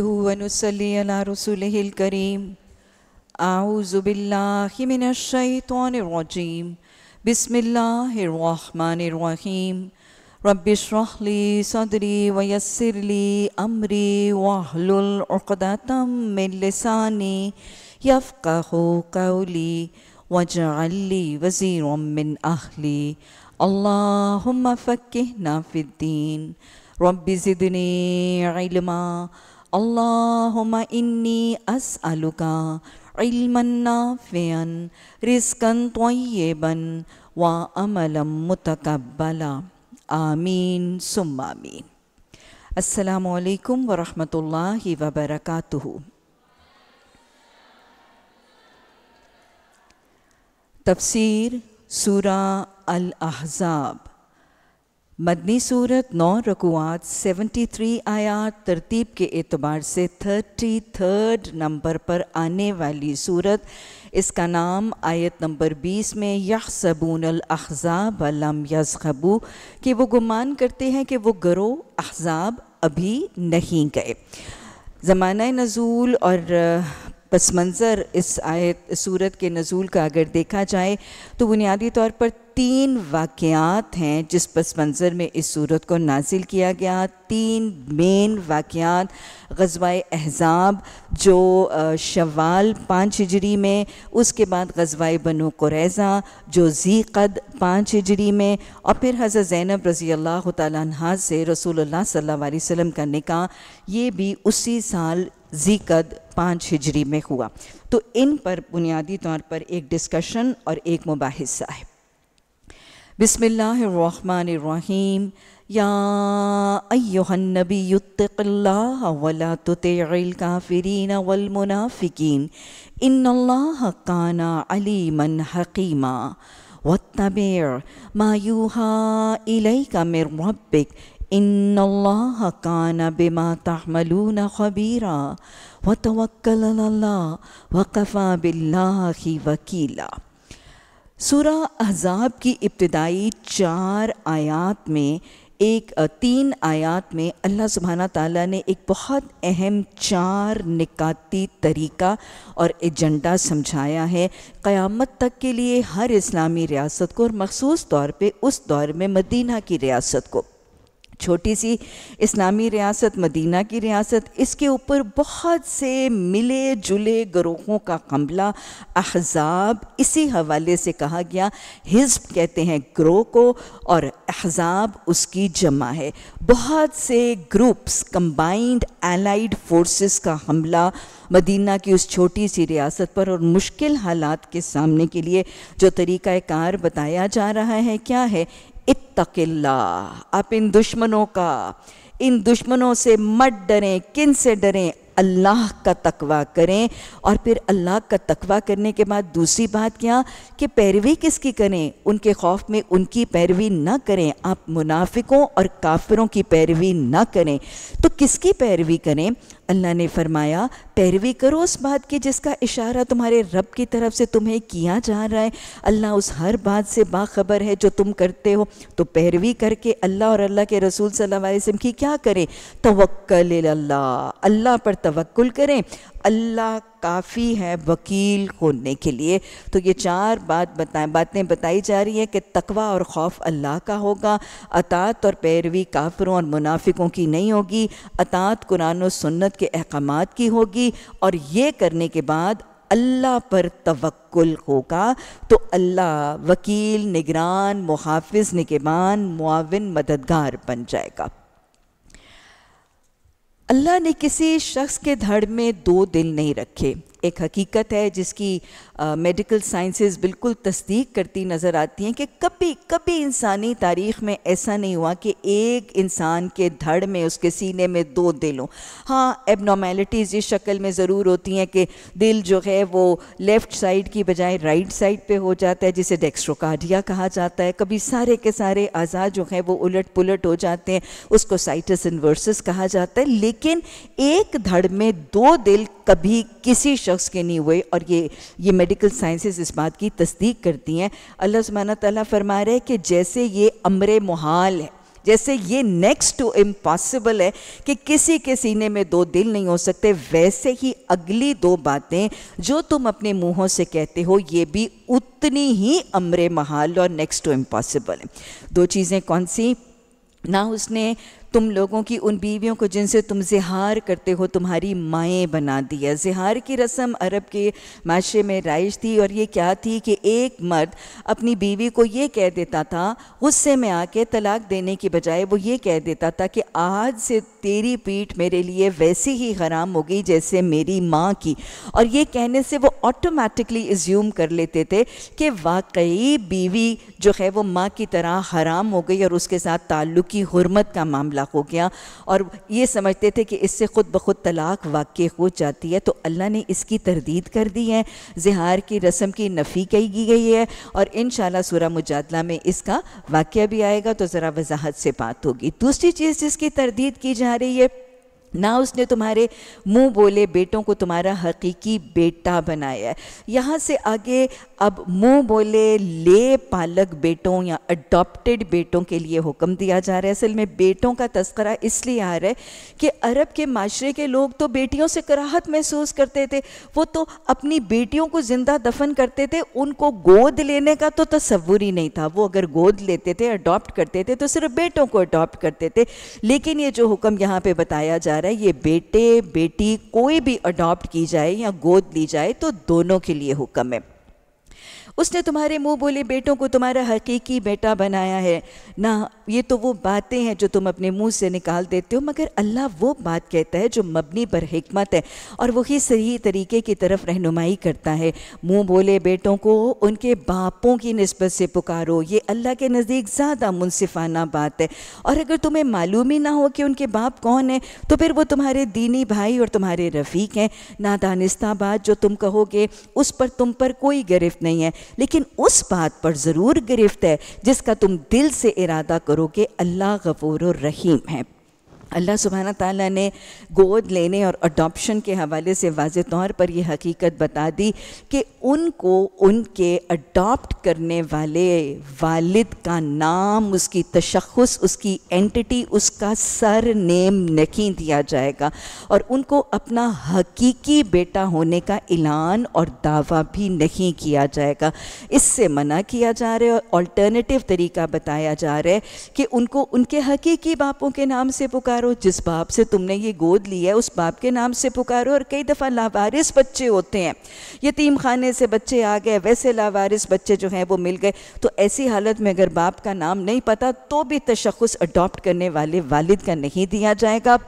वनुसली अला रसूल करीम आउज़बिल्लाशैतरजीम बसमीम रबिशरहली सदरी वयसरली अमरी वाहलुलदातम लसानी यफ़क़ो कौली वजाली वज़ीर मिन अहली अल्लाहुम्मा फ़क़िहना फ़िद्दीन रब्बि ज़िदनी इल्मा اللهم إني أسألك علما نافعا رزقا طيبا وعملا متقبلا آمين ثم آمين السلام عليكم ورحمة الله وبركاته تفسير سورة الأحزاب मदनी सूरत नौ रकुआत 73 आयात तरतीब के एतबार से 33 नंबर पर आने वाली सूरत इसका नाम आयत नंबर 20 में सबून अहज़ाब अलम यजबू कि वो गुमान करते हैं कि वो गरो अहज़ाब अभी नहीं गए ज़माना नज़ूल और पस मंज़र इस आयत सूरत के नज़ूल का अगर देखा जाए तो बुनियादी तौर पर तीन वाक़ात हैं जिस पस मंज़र में इस सूरत को नाजिल किया गया तीन मेन वाक़ात गजवा अहज़ाब जो शवाल पाँच हिजरी में उसके बाद गजवा बनो कुरैज़ा जो जी कद पाँच हिजरी में और फिर हज़रत ज़ैनब रज़ी अल्लाह तह से रसूल सल्ला वसम का निका ये भी उसी साल जीकद पाँच हिजरी में हुआ तो इन पर बुनियादी तौर पर एक डिस्कशन और एक मुबासा है या बिसमीम याबीतफ़रीन वलमुनाफ़िकीन इन काना अलीमन हकीमा वतबेर मायूहा इलई का मेर इन कान बिमा तमलून खबीरा व तवक्ल वक़फ़ा बिल्ला ही वकीला सूरा अहजाब की इब्तदाई चार आयात में एक तीन आयात में अल्लाह सुबहाना ताला ने एक बहुत अहम चार निकाती तरीका और एजेंडा समझाया है क़यामत तक के लिए हर इस्लामी रियासत को और मखसूस तौर पे उस दौर में मदीना की रियासत को छोटी सी इस्लामी रियासत मदीना की रियासत इसके ऊपर बहुत से मिले जुले ग्रोहों का कमला अहजाब इसी हवाले से कहा गया हिजब कहते हैं ग्रोह को और अहजाब उसकी जमा है बहुत से ग्रुप्स कंबाइंड एलाइड फोर्सेस का हमला मदीना की उस छोटी सी रियासत पर और मुश्किल हालात के सामने के लिए जो तरीक़ार बताया जा रहा है क्या है तकिल्ला आप इन दुश्मनों का इन दुश्मनों से मत डरें किन से डरें अल्लाह का तकवा करें और फिर अल्लाह का तकवा करने के बाद दूसरी बात क्या कि पैरवी किसकी करें उनके खौफ में उनकी पैरवी ना करें आप मुनाफिकों और काफिरों की पैरवी ना करें तो किसकी पैरवी करें अल्लाह ने फरमाया पैरवी करो उस बात की जिसका इशारा तुम्हारे रब की तरफ से तुम्हें किया जा रहा है अल्लाह उस हर बात से बाखबर है जो तुम करते हो तो पैरवी करके अल्लाह और अल्लाह के रसूल सल्लल्लाहु अलैहि वसल्लम की क्या करें तवक्ल अल्लाह अल्लाह पर तवक्कुल करें अल्लाह काफ़ी है वकील खोलने के लिए तो ये चार बात बताएं बातें बताई जा रही हैं कि तकवा और खौफ अल्लाह का होगा अतात और पैरवी काफरों और मुनाफिकों की नहीं होगी अतात कुरान और सुन्नत के अहकाम की होगी और ये करने के बाद अल्लाह पर तवक्ल होगा तो अल्लाह वकील निगरान मुहाफ़ निगबान मुआविन मददगार बन जाएगा अल्लाह ने किसी शख्स के धड़ में दो दिल नहीं रखे एक हकीकत है जिसकी मेडिकल साइंसेस बिल्कुल तस्दीक करती नज़र आती हैं कि कभी कभी इंसानी तारीख में ऐसा नहीं हुआ कि एक इंसान के धड़ में उसके सीने में दो दिल हों हाँ एबनॉर्मेलिटीज़ इस शक्ल में ज़रूर होती हैं कि दिल जो है वो लेफ़्ट साइड की बजाय राइट साइड पे हो जाता है जिसे डेक्स्ट्रोकार्डिया कहा जाता है कभी सारे के सारे आज़ाद जो हैं वो उलट पुलट हो जाते हैं उसको साइटस इन्वर्सिस कहा जाता है लेकिन एक धड़ में दो दिल कभी किसी शख्स के नहीं हुए और ये ये मेडिकल साइंसेज इस बात की तस्दीक करती हैं अल्लाह सुबहाना तला फरमा रहे हैं कि जैसे ये अमर मुहाल है जैसे ये नेक्स्ट टू इम्पॉसिबल है कि किसी के सीने में दो दिल नहीं हो सकते वैसे ही अगली दो बातें जो तुम अपने मुंहों से कहते हो ये भी उतनी ही अमरे महाल और नेक्स्ट टू इम्पॉसिबल है दो चीज़ें कौन सी ना उसने तुम लोगों की उन बीवियों को जिनसे तुम जिहार करते हो तुम्हारी माएँ बना दिया जहार की रस्म अरब के माशरे में राइज थी और ये क्या थी कि एक मर्द अपनी बीवी को ये कह देता था गुस्से में आके तलाक देने के बजाय वो ये कह देता था कि आज से तेरी पीठ मेरे लिए वैसी ही हराम होगी जैसे मेरी माँ की और ये कहने से वो ऑटोमेटिकली इज्यूम कर लेते थे कि वाकई बीवी जो है वो माँ की तरह हराम हो गई और उसके साथ ताल्लुक़ की हरमत का मामला हो गया और ये समझते थे कि इससे ख़ुद ब खुद तलाक वाक़ हो जाती है तो अल्लाह ने इसकी तरदीद कर दी है जहार की रस्म की नफ़ी कही की गई है और इन शुरा मुजादला में इसका वाक़ भी आएगा तो ज़रा वजाहत से बात होगी दूसरी चीज़ जिसकी तरदीद की जा areia ना उसने तुम्हारे मुंह बोले बेटों को तुम्हारा हकीकी बेटा बनाया है यहाँ से आगे अब मुंह बोले ले पालक बेटों या अडॉप्टेड बेटों के लिए हुक्म दिया जा रहा है असल में बेटों का तस्करा इसलिए आ रहा है कि अरब के माशरे के लोग तो बेटियों से कराहत महसूस करते थे वो तो अपनी बेटियों को ज़िंदा दफन करते थे उनको गोद लेने का तो तस्वुर ही नहीं था वो अगर गोद लेते थे अडॉप्ट करते थे तो सिर्फ बेटों को अडॉप्ट करते थे लेकिन ये जो हुक्म यहाँ पर बताया जा रहा रहा है ये बेटे बेटी कोई भी अडॉप्ट की जाए या गोद ली जाए तो दोनों के लिए हुक्म है उसने तुम्हारे मुंह बोले बेटों को तुम्हारा हकीकी बेटा बनाया है ना ये तो वो बातें हैं जो तुम अपने मुंह से निकाल देते हो मगर अल्लाह वो बात कहता है जो मबनी पर हमत है और वही सही तरीके की तरफ रहनुमाई करता है मुँह बोले बेटों को उनके बापों की नस्बत से पुकारो ये अल्लाह के नज़दीक ज़्यादा मुनसिफाना बात है और अगर तुम्हें मालूम ही ना हो कि उनके बाप कौन है तो फिर वो तुम्हारे दीनी भाई और तुम्हारे रफ़ीक हैं ना बात जो तुम कहोगे उस पर तुम पर कोई गिरफ्त नहीं है लेकिन उस बात पर ज़रूर गिरफ्त है जिसका तुम दिल से इरादा करो कि अल्लाह गफूर रहीम है अल्लाह सुबहाना ताला ने गोद लेने और अडोपशन के हवाले से वाज तौर पर यह हकीकत बता दी कि उनको उनके अडोप्ट करने वाले वालिद का नाम उसकी तशखस उसकी एंटिटी उसका सर नेम नहीं दिया जाएगा और उनको अपना हकीकी बेटा होने का ऐलान और दावा भी नहीं किया जाएगा इससे मना किया जा रहा है और अल्टरनेटिव तरीका बताया जा रहा है कि उनको उनके हकीकी बापों के नाम से पुकार पुकारो जिस बाप से तुमने ये गोद ली है उस बाप के नाम से पुकारो और कई दफ़ा लावारिस बच्चे होते हैं यतीम खाने से बच्चे आ गए वैसे लावारिस बच्चे जो हैं वो मिल गए तो ऐसी हालत में अगर बाप का नाम नहीं पता तो भी तशखस अडॉप्ट करने वाले वालिद का नहीं दिया जाएगा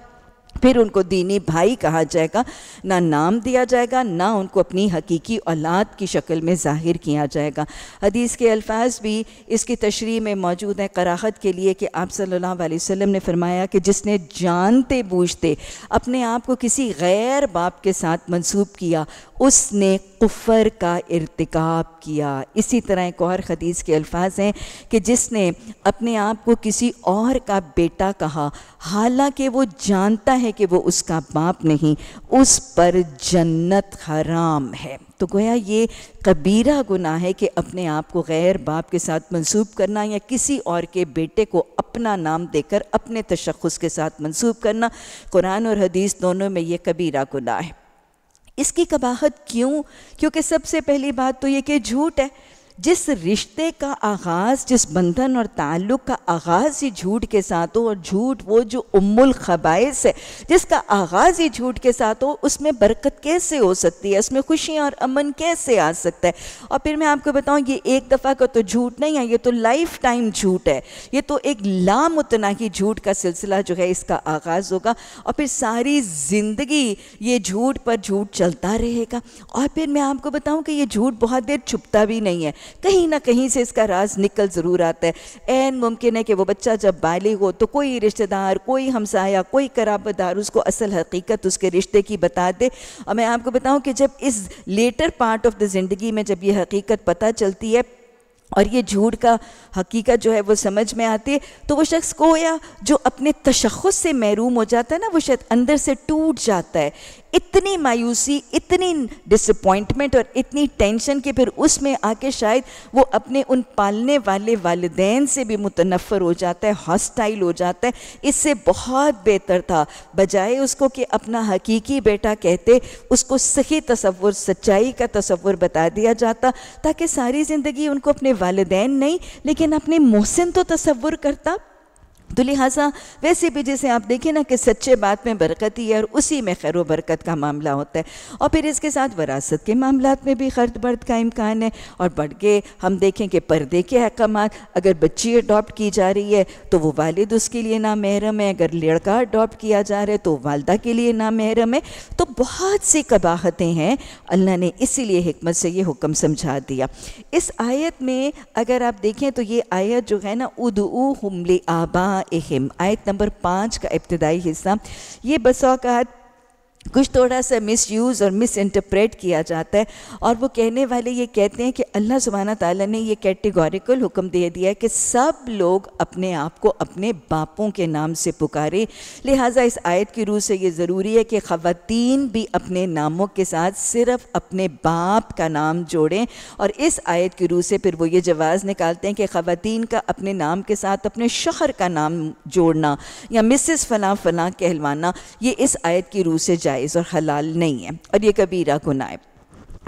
फिर उनको दीनी भाई कहा जाएगा ना नाम दिया जाएगा ना उनको अपनी हकीकी औलाद की शक्ल में ज़ाहिर किया जाएगा हदीस के अल्फाज भी इसकी तशरी में मौजूद हैं कराहत के लिए कि आप सल्लल्लाहु अलैहि वसल्लम ने फरमाया कि जिसने जानते बूझते अपने आप को किसी गैर बाप के साथ मंसूब किया उसने कुफर का इरतकब किया इसी तरह एक और हदीस के अल्फाज हैं कि जिसने अपने आप को किसी और का बेटा कहा हालांकि वो जानता है कि वो उसका बाप नहीं उस पर जन्नत हराम है तो गोया ये कबीरा गुना है कि अपने आप को गैर बाप के साथ मंसूब करना या किसी और के बेटे को अपना नाम देकर अपने तशखस के साथ मंसूब करना कुरान और हदीस दोनों में ये कबीरा गुना है इसकी कबाहत क्यों क्योंकि सबसे पहली बात तो ये कि झूठ है जिस रिश्ते का आगाज़ जिस बंधन और ताल्लुक़ का आगाज़ ही झूठ के साथ हो और झूठ वो जो उम्मुल खबाइस है जिसका आगाज़ ही झूठ के साथ हो उसमें बरकत कैसे हो सकती है उसमें खुशियाँ और अमन कैसे आ सकता है और फिर मैं आपको बताऊँ ये एक दफ़ा का तो झूठ नहीं है ये तो लाइफ टाइम झूठ है ये तो एक ही झूठ का सिलसिला जो है इसका आगाज़ होगा और फिर सारी ज़िंदगी ये झूठ पर झूठ चलता रहेगा और फिर मैं आपको बताऊँ कि ये झूठ बहुत देर छुपता भी नहीं है कहीं ना कहीं से इसका राज निकल ज़रूर आता है एन मुमकिन है कि वो बच्चा जब बालिग हो तो कोई रिश्तेदार कोई हमसाया कोई कराबदार उसको असल हकीकत उसके रिश्ते की बता दे और मैं आपको बताऊं कि जब इस लेटर पार्ट ऑफ द ज़िंदगी में जब ये हकीकत पता चलती है और ये झूठ का हकीकत जो है वो समझ में आती है तो वो शख्स को या जो अपने तशखस से महरूम हो जाता है ना वो शायद अंदर से टूट जाता है इतनी मायूसी इतनी डिसपॉइंटमेंट और इतनी टेंशन कि फिर उसमें आके शायद वो अपने उन पालने वाले वालदेन से भी मुतनफ़र हो जाता है हॉस्टाइल हो जाता है इससे बहुत बेहतर था बजाय उसको कि अपना हकीकी बेटा कहते उसको सही तस्वुर सच्चाई का तस्वुर बता दिया जाता ताकि सारी ज़िंदगी उनको अपने वालदेन नहीं लेकिन अपने मोहसिन तो तस्वुर करता तो लिहाजा वैसे भी जैसे आप देखें ना कि सच्चे बात में बरकती है और उसी में खैर बरकत का मामला होता है और फिर इसके साथ वरासत के मामला में भी खर्द बर्द का इम्कान है और बढ़ के हम देखें कि पर्दे के अहकाम अगर बच्ची अडॉप्ट की जा रही है तो वो वालिद उसके लिए ना महरम है अगर लड़का अडॉप्ट किया जा रहा है तो वालदा के लिए ना महरम है तो बहुत सी कबाहतें हैं अल्लाह ने इसीलिए हमत से ये हुक्म समझा दिया इस आयत में अगर आप देखें तो ये आयत जो है ना उदू हमले आबा अहम आयत नंबर पाँच का इब्तदाई हिस्सा ये बसाओकात कुछ थोड़ा सा मिस यूज़ और मिस इंटरप्रेट किया जाता है और वो कहने वाले ये कहते हैं कि अल्लाह सुबाना ताला ने ये कैटेगोरिकल हुक्म दे दिया है कि सब लोग अपने आप को अपने बापों के नाम से पुकारे लिहाजा इस आयत की रूह से ये ज़रूरी है कि ख़वान भी अपने नामों के साथ सिर्फ अपने बाप का नाम जोड़ें और इस आयत की रूह से फिर वो ये जवाज़ निकालते हैं कि ख़वान का अपने नाम के साथ अपने शहर का नाम जोड़ना या मिसिस फ़लाँ फ़लाँ कहलवाना ये इस आयत की रूह से जाए जायज़ और हलाल नहीं है और ये कबीरा गुनाह है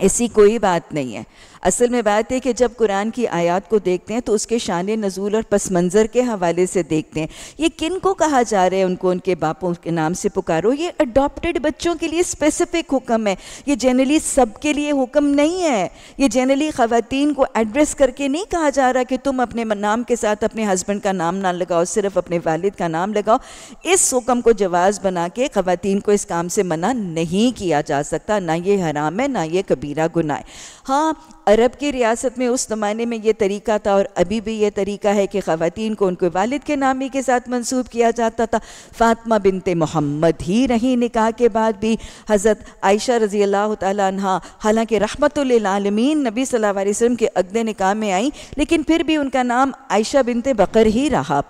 ऐसी कोई बात नहीं है असल में बात है कि जब कुरान की आयात को देखते हैं तो उसके शान नज़ूल और पस मंज़र के हवाले से देखते हैं ये किन को कहा जा रहा है उनको उनके बापों के नाम से पुकारो ये अडोप्टेड बच्चों के लिए स्पेसिफिक हुक्म है ये जनरली के लिए हुक्म नहीं है ये जनरली ख़वान को एड्रेस करके नहीं कहा जा रहा कि तुम अपने नाम के साथ अपने हस्बैंड का नाम ना लगाओ सिर्फ अपने वालिद का नाम लगाओ इस हुक्म को जवाज़ बना के ख़वान को इस काम से मना नहीं किया जा सकता ना ये हराम है ना ये कबीरा गुनाह हाँ अरब की रियासत में उस ज़माने में ये तरीका था और अभी भी ये तरीका है कि ख़वातीन को उनके वालिद के नामी के साथ मंसूब किया जाता था फ़ातमा बिनते मोहम्मद ही नहीं निकाह के बाद भी हज़रत आयशा रज़ी अल्लाह तहा हालांकि रहमतमीन नबी अलैहि वसम के अगद निकाह में आई लेकिन फिर भी उनका नाम आयशा बिनते बकर ही रहा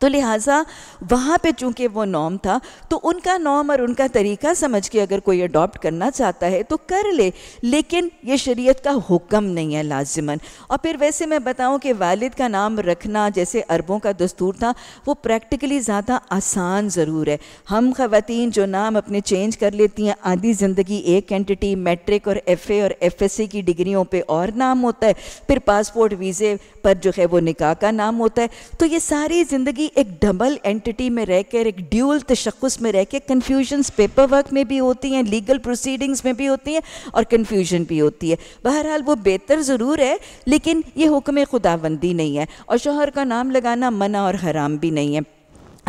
तो लिहाजा वहाँ पे चूंकि वो नॉम था तो उनका नॉम और उनका तरीका समझ के अगर कोई अडॉप्ट करना चाहता है तो कर ले लेकिन ये शरीयत का हुक्म नहीं है लाजिमन और फिर वैसे मैं बताऊँ कि वालिद का नाम रखना जैसे अरबों का दस्तूर था वो प्रैक्टिकली ज़्यादा आसान ज़रूर है हम ख़वान जो नाम अपने चेंज कर लेती हैं आधी ज़िंदगी एक एंटिटी मेट्रिक और एफ़ और एफ की डिग्रियों पर और नाम होता है फिर पासपोर्ट वीज़े पर जो है वो निकाह का नाम होता है तो ये सारी ज़िंदगी ज़िंदगी एक डबल एंटिटी में रह कर एक ड्यूल तशखस में रह कर कन्फ्यूजन्स पेपर वर्क में भी होती हैं लीगल प्रोसीडिंग्स में भी होती हैं और कन्फ्यूजन भी होती है बहरहाल वो बेहतर ज़रूर है लेकिन ये हुक्म खुदाबंदी नहीं है और शोहर का नाम लगाना मना और हराम भी नहीं है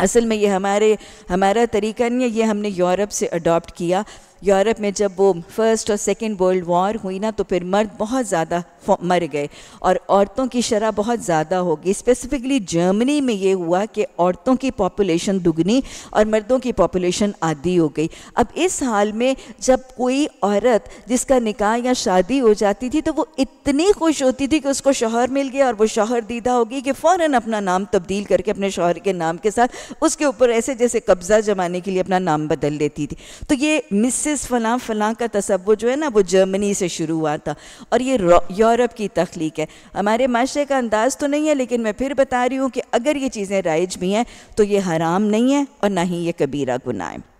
असल में ये हमारे हमारा तरीका नहीं है ये हमने यूरोप से अडॉप्ट किया यूरोप में जब वो फर्स्ट और सेकेंड वर्ल्ड वॉर हुई ना तो फिर मर्द बहुत ज़्यादा मर गए और औरतों की शरह बहुत ज़्यादा हो गई स्पेसिफिकली जर्मनी में ये हुआ कि औरतों की पॉपुलेशन दुगनी और मर्दों की पॉपुलेशन आधी हो गई अब इस हाल में जब कोई औरत जिसका निकाह या शादी हो जाती थी तो वो इतनी खुश होती थी कि उसको शोहर मिल गया और वो शोहर दीदा होगी कि फ़ौर अपना नाम तब्दील करके अपने शोहर के नाम के साथ उसके ऊपर ऐसे जैसे कब्ज़ा जमाने के लिए अपना नाम बदल लेती थी तो ये मिस इस फ़लाँ फ़लाँ का तस्वुर जो है ना वो जर्मनी से शुरू हुआ था और ये यूरोप की तख्लीक है हमारे माशरे का अंदाज़ तो नहीं है लेकिन मैं फिर बता रही हूँ कि अगर ये चीज़ें राइज भी हैं तो ये हराम नहीं है और ना ही ये कबीरा गुनाह है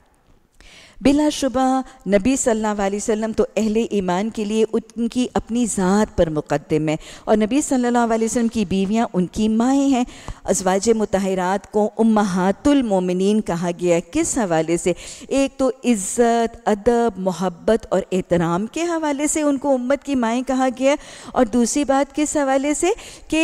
बिलाशुबा नबी सल्लल्लाहु अलैहि वसल्लम तो अहले ईमान के लिए उनकी अपनी ज़ात पर मुकदम है और नबी सल्लल्लाहु अलैहि वसल्लम की बीवियाँ उनकी माएँ हैं अजवाज मतहरात को उम्मातुलमोमिन कहा गया किस हवाले से एक तो इज़्ज़त अदब मोहब्बत और एहतराम के हवाले से उनको उम्मत की माएँ कहा गया और दूसरी बात किस हवाले से कि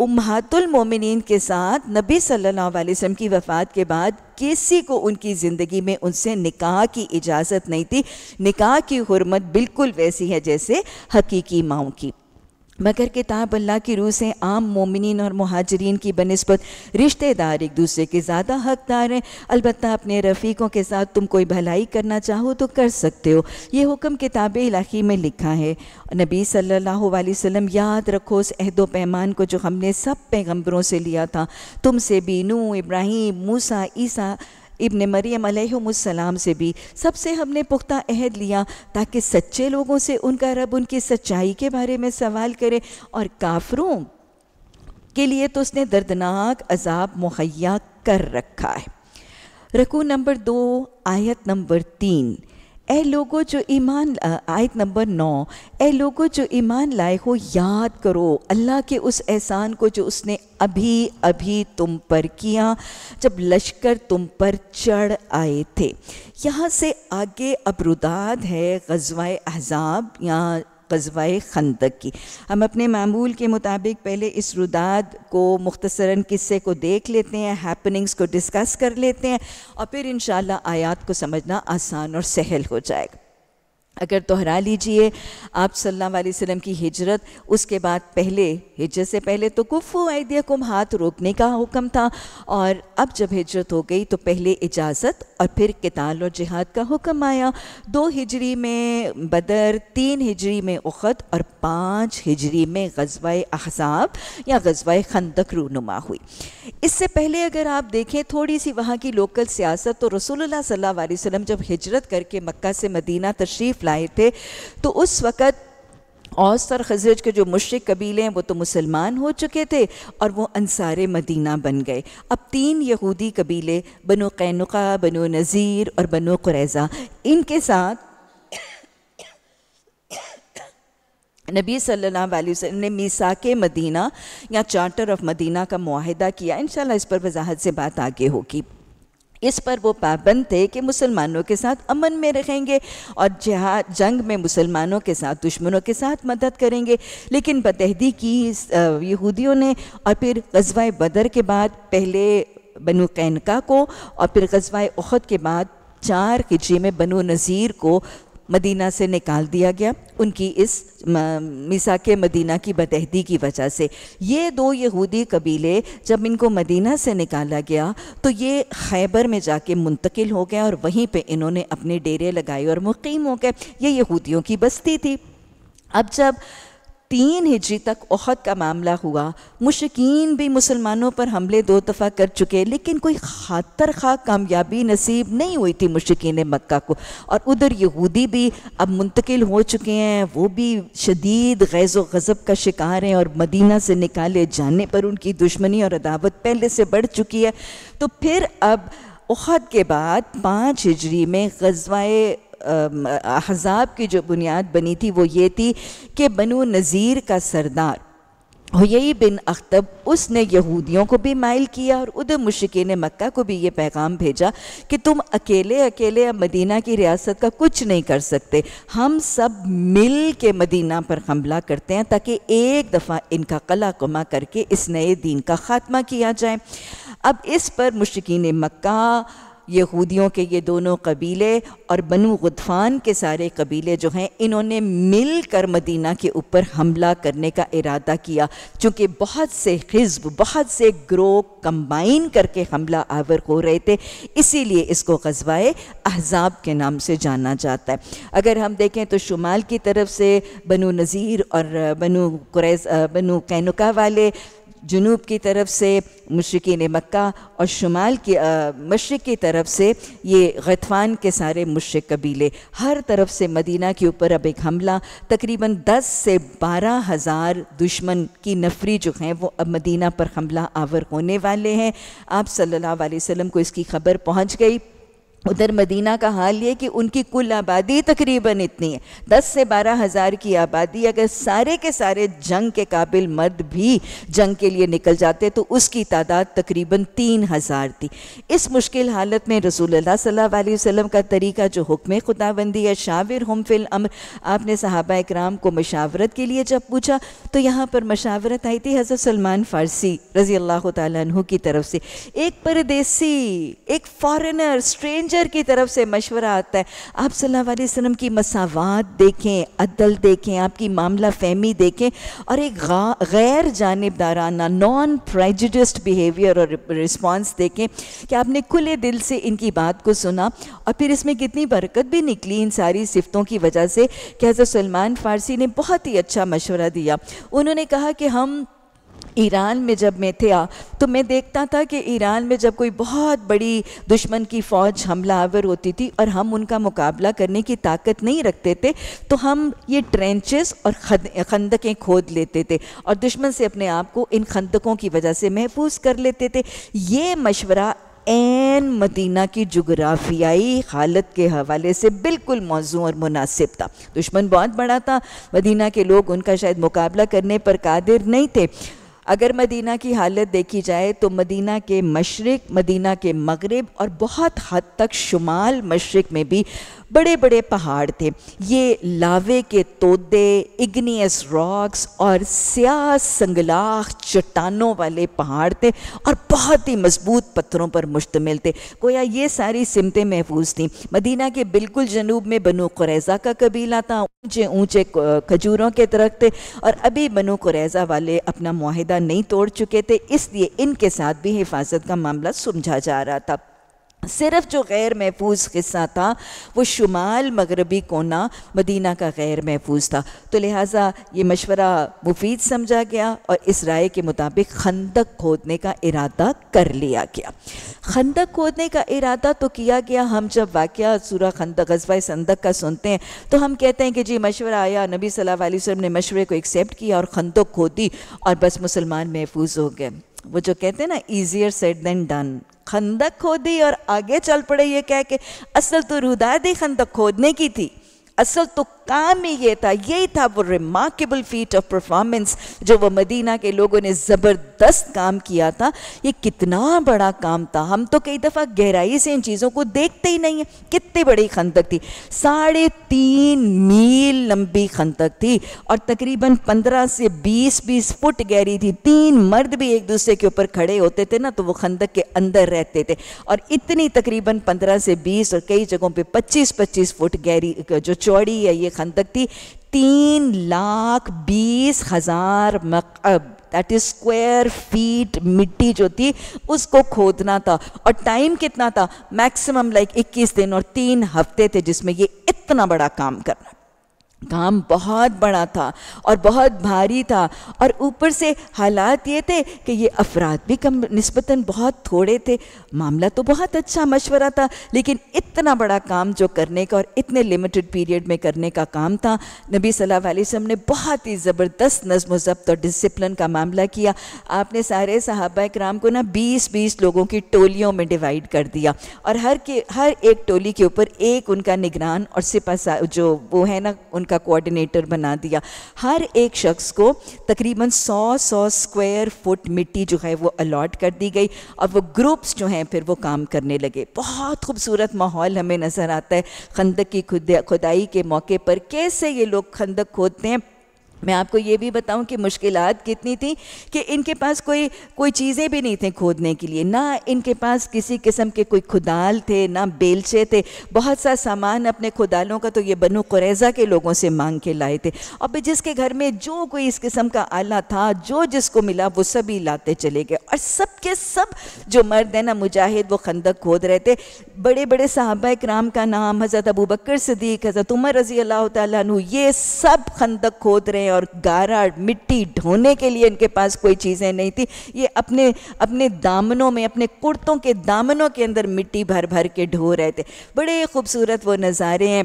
उम्मातुल मोमिनीन के साथ नबी सल्लल्लाहु अलैहि वसल्लम की वफ़ात के बाद किसी को उनकी ज़िंदगी में उनसे निकाह की इजाज़त नहीं थी निकाह की हरमत बिल्कुल वैसी है जैसे हकीकी माओ की मगर किताब अल्लाह की रूह से आम मोमिन और महाजरीन की बनस्बत रिश्तेदार एक दूसरे के ज़्यादा हकदार हैं अलबत् अपने रफ़ीकों के साथ तुम कोई भलाई करना चाहो तो कर सकते हो ये हुक्म किताब इलाही में लिखा है नबी सल्लल्लाहु अलैहि वसल्लम याद रखो उस अहदो पैमान को जो हमने सब पैगम्बरों से लिया था तुमसे भी नू इब्राहिम मूसा ईसा इब्ने मरियम अलैहिस्सलाम से भी सबसे हमने पुख्ता अहद लिया ताकि सच्चे लोगों से उनका रब उनकी सच्चाई के बारे में सवाल करे और काफरों के लिए तो उसने दर्दनाक अजाब मुहैया कर रखा है रकू नंबर दो आयत नंबर तीन ए लोगों जो ईमान आयत नंबर नौ ए लोगों जो ईमान लाए हो याद करो अल्लाह के उस एहसान को जो उसने अभी अभी तुम पर किया जब लश्कर तुम पर चढ़ आए थे यहाँ से आगे अबरुदाद है गजवा अहजाब या गजवाए खंदक की हम अपने मामूल के मुताबिक पहले इस रुदाद को मुख्तसरा किस्से को देख लेते हैं हैपनिंग्स को डिस्कस कर लेते हैं और फिर इन आयात को समझना आसान और सहल हो जाएगा अगर दोहरा लीजिए आप सल्लल्लाहु अलैहि वसल्लम की हिजरत उसके बाद पहले हिजरत से पहले तो गुफ आइदिया कुम हाथ रोकने का हुक्म था और अब जब हिजरत हो गई तो पहले इजाज़त और फिर किताल और जिहाद का हुक्म आया दो हिजरी में बदर तीन हिजरी में उखद और पाँच हिजरी में गजवा अहसाब या गजवा खंदक रूनुमा हुई इससे पहले अगर आप देखें थोड़ी सी वहाँ की लोकल सियासत तो रसोल्ला सल्ला वसम जब हिजरत करके मक् से मदीना तशरीफ़ लाए थे तो उस वक़्त औस और खजरज के जो मुश्रक कबीले हैं वो तो मुसलमान हो चुके थे और वो अनसार मदीना बन गए अब तीन यहूदी कबीले बनो कैनुका बनो नज़ीर और बनो कुरैज़ा इनके साथ नबी सल्लल्लाहु अलैहि वसल्लम ने मीसा के मदीना या चार्टर ऑफ मदीना का माहिदा किया इन इस पर वजाहत से बात आगे होगी इस पर वो पाबंद थे कि मुसलमानों के साथ अमन में रहेंगे और जहाँ जंग में मुसलमानों के साथ दुश्मनों के साथ मदद करेंगे लेकिन बतहदी की यहूदियों ने और फिर गजवाए बदर के बाद पहले बनु कैनका को और फिर गजवाए उहद के बाद चार हिजरी में बनु नज़ीर को मदीना से निकाल दिया गया उनकी इस मिसा के मदीना की बतहदी की वजह से ये दो यहूदी कबीले जब इनको मदीना से निकाला गया तो ये खैबर में जाके मुंतकिल हो गए और वहीं पे इन्होंने अपने डेरे लगाए और मुकीम हो गए ये यहूदियों की बस्ती थी अब जब तीन हिजरी तक ओहद का मामला हुआ मुशकिन भी मुसलमानों पर हमले दो दफ़ा कर चुके लेकिन कोई खातर खा कामयाबी नसीब नहीं हुई थी मुशकिन मक्का को और उधर यहूदी भी अब मुंतकिल हो चुके हैं वो भी शदीद गैज़ व गज़ब का शिकार हैं और मदीना से निकाले जाने पर उनकी दुश्मनी और अदावत पहले से बढ़ चुकी है तो फिर अब उहद के बाद पाँच हिजरी में गजवाए अहज़ाब की जो बुनियाद बनी थी वो ये थी कि बनु नज़ीर का सरदार हुई बिन अख्तब उसने यहूदियों को भी माइल किया और उधर ने मक्का को भी ये पैगाम भेजा कि तुम अकेले अकेले अब मदीना की रियासत का कुछ नहीं कर सकते हम सब मिल के मदीना पर हमला करते हैं ताकि एक दफ़ा इनका कला कमा करके इस नए दीन का ख़ात्मा किया जाए अब इस पर मुशिकिन मक्का यहूदियों के ये दोनों कबीले और बनु गुदफान के सारे कबीले जो हैं इन्होंने मिलकर मदीना के ऊपर हमला करने का इरादा किया चूँकि बहुत से हिजब बहुत से ग्रोह कंबाइन करके हमला आवर हो रहे थे इसीलिए इसको गजवाए अहजाब के नाम से जाना जाता है अगर हम देखें तो शुमाल की तरफ से बनु नज़ीर और बनु कुरैज बनु कैनुका वाले जुनूब की तरफ से मशरकिन मक्का और शुमाल की मशरक़ की तरफ से ये गतवान के सारे मशरक कबीले हर तरफ से मदीना के ऊपर अब एक हमला तकरीबन 10 से बारह हज़ार दुश्मन की नफरी जो हैं वो अब मदीना पर हमला आवर होने वाले हैं आप सल्लल्लाहु अलैहि वसल्लम को इसकी खबर पहुंच गई उधर मदीना का हाल ये कि उनकी कुल आबादी तकरीबन इतनी है दस से बारह हज़ार की आबादी अगर सारे के सारे जंग के काबिल मर्द भी जंग के लिए निकल जाते तो उसकी तादाद तकरीबन तीन हज़ार थी इस मुश्किल हालत में रसूल सल्लल्लाहु अलैहि वसल्लम का तरीका जो हुक्म खुदाबंदी है शाविर हम फिल आपने सहाबा इक्राम को मशावरत के लिए जब पूछा तो यहाँ पर मशावरत आई थी हज़रत सलमान फ़ारसी रज़ी अल्लाह तु की तरफ से एक परदेसी एक फॉरेनर स्ट्रेंज मैसेंजर की तरफ से मशवरा आता है आप सल्लल्लाहु अलैहि वसल्लम की मसावात देखें अदल देखें आपकी मामला फहमी देखें और एक गैर जानबदाराना नॉन प्रेजिडिस्ट बिहेवियर और रिस्पॉन्स देखें कि आपने खुले दिल से इनकी बात को सुना और फिर इसमें कितनी बरकत भी निकली इन सारी सिफतों की वजह से कि हज़रत सलमान फ़ारसी ने बहुत ही अच्छा मशवरा दिया उन्होंने कहा कि हम ईरान में जब मैं थे तो मैं देखता था कि ईरान में जब कोई बहुत बड़ी दुश्मन की फ़ौज हमला आवर होती थी और हम उनका मुकाबला करने की ताकत नहीं रखते थे तो हम ये ट्रेंचेस और खंदकें खोद लेते थे और दुश्मन से अपने आप को इन खंदकों की वजह से महफूज कर लेते थे ये मशवरा एन मदीना की जुग्राफियाई हालत के हवाले से बिल्कुल मौजू और मुनासिब था दुश्मन बहुत बड़ा था मदीना के लोग उनका शायद मुकाबला करने पर कादिर नहीं थे अगर मदीना की हालत देखी जाए तो मदीना के मशरक़ मदीना के मगरब और बहुत हद तक शुमाल मशरक़ में भी बड़े बड़े पहाड़ थे ये लावे के तोदे इग्नियस रॉक्स और स्याह संगलाख चट्टानों वाले पहाड़ थे और बहुत ही मजबूत पत्थरों पर मुश्तमिल थे कोया ये सारी सिमतें महफूज थीं मदीना के बिल्कुल जनूब में बनु कुरैज़ा का कबीला था ऊंचे ऊंचे खजूरों के थे और अभी बनु कुरैज़ा वाले अपना माहिदा नहीं तोड़ चुके थे इसलिए इनके साथ भी हिफाजत का मामला समझा जा रहा था सिर्फ जो गैर महफूज हिस्सा था वो शुमाल मगरबी कोना मदीना का गैर महफूज था तो लिहाजा ये मशवरा मुफीद समझा गया और इस राय के मुताबिक खंदक खोदने का इरादा कर लिया गया खंदक खोदने का इरादा तो किया गया हम जब वाक़ सूरा खंदक गजबा संदक का सुनते हैं तो हम कहते हैं कि जी मशवरा आया नबी सल्लल्लाहु अलैहि वसल्लम ने मशवरे को एक्सेप्ट किया और खंदक खोदी और बस मुसलमान महफूज हो गए वो जो कहते हैं ना ईजियर सेट दैन डन खंदक खोदी और आगे चल पड़े ये कह के असल तो रुदायदी खंदक खोदने की थी असल तो काम में ये था यही था वो रिमार्केबल फीट ऑफ परफॉर्मेंस जो वो मदीना के लोगों ने ज़बरदस्त काम किया था ये कितना बड़ा काम था हम तो कई दफ़ा गहराई से इन चीज़ों को देखते ही नहीं है कितनी बड़ी खंदक थी साढ़े तीन मील लंबी खंदक थी और तकरीबन पंद्रह से बीस बीस फुट गहरी थी तीन मर्द भी एक दूसरे के ऊपर खड़े होते थे ना तो वो खंदक के अंदर रहते थे और इतनी तकरीबन पंद्रह से बीस और कई जगहों पर पच्चीस पच्चीस फुट गहरी जो चौड़ी है ये खंदक थी तीन लाख बीस हज़ार मकब दैट इज स्क्वेयर फीट मिट्टी जो थी उसको खोदना था और टाइम कितना था मैक्सिमम लाइक 21 दिन और तीन हफ्ते थे जिसमें ये इतना बड़ा काम करना काम बहुत बड़ा था और बहुत भारी था और ऊपर से हालात ये थे कि ये अफराद भी कम नस्बता बहुत थोड़े थे मामला तो बहुत अच्छा मशवरा था लेकिन इतना बड़ा काम जो करने का और इतने लिमिटेड पीरियड में करने का काम था नबी सल्लल्लाहु अलैहि वसल्लम ने बहुत ही ज़बरदस्त नजम जब्त और डिसिप्लिन का मामला किया आपने सारे सहाबा कराम को ना बीस बीस लोगों की टोलियों में डिवाइड कर दिया और हर के हर एक टोली के ऊपर एक उनका निगरान और सिपा जो वो है ना उन का कोऑर्डिनेटर बना दिया हर एक शख्स को तकरीबन 100 100 स्क्वायर फुट मिट्टी जो है वो अलॉट कर दी गई और वो ग्रुप्स जो हैं फिर वो काम करने लगे बहुत खूबसूरत माहौल हमें नज़र आता है खंदक की खुदाई के मौके पर कैसे ये लोग खंदक खोदते हैं मैं आपको ये भी बताऊं कि मुश्किल कितनी थी कि इनके पास कोई कोई चीज़ें भी नहीं थी खोदने के लिए ना इनके पास किसी किस्म के कोई खुदाल थे ना बेलचे थे बहुत सा सामान अपने खुदालों का तो ये बनो कुरैज़ा के लोगों से मांग के लाए थे और फिर जिसके घर में जो कोई इस किस्म का आला था जो जिसको मिला वो सभी लाते चले गए और सब के सब जो मर्द हैं ना मुजाहिद वो खंदक खोद रहे थे बड़े बड़े साहबा कराम का नाम हज़रत अबू बकर सदीक हज़रत उमर रज़ी अल्लाह तु ये सब खंदक खोद रहे हैं और गारा मिट्टी ढोने के लिए इनके पास कोई चीज़ें नहीं थी ये अपने अपने दामनों में अपने कुर्तों के दामनों के अंदर मिट्टी भर भर के ढो रहे थे बड़े खूबसूरत वो नज़ारे हैं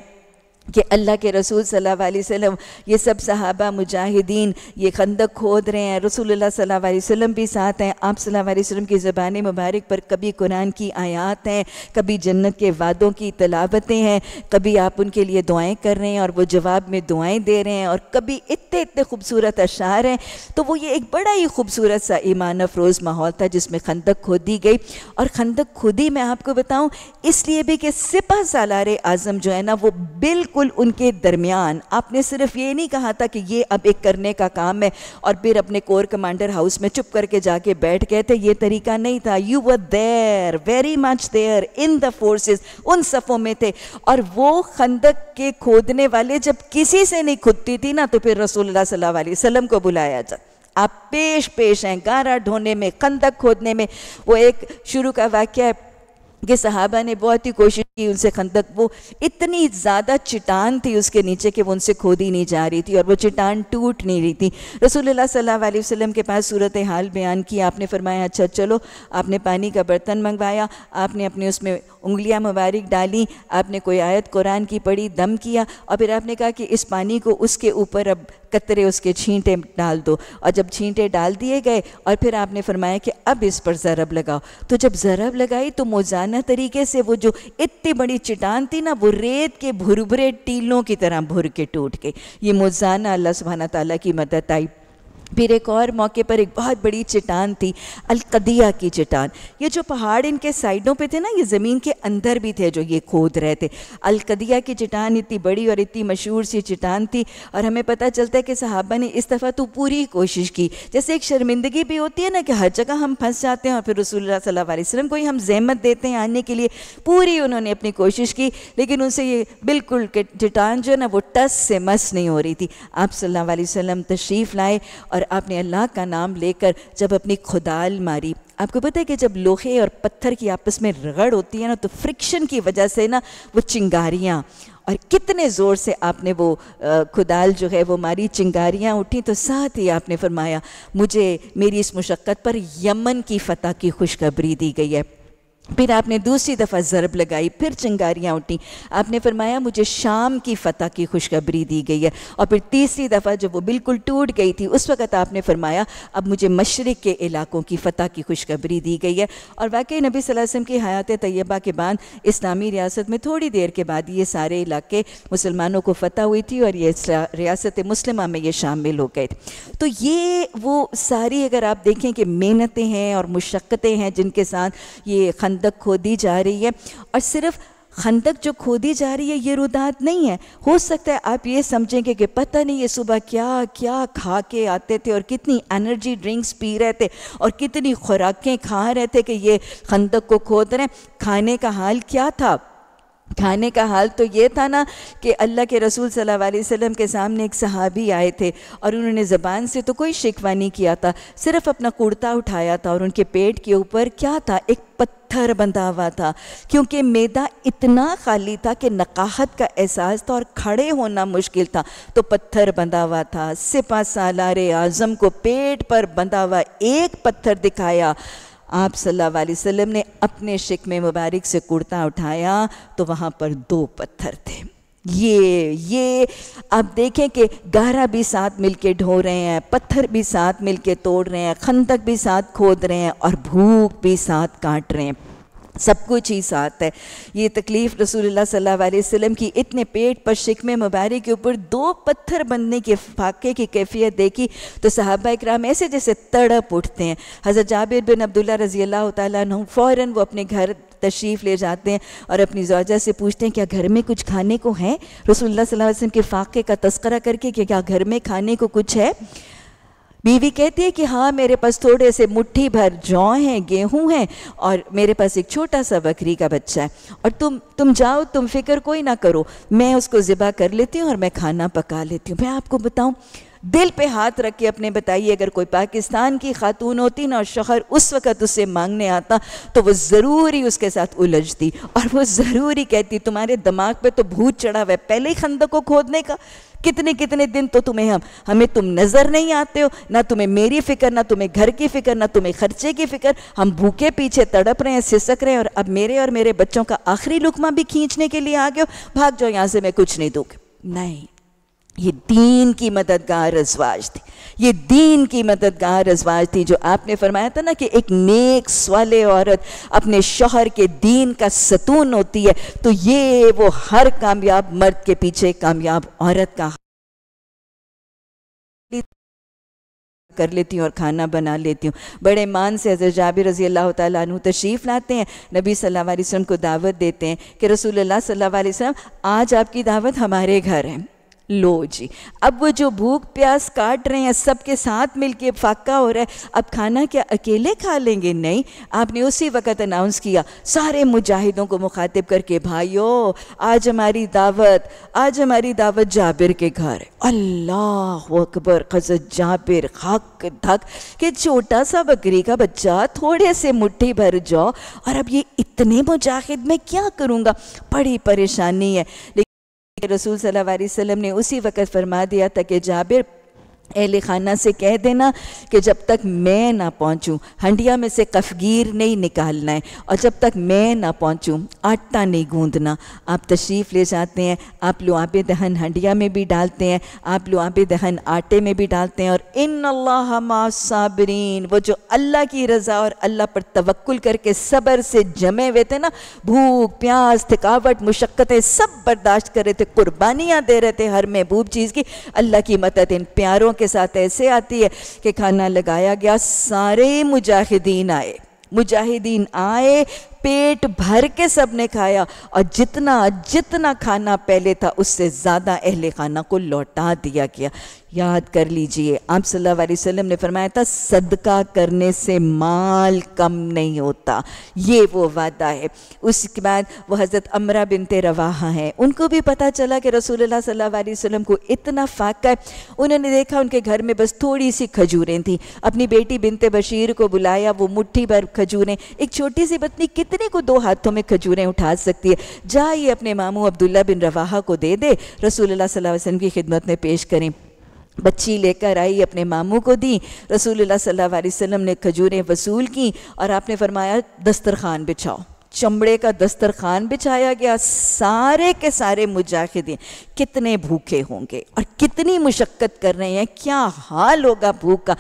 कि अल्लाह के रसूल सल्लल्लाहु अलैहि वसल्लम ये सब सहाबा मुजाहिदीन ये खंदक खोद रहे हैं रसूलुल्लाह सल्लल्लाहु अलैहि वसल्लम भी साथ हैं आप सल्लल्लाहु अलैहि वसल्लम की ज़बान मुबारक पर कभी कुरान की आयात हैं कभी जन्नत के वादों की तलावतें हैं कभी आप उनके लिए दुआएं कर रहे हैं और वो जवाब में दुआएँ दे रहे हैं और कभी इतने इतने खूबसूरत अशार हैं तो वो ये एक बड़ा ही खूबसूरत सा ईमान अफरोज़ माहौल था जिसमें खंदक खोदी गई और खंदक खुदी मैं आपको बताऊँ इसलिए भी कि सिपा सालार आज़म जो है ना वो बिल्कुल बिल्कुल उनके दरमियान आपने सिर्फ ये नहीं कहा था कि ये अब एक करने का काम है और फिर अपने कोर कमांडर हाउस में चुप करके जाके बैठ गए थे ये तरीका नहीं था you were there very much there in the forces उन सफ़ों में थे और वो खंदक के खोदने वाले जब किसी से नहीं खुदती थी ना तो फिर रसूलुल्लाह सल्लल्लाहु अलैहि वसल्लम को बुलाया जा आप पेश पेश हैं गारा ढोने में कंदक खोदने में वो एक शुरू का वाक्य है कि सहाबा ने बहुत ही कोशिश की उनसे खंदक वो इतनी ज़्यादा चिटान थी उसके नीचे कि वो उनसे खोदी नहीं जा रही थी और वो चिटान टूट नहीं रही थी रसूलुल्लाह सल्लल्लाहु अलैहि वसल्लम के पास सूरत हाल बयान की आपने फरमाया अच्छा चलो आपने पानी का बर्तन मंगवाया आपने अपने उसमें उंगलियां मुबारक डाली आपने कोई आयत कुरान की पढ़ी दम किया और फिर आपने कहा कि इस पानी को उसके ऊपर अब कतरे उसके छींटे डाल दो और जब छींटे डाल दिए गए और फिर आपने फरमाया कि अब इस पर ज़रब लगाओ तो जब ज़रब लगाई तो मोजाना तरीके से वो जो इतनी बड़ी चटान थी ना वो रेत के भुरभुरे टीलों की तरह भुर के टूट गई ये मोजाना अल्लाह सुबहाना तला की मदद आई फिर एक और मौके पर एक बहुत बड़ी चट्टान थी अलकदिया की चट्टान ये जो पहाड़ इनके साइडों पे थे ना ये ज़मीन के अंदर भी थे जो ये खोद रहे थे अलकदिया की चट्टान इतनी बड़ी और इतनी मशहूर सी चट्टान थी और हमें पता चलता है कि साहबा ने इस दफ़ा तो पूरी कोशिश की जैसे एक शर्मिंदगी भी होती है ना कि हर जगह हम फंस जाते हैं और फिर रसूल सल्ला वसलम को ही हम जहमत देते हैं आने के लिए पूरी उन्होंने अपनी कोशिश की लेकिन उनसे ये बिल्कुल चट्टान जो है ना वो टस से मस नहीं हो रही थी आप सल्ला वसलम तशरीफ़ लाए और आपने अल्लाह का नाम लेकर जब अपनी खुदाल मारी आपको पता है कि जब लोहे और पत्थर की आपस में रगड़ होती है ना तो फ्रिक्शन की वजह से ना वो चिंगारियाँ और कितने ज़ोर से आपने वो खुदाल जो है वो मारी चिंगारियाँ उठी तो साथ ही आपने फरमाया मुझे मेरी इस मुशक्क़त पर यमन की फ़तह की खुशखबरी दी गई है फिर आपने दूसरी दफ़ा ज़रब लगाई फिर चिंगारियाँ उठी आपने फरमाया मुझे शाम की फतह की खुशखबरी दी गई है और फिर तीसरी दफ़ा जब वो बिल्कुल टूट गई थी उस वक़्त आपने फरमाया अब मुझे मशरक़ के इलाकों की फतह की खुशखबरी दी गई है और वाकई नबी वसम की हयात तय्यबा के बाद इस्लामी रियासत में थोड़ी देर के बाद ये सारे इलाके मुसलमानों को फतह हुई थी और ये रियासत मुस्लिम में ये शामिल हो गए थे तो ये वो सारी अगर आप देखें कि मेहनतें हैं और मशक्क़तें हैं जिनके साथ ये खन खंदक खोदी जा रही है और सिर्फ खंदक जो खोदी जा रही है ये रुदात नहीं है हो सकता है आप ये समझेंगे कि पता नहीं ये सुबह क्या क्या खा के आते थे और कितनी एनर्जी ड्रिंक्स पी रहे थे और कितनी खुराकें खा रहे थे कि ये खंदक को खोद रहे हैं खाने का हाल क्या था खाने का हाल तो ये था ना कि अल्लाह के रसूल सल्लल्लाहु अलैहि वसल्लम के सामने एक सहाबी आए थे और उन्होंने ज़बान से तो कोई शिकवा नहीं किया था सिर्फ अपना कुर्ता उठाया था और उनके पेट के ऊपर क्या था एक पत्थर बंधा हुआ था क्योंकि मैदा इतना खाली था कि नकाहत का एहसास था और खड़े होना मुश्किल था तो पत्थर बंधा हुआ था सिपा सालार आज़म को पेट पर बंधा हुआ एक पत्थर दिखाया आप सल्लल्लाहु अलैहि वसल्लम ने अपने शिक में मुबारक से कुर्ता उठाया तो वहाँ पर दो पत्थर थे ये ये आप देखें कि गारा भी साथ मिलके ढो रहे हैं पत्थर भी साथ मिलके तोड़ रहे हैं खंदक भी साथ खोद रहे हैं और भूख भी साथ काट रहे हैं सब कुछ ही साथ है ये तकलीफ़ रसूलुल्लाह सल्लल्लाहु अलैहि वसल्लम की इतने पेट पर शिकमे मुबारक के ऊपर दो पत्थर बनने के फाके की कैफियत देखी तो साहबा इकराम ऐसे जैसे तड़प उठते हैं हज़रत जाबिर बिन अब्दुल्ला रजी अल्लाह तुम फ़ौर वो अपने घर तशरीफ़ ले जाते हैं और अपनी जोजा से पूछते हैं क्या घर में कुछ खाने को है रसूलुल्लाह सल्लल्लाहु अलैहि वसल्लम के फाके का तस्करा करके कि क्या घर में खाने को कुछ है बीवी कहती है कि हाँ मेरे पास थोड़े से मुट्ठी भर जौ हैं गेहूं हैं और मेरे पास एक छोटा सा बकरी का बच्चा है और तुम तुम जाओ तुम फिक्र कोई ना करो मैं उसको ज़िबा कर लेती हूँ और मैं खाना पका लेती हूँ मैं आपको बताऊँ दिल पे हाथ रख के अपने बताइए अगर कोई पाकिस्तान की खातून होती ना और शहर उस वक़्त उससे मांगने आता तो वो ज़रूरी उसके साथ उलझती और वो ज़रूरी कहती तुम्हारे दिमाग पे तो भूत चढ़ा हुआ है पहले ही खंदकों को खोदने का कितने कितने दिन तो तुम्हें हम हमें तुम नज़र नहीं आते हो ना तुम्हें मेरी फ़िक्र ना तुम्हें घर की फ़िक्र ना तुम्हें खर्चे की फ़िक्र हम भूखे पीछे तड़प रहे हैं सिसक रहे हैं और अब मेरे और मेरे बच्चों का आखिरी लुकमा भी खींचने के लिए आ गए हो भाग जाओ यहां से मैं कुछ नहीं दूंगी नहीं ये दीन की मददगार रजवाज थी ये दीन की मददगार रजवाज थी जो आपने फरमाया था ना कि एक नेक स्वाले औरत अपने शोहर के दीन का सतून होती है तो ये वो हर कामयाब मर्द के पीछे कामयाब औरत का कर लेती हूँ और खाना बना लेती हूँ बड़े मान से हज़रत जाबिर रज़ी अल्लाह तु तशरीफ़ लाते हैं नबी सल्लल्लाहु अलैहि वसल्लम को दावत देते हैं कि रसूलुल्लाह सल्लल्लाहु अलैहि वसल्लम आज आपकी दावत हमारे घर है लो जी अब वो जो भूख प्यास काट रहे हैं सबके साथ मिलके फाका हो रहा है अब खाना क्या अकेले खा लेंगे नहीं आपने उसी वक्त अनाउंस किया सारे मुजाहिदों को मुखातिब करके भाइयों आज हमारी दावत आज हमारी दावत जाबिर के घर है अल्लाह अकबर खजत जाबिर हक धक के छोटा सा बकरी का बच्चा थोड़े से मुट्ठी भर जाओ और अब ये इतने मुजाहिद मैं क्या करूँगा बड़ी परेशानी है रसूल सल्लल्लाहु अलैहि वसल्लम ने उसी वक़्त फरमा दिया था कि जाबिर अहल खाना से कह देना कि जब तक मैं ना पहुँचूँ हंडिया में से कफगीर नहीं निकालना है और जब तक मैं ना पहुँचूँ आटा नहीं गूँधना आप तशरीफ़ ले जाते हैं आप लुआब दहन हंडिया में भी डालते हैं आप लुआब दहन आटे में भी डालते हैं और इन अल्लाह साबरीन वो जो अल्लाह की रज़ा और अल्लाह पर तवक्ल करके सब्र से जमे हुए थे ना भूख प्याज थकावट मुशक्क़तें सब बर्दाश्त कर रहे थे कुर्बानियाँ दे रहे थे हर महबूब चीज़ की अल्लाह की मदद इन प्यारों के साथ ऐसे आती है कि खाना लगाया गया सारे मुजाहिदीन आए मुजाहिदीन आए पेट भर के सब ने खाया और जितना जितना खाना पहले था उससे ज़्यादा अहल खाना को लौटा दिया गया याद कर लीजिए आप सल्लल्लाहु अलैहि वसल्लम ने फरमाया था सदका करने से माल कम नहीं होता ये वो वादा है उसके बाद वो हज़रत अमरा बिनते रवाहा हैं उनको भी पता चला कि रसूलुल्लाह सल्लल्लाहु अलैहि वसल्लम को इतना फाका है उन्होंने देखा उनके घर में बस थोड़ी सी खजूरें थी अपनी बेटी बिनते बशीर को बुलाया वो मुट्ठी भर खजूरें एक छोटी सी पत्नी कितनी कितने को दो हाथों में खजूरें उठा सकती है जाइए अपने मामू अब्दुल्ला बिन रवाहा को दे दे रसूलुल्लाह सल्लल्लाहु अलैहि वसल्लम की खिदमत में पेश करें बच्ची लेकर आई अपने मामू को दी रसूलुल्लाह सल्लल्लाहु अलैहि वसल्लम ने खजूरें वसूल की और आपने फरमाया दस्तरखान बिछाओ चमड़े का दस्तरखान बिछाया गया सारे के सारे मुजाहिदीन कितने भूखे होंगे और कितनी मुशक्क़त कर रहे हैं क्या हाल होगा भूख का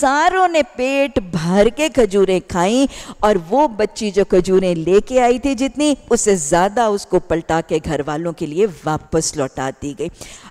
सारों ने पेट भर के खजूरें खाई और वो बच्ची जो खजूरें लेके आई थी जितनी उससे ज़्यादा उसको पलटा के घर वालों के लिए वापस लौटा दी गई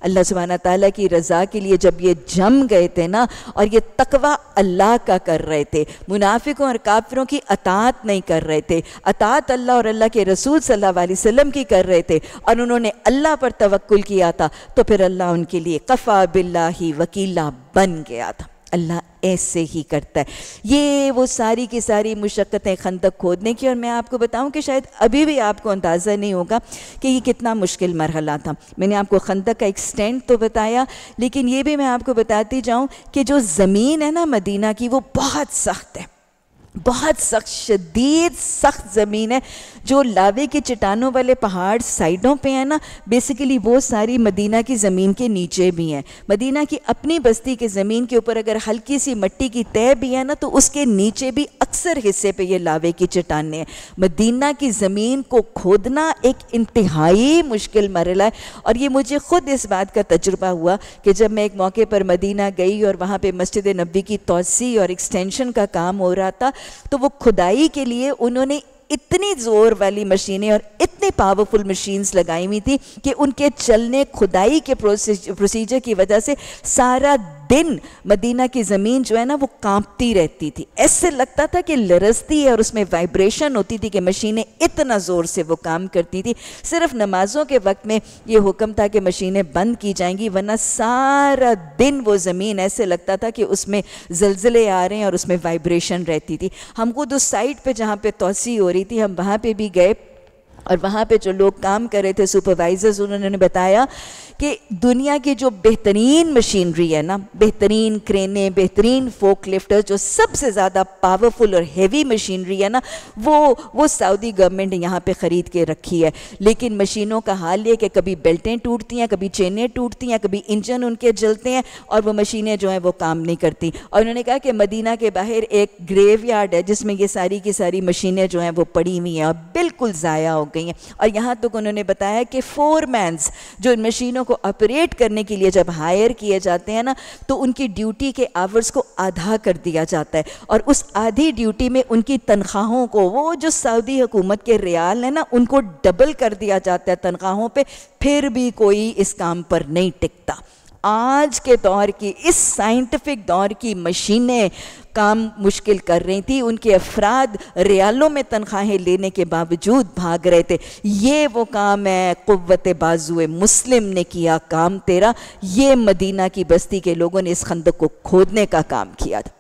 अल्लाह सुबहाना ताली की रज़ा के लिए जब ये जम गए थे ना और ये तकवा अल्लाह का कर रहे थे मुनाफिकों और काफिरों की अतात नहीं कर रहे थे अतात अल्लाह और अल्लाह के रसूल सल्ला वसम की कर रहे थे और उन्होंने अल्लाह पर तो कबूल किया था तो फिर अल्लाह उनके लिए कफ़ा बिल्ला ही वकीला बन गया था अल्लाह ऐसे ही करता है ये वो सारी की सारी मुशक्क़तें खंदक खोदने की और मैं आपको बताऊं कि शायद अभी भी आपको अंदाज़ा नहीं होगा कि ये कितना मुश्किल मरहला था मैंने आपको खंदक का एक्सटेंड तो बताया लेकिन ये भी मैं आपको बताती जाऊं कि जो ज़मीन है ना मदीना की वो बहुत सख्त है बहुत सख्त शदीद सख्त ज़मीन है जो लावे के चट्टानों वाले पहाड़ साइडों पे हैं ना बेसिकली वो सारी मदीना की ज़मीन के नीचे भी हैं मदीना की अपनी बस्ती के ज़मीन के ऊपर अगर हल्की सी मिट्टी की तय भी है ना तो उसके नीचे भी अक्सर हिस्से पे ये लावे की चट्टान हैं मदीना की ज़मीन को खोदना एक इंतहाई मुश्किल मरला है और ये मुझे ख़ुद इस बात का तजुर्बा हुआ कि जब मैं एक मौके पर मदीना गई और वहाँ पर मस्जिद नबी की तोसी और एक्सटेंशन का काम हो रहा था तो वो खुदाई के लिए उन्होंने इतनी ज़ोर वाली मशीनें और इतनी पावरफुल मशीन्स लगाई हुई थी कि उनके चलने खुदाई के प्रोसीजर की वजह से सारा दिन मदीना की ज़मीन जो है ना वो कांपती रहती थी ऐसे लगता था कि लरसती है और उसमें वाइब्रेशन होती थी कि मशीनें इतना ज़ोर से वो काम करती थी सिर्फ नमाज़ों के वक्त में ये हुक्म था कि मशीनें बंद की जाएंगी वरना सारा दिन वो ज़मीन ऐसे लगता था कि उसमें जलजिले आ रहे हैं और उसमें वाइब्रेशन रहती थी हम खुद उस साइड पर जहाँ पर तोसी हो रही थी हम वहाँ पर भी गए और वहाँ पे जो लोग काम कर रहे थे सुपरवाइज़र्स उन्होंने बताया कि दुनिया की जो बेहतरीन मशीनरी है ना बेहतरीन क्रेनें बेहतरीन फोक लिफ्टर जो सबसे ज़्यादा पावरफुल और हेवी मशीनरी है ना वो वो सऊदी गवर्नमेंट ने यहाँ पे ख़रीद के रखी है लेकिन मशीनों का हाल ये कि कभी बेल्टें टूटती हैं कभी चेनें टूटती हैं कभी इंजन उनके जलते हैं और वो मशीनें जो हैं वो काम नहीं करती और उन्होंने कहा कि मदीना के बाहर एक ग्रेव यार्ड है जिसमें ये सारी की सारी मशीनें जो हैं वो पड़ी हुई हैं और बिल्कुल ज़ाया हो गई हैं और यहाँ तक तो उन्होंने बताया कि फोर जो इन मशीनों को ऑपरेट करने के लिए जब हायर किए जाते हैं ना तो उनकी ड्यूटी के आवर्स को आधा कर दिया जाता है और उस आधी ड्यूटी में उनकी तनख्वाहों को वो जो सऊदी हुकूमत के रियाल हैं ना उनको डबल कर दिया जाता है तनख्वाहों पर फिर भी कोई इस काम पर नहीं टिकता आज के दौर की इस साइंटिफिक दौर की मशीनें काम मुश्किल कर रही थी उनके अफराद रियालों में तनख्वाहें लेने के बावजूद भाग रहे थे ये वो काम है कुत बाजुए मुस्लिम ने किया काम तेरा ये मदीना की बस्ती के लोगों ने इस खंदक को खोदने का काम किया था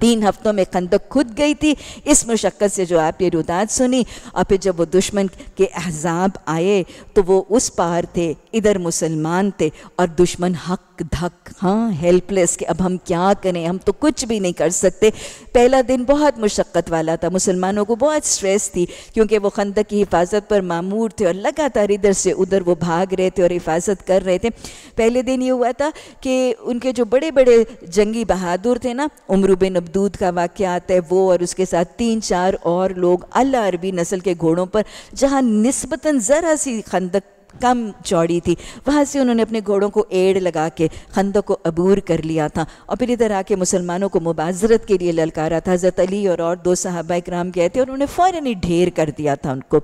तीन हफ्तों में खंदक खुद गई थी इस मुशक्क़त से जो आप ये रुदात सुनी और फिर जब वो दुश्मन के अहजाब आए तो वो उस पार थे इधर मुसलमान थे और दुश्मन हक धक हाँ हेल्पलेस कि अब हम क्या करें हम तो कुछ भी नहीं कर सकते पहला दिन बहुत मुशक्क़त वाला था मुसलमानों को बहुत स्ट्रेस थी क्योंकि वो खंदक की हिफाजत पर मामूर थे और लगातार इधर से उधर वो भाग रहे थे और हिफाजत कर रहे थे पहले दिन ये हुआ था कि उनके जो बड़े बड़े जंगी बहादुर थे ना उम्र बिन अबदूद का वाक़ आता है वो और उसके साथ तीन चार और लोग अल्ला अरबी नस्ल के घोड़ों पर जहाँ नस्बता ज़रा सी खंदक कम चौड़ी थी वहाँ से उन्होंने अपने घोड़ों को एड़ लगा के खंदों को अबूर कर लिया था और फिर इधर आके मुसलमानों को मुबाजरत के लिए ललकारा था हज़रत अली और, और दो साहबा इक्राम गए थे और उन्होंने फ़ौरन ही ढेर कर दिया था उनको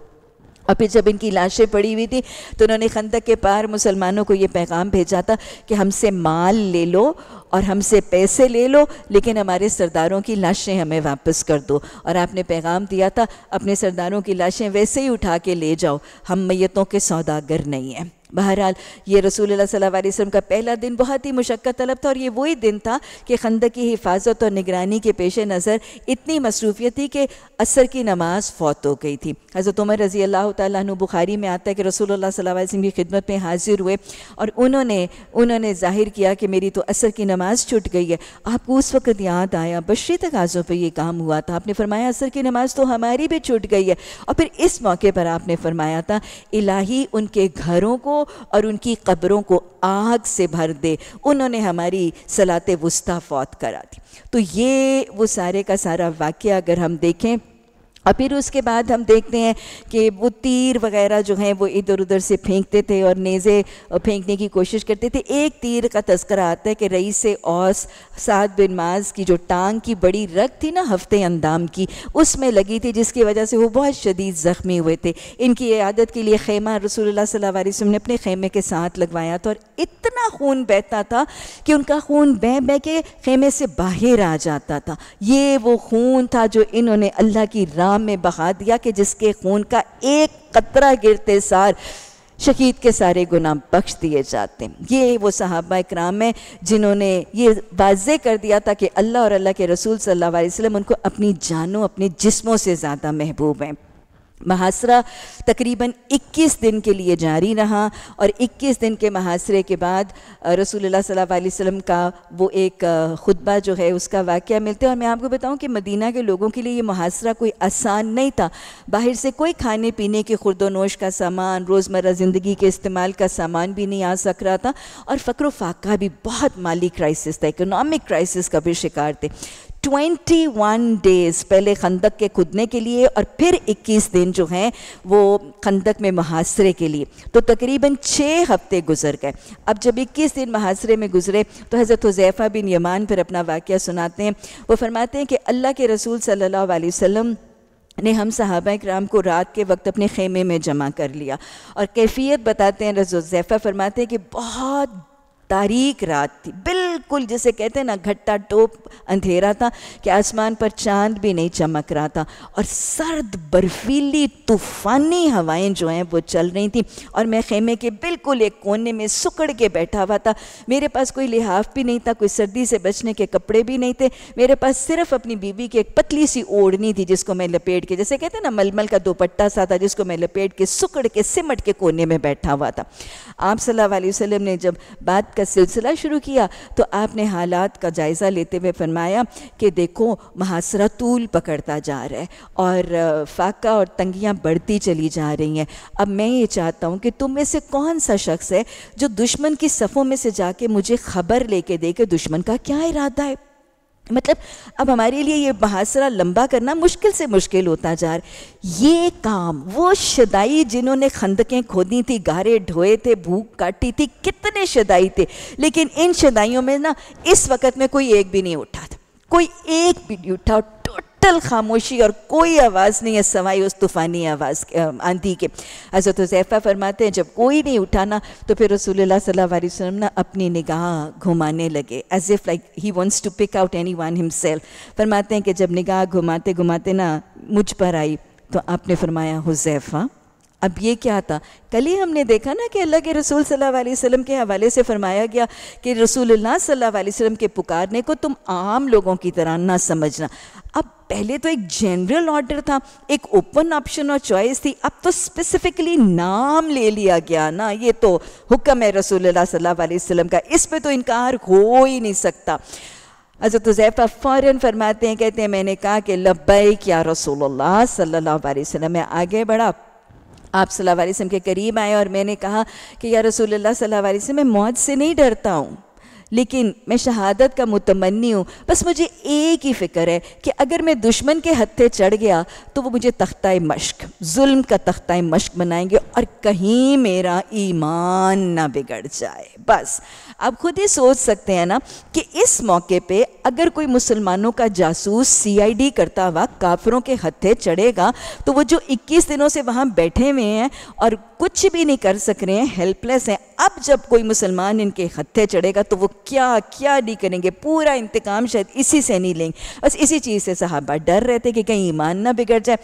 और फिर जब इनकी लाशें पड़ी हुई थी तो उन्होंने खंदक के पार मुसलमानों को ये पैगाम भेजा था कि हमसे माल ले लो और हमसे पैसे ले लो लेकिन हमारे सरदारों की लाशें हमें वापस कर दो और आपने पैगाम दिया था अपने सरदारों की लाशें वैसे ही उठा के ले जाओ हम मैतों के सौदागर नहीं हैं बहरहाल ये रसूल सल्लाम का पहला दिन बहुत ही मुशक्त तलब था और ये वही दिन था कि ख़ंद की हिफाजत और निगरानी के पेश नज़र इतनी मसरूफियत थी कि असर की नमाज फौत हो गई थी हज़रत उमर रज़ी अल्लाह तु बुखारी में आता है कि रसूल सल्लल्लाहु की खिदमत में हाजिर हुए और उन्होंने उन्होंने जाहिर किया कि मेरी तो असर की नमाज़ छूट गई है आपको उस वक्त याद आया बशरी तकाज़ों पर यह काम हुआ था आपने फरमाया असर की नमाज़ तो हमारी भी छूट गई है और फिर इस मौके पर आपने फरमाया था इलाही उनके घरों को और उनकी कब्रों को आग से भर दे उन्होंने हमारी सलात वस्ता फौत करा दी तो ये वो सारे का सारा वाक्य अगर हम देखें और फिर उसके बाद हम देखते हैं कि वो तीर वगैरह जो हैं वो इधर उधर से फेंकते थे और नेज़े फेंकने की कोशिश करते थे एक तीर का तस्करा आता है कि रईस से औस साद बिन माज की जो टांग की बड़ी रग थी ना हफ्ते अंदाम की उसमें लगी थी जिसकी वजह से वो बहुत शदीद ज़ख्मी हुए थे इनकी आदत के लिए खेमा रसूल सल्ला ने अपने खेमे के साथ लगवाया था और इतना खून बहता था कि उनका खून बह बह के खेमे से बाहर आ जाता था ये वो खून था जो इन्होंने अल्लाह की राह तमाम में बहा दिया कि जिसके खून का एक कतरा गिरते सार शहीद के सारे गुनाह बख्श दिए जाते हैं ये वो सहाबा इक्राम हैं जिन्होंने ये वाजे कर दिया था कि अल्लाह और अल्लाह के रसूल सल्लल्लाहु अलैहि वसल्लम उनको अपनी जानों अपने जिस्मों से ज़्यादा महबूब हैं महासरा तकरीबन 21 दिन के लिए जारी रहा और 21 दिन के महासरे के बाद रसूलुल्लाह सल्लल्लाहु अलैहि वसल्लम का वो एक खुतबा जो है उसका वाक़ मिलते और मैं आपको बताऊं कि मदीना के लोगों के लिए ये मुहासरा कोई आसान नहीं था बाहर से कोई खाने पीने के खुरदोनोश का सामान रोज़मर्रा ज़िंदगी के इस्तेमाल का सामान भी नहीं आ सक रहा था और फ़क्र फाका भी बहुत माली क्राइसिस था इकोनॉमिक क्राइसिस का भी शिकार थे 21 डेज पहले खंदक के खुदने के लिए और फिर 21 दिन जो हैं वो खंदक में मुहासरे के लिए तो तकरीबन छः हफ्ते गुजर गए अब जब 21 दिन मुहासरे में गुजरे तो हज़रत हुजैफ़ा बिन यमान फिर अपना वाक़ सुनाते हैं वो फरमाते हैं कि अल्लाह के रसूल सल्ला वसम ने हम सहाबा कराम को रात के वक्त अपने खेमे में जमा कर लिया और कैफियत बताते हैं रजोजैफ़ा फरमाते हैं कि बहुत तारीख रात थी बिल्कुल जैसे कहते हैं ना घट्टा टोप अंधेरा था कि आसमान पर चांद भी नहीं चमक रहा था और सर्द बर्फीली तूफानी हवाएं जो हैं वो चल रही थी और मैं खेमे के बिल्कुल एक कोने में सुकड़ के बैठा हुआ था मेरे पास कोई लिहाफ भी नहीं था कोई सर्दी से बचने के कपड़े भी नहीं थे मेरे पास सिर्फ अपनी बीवी की एक पतली सी ओढ़नी थी जिसको मैं लपेट के जैसे कहते ना मलमल का दोपट्टा सा था जिसको मैं लपेट के सुकड़ के सिमट के कोने में बैठा हुआ था आप सल्ला वसलम ने जब बात का सिलसिला शुरू किया तो आपने हालात का जायज़ा लेते हुए फरमाया कि देखो महासरा तूल पकड़ता जा रहा है और फाका और तंगियाँ बढ़ती चली जा रही हैं अब मैं ये चाहता हूँ कि तुम में से कौन सा शख्स है जो दुश्मन की सफ़ों में से जाके मुझे खबर लेके दे के दुश्मन का क्या इरादा है मतलब अब हमारे लिए ये महासरा लंबा करना मुश्किल से मुश्किल होता जा रहा ये काम वो शदाई जिन्होंने खंदकें खोदी थी गारे ढोए थे भूख काटी थी कितने शदाई थे लेकिन इन शदाइयों में ना इस वक्त में कोई एक भी नहीं उठा था कोई एक भी नहीं उठा टोटल खामोशी और कोई आवाज़ नहीं है सवाई उस तूफ़ानी आवाज़ आंधी के हज़रत ज़ैफ़ा फरमाते हैं जब कोई नहीं उठाना तो फिर रसूलुल्लाह सल्लल्लाहु अलैहि वसल्लम ना अपनी निगाह घुमाने लगे as if like he wants to pick out anyone himself फरमाते हैं कि जब निगाह घुमाते घुमाते ना मुझ पर आई तो आपने फरमाया हुजैफ़ा अब ये क्या था कल ही हमने देखा ना कि अल्लाह के रसूल सल्लल्लाहु अलैहि वसल्लम के हवाले से फरमाया गया कि रसूलुल्लाह सल्लल्लाहु अलैहि वसल्लम के पुकारने को तुम आम लोगों की तरह ना समझना अब पहले तो एक जनरल ऑर्डर था एक ओपन ऑप्शन और चॉइस थी अब तो स्पेसिफिकली नाम ले लिया गया ना ये तो हुक्म है रसूलुल्लाह सल्लल्लाहु अलैहि वसल्लम का इस पर तो इनकार हो ही नहीं सकता तो जैफ़ा फ़ौरन फरमाते हैं कहते हैं मैंने कहा कि लब्बैक या रसूलुल्लाह सल्लल्लाहु अलैहि वसल्लम मैं आगे बढ़ा आप सल्लल्लाहु अलैहि वसल्लम के करीब आए और मैंने कहा कि या रसूलुल्लाह सल्लल्लाहु अलैहि वसल्लम मैं मौत से नहीं डरता हूँ लेकिन मैं शहादत का मुतमनी हूँ बस मुझे एक ही फ़िक्र है कि अगर मैं दुश्मन के हत्थे चढ़ गया तो वो मुझे तख्ता मश्क जुल्म का तख्ता मश्क बनाएंगे और कहीं मेरा ईमान ना बिगड़ जाए बस आप खुद ही सोच सकते हैं ना कि इस मौके पे अगर कोई मुसलमानों का जासूस सीआईडी करता हुआ काफरों के हत्थे चढ़ेगा तो वो जो 21 दिनों से वहाँ बैठे हुए हैं और कुछ भी नहीं कर सक रहे हैं हेल्पलेस हैं अब जब कोई मुसलमान इनके हत्थे चढ़ेगा तो वो क्या क्या नहीं करेंगे पूरा इंतकाम शायद इसी से नहीं लेंगे बस इसी चीज़ से साहबा डर रहे थे कि कहीं ईमान ना बिगड़ जाए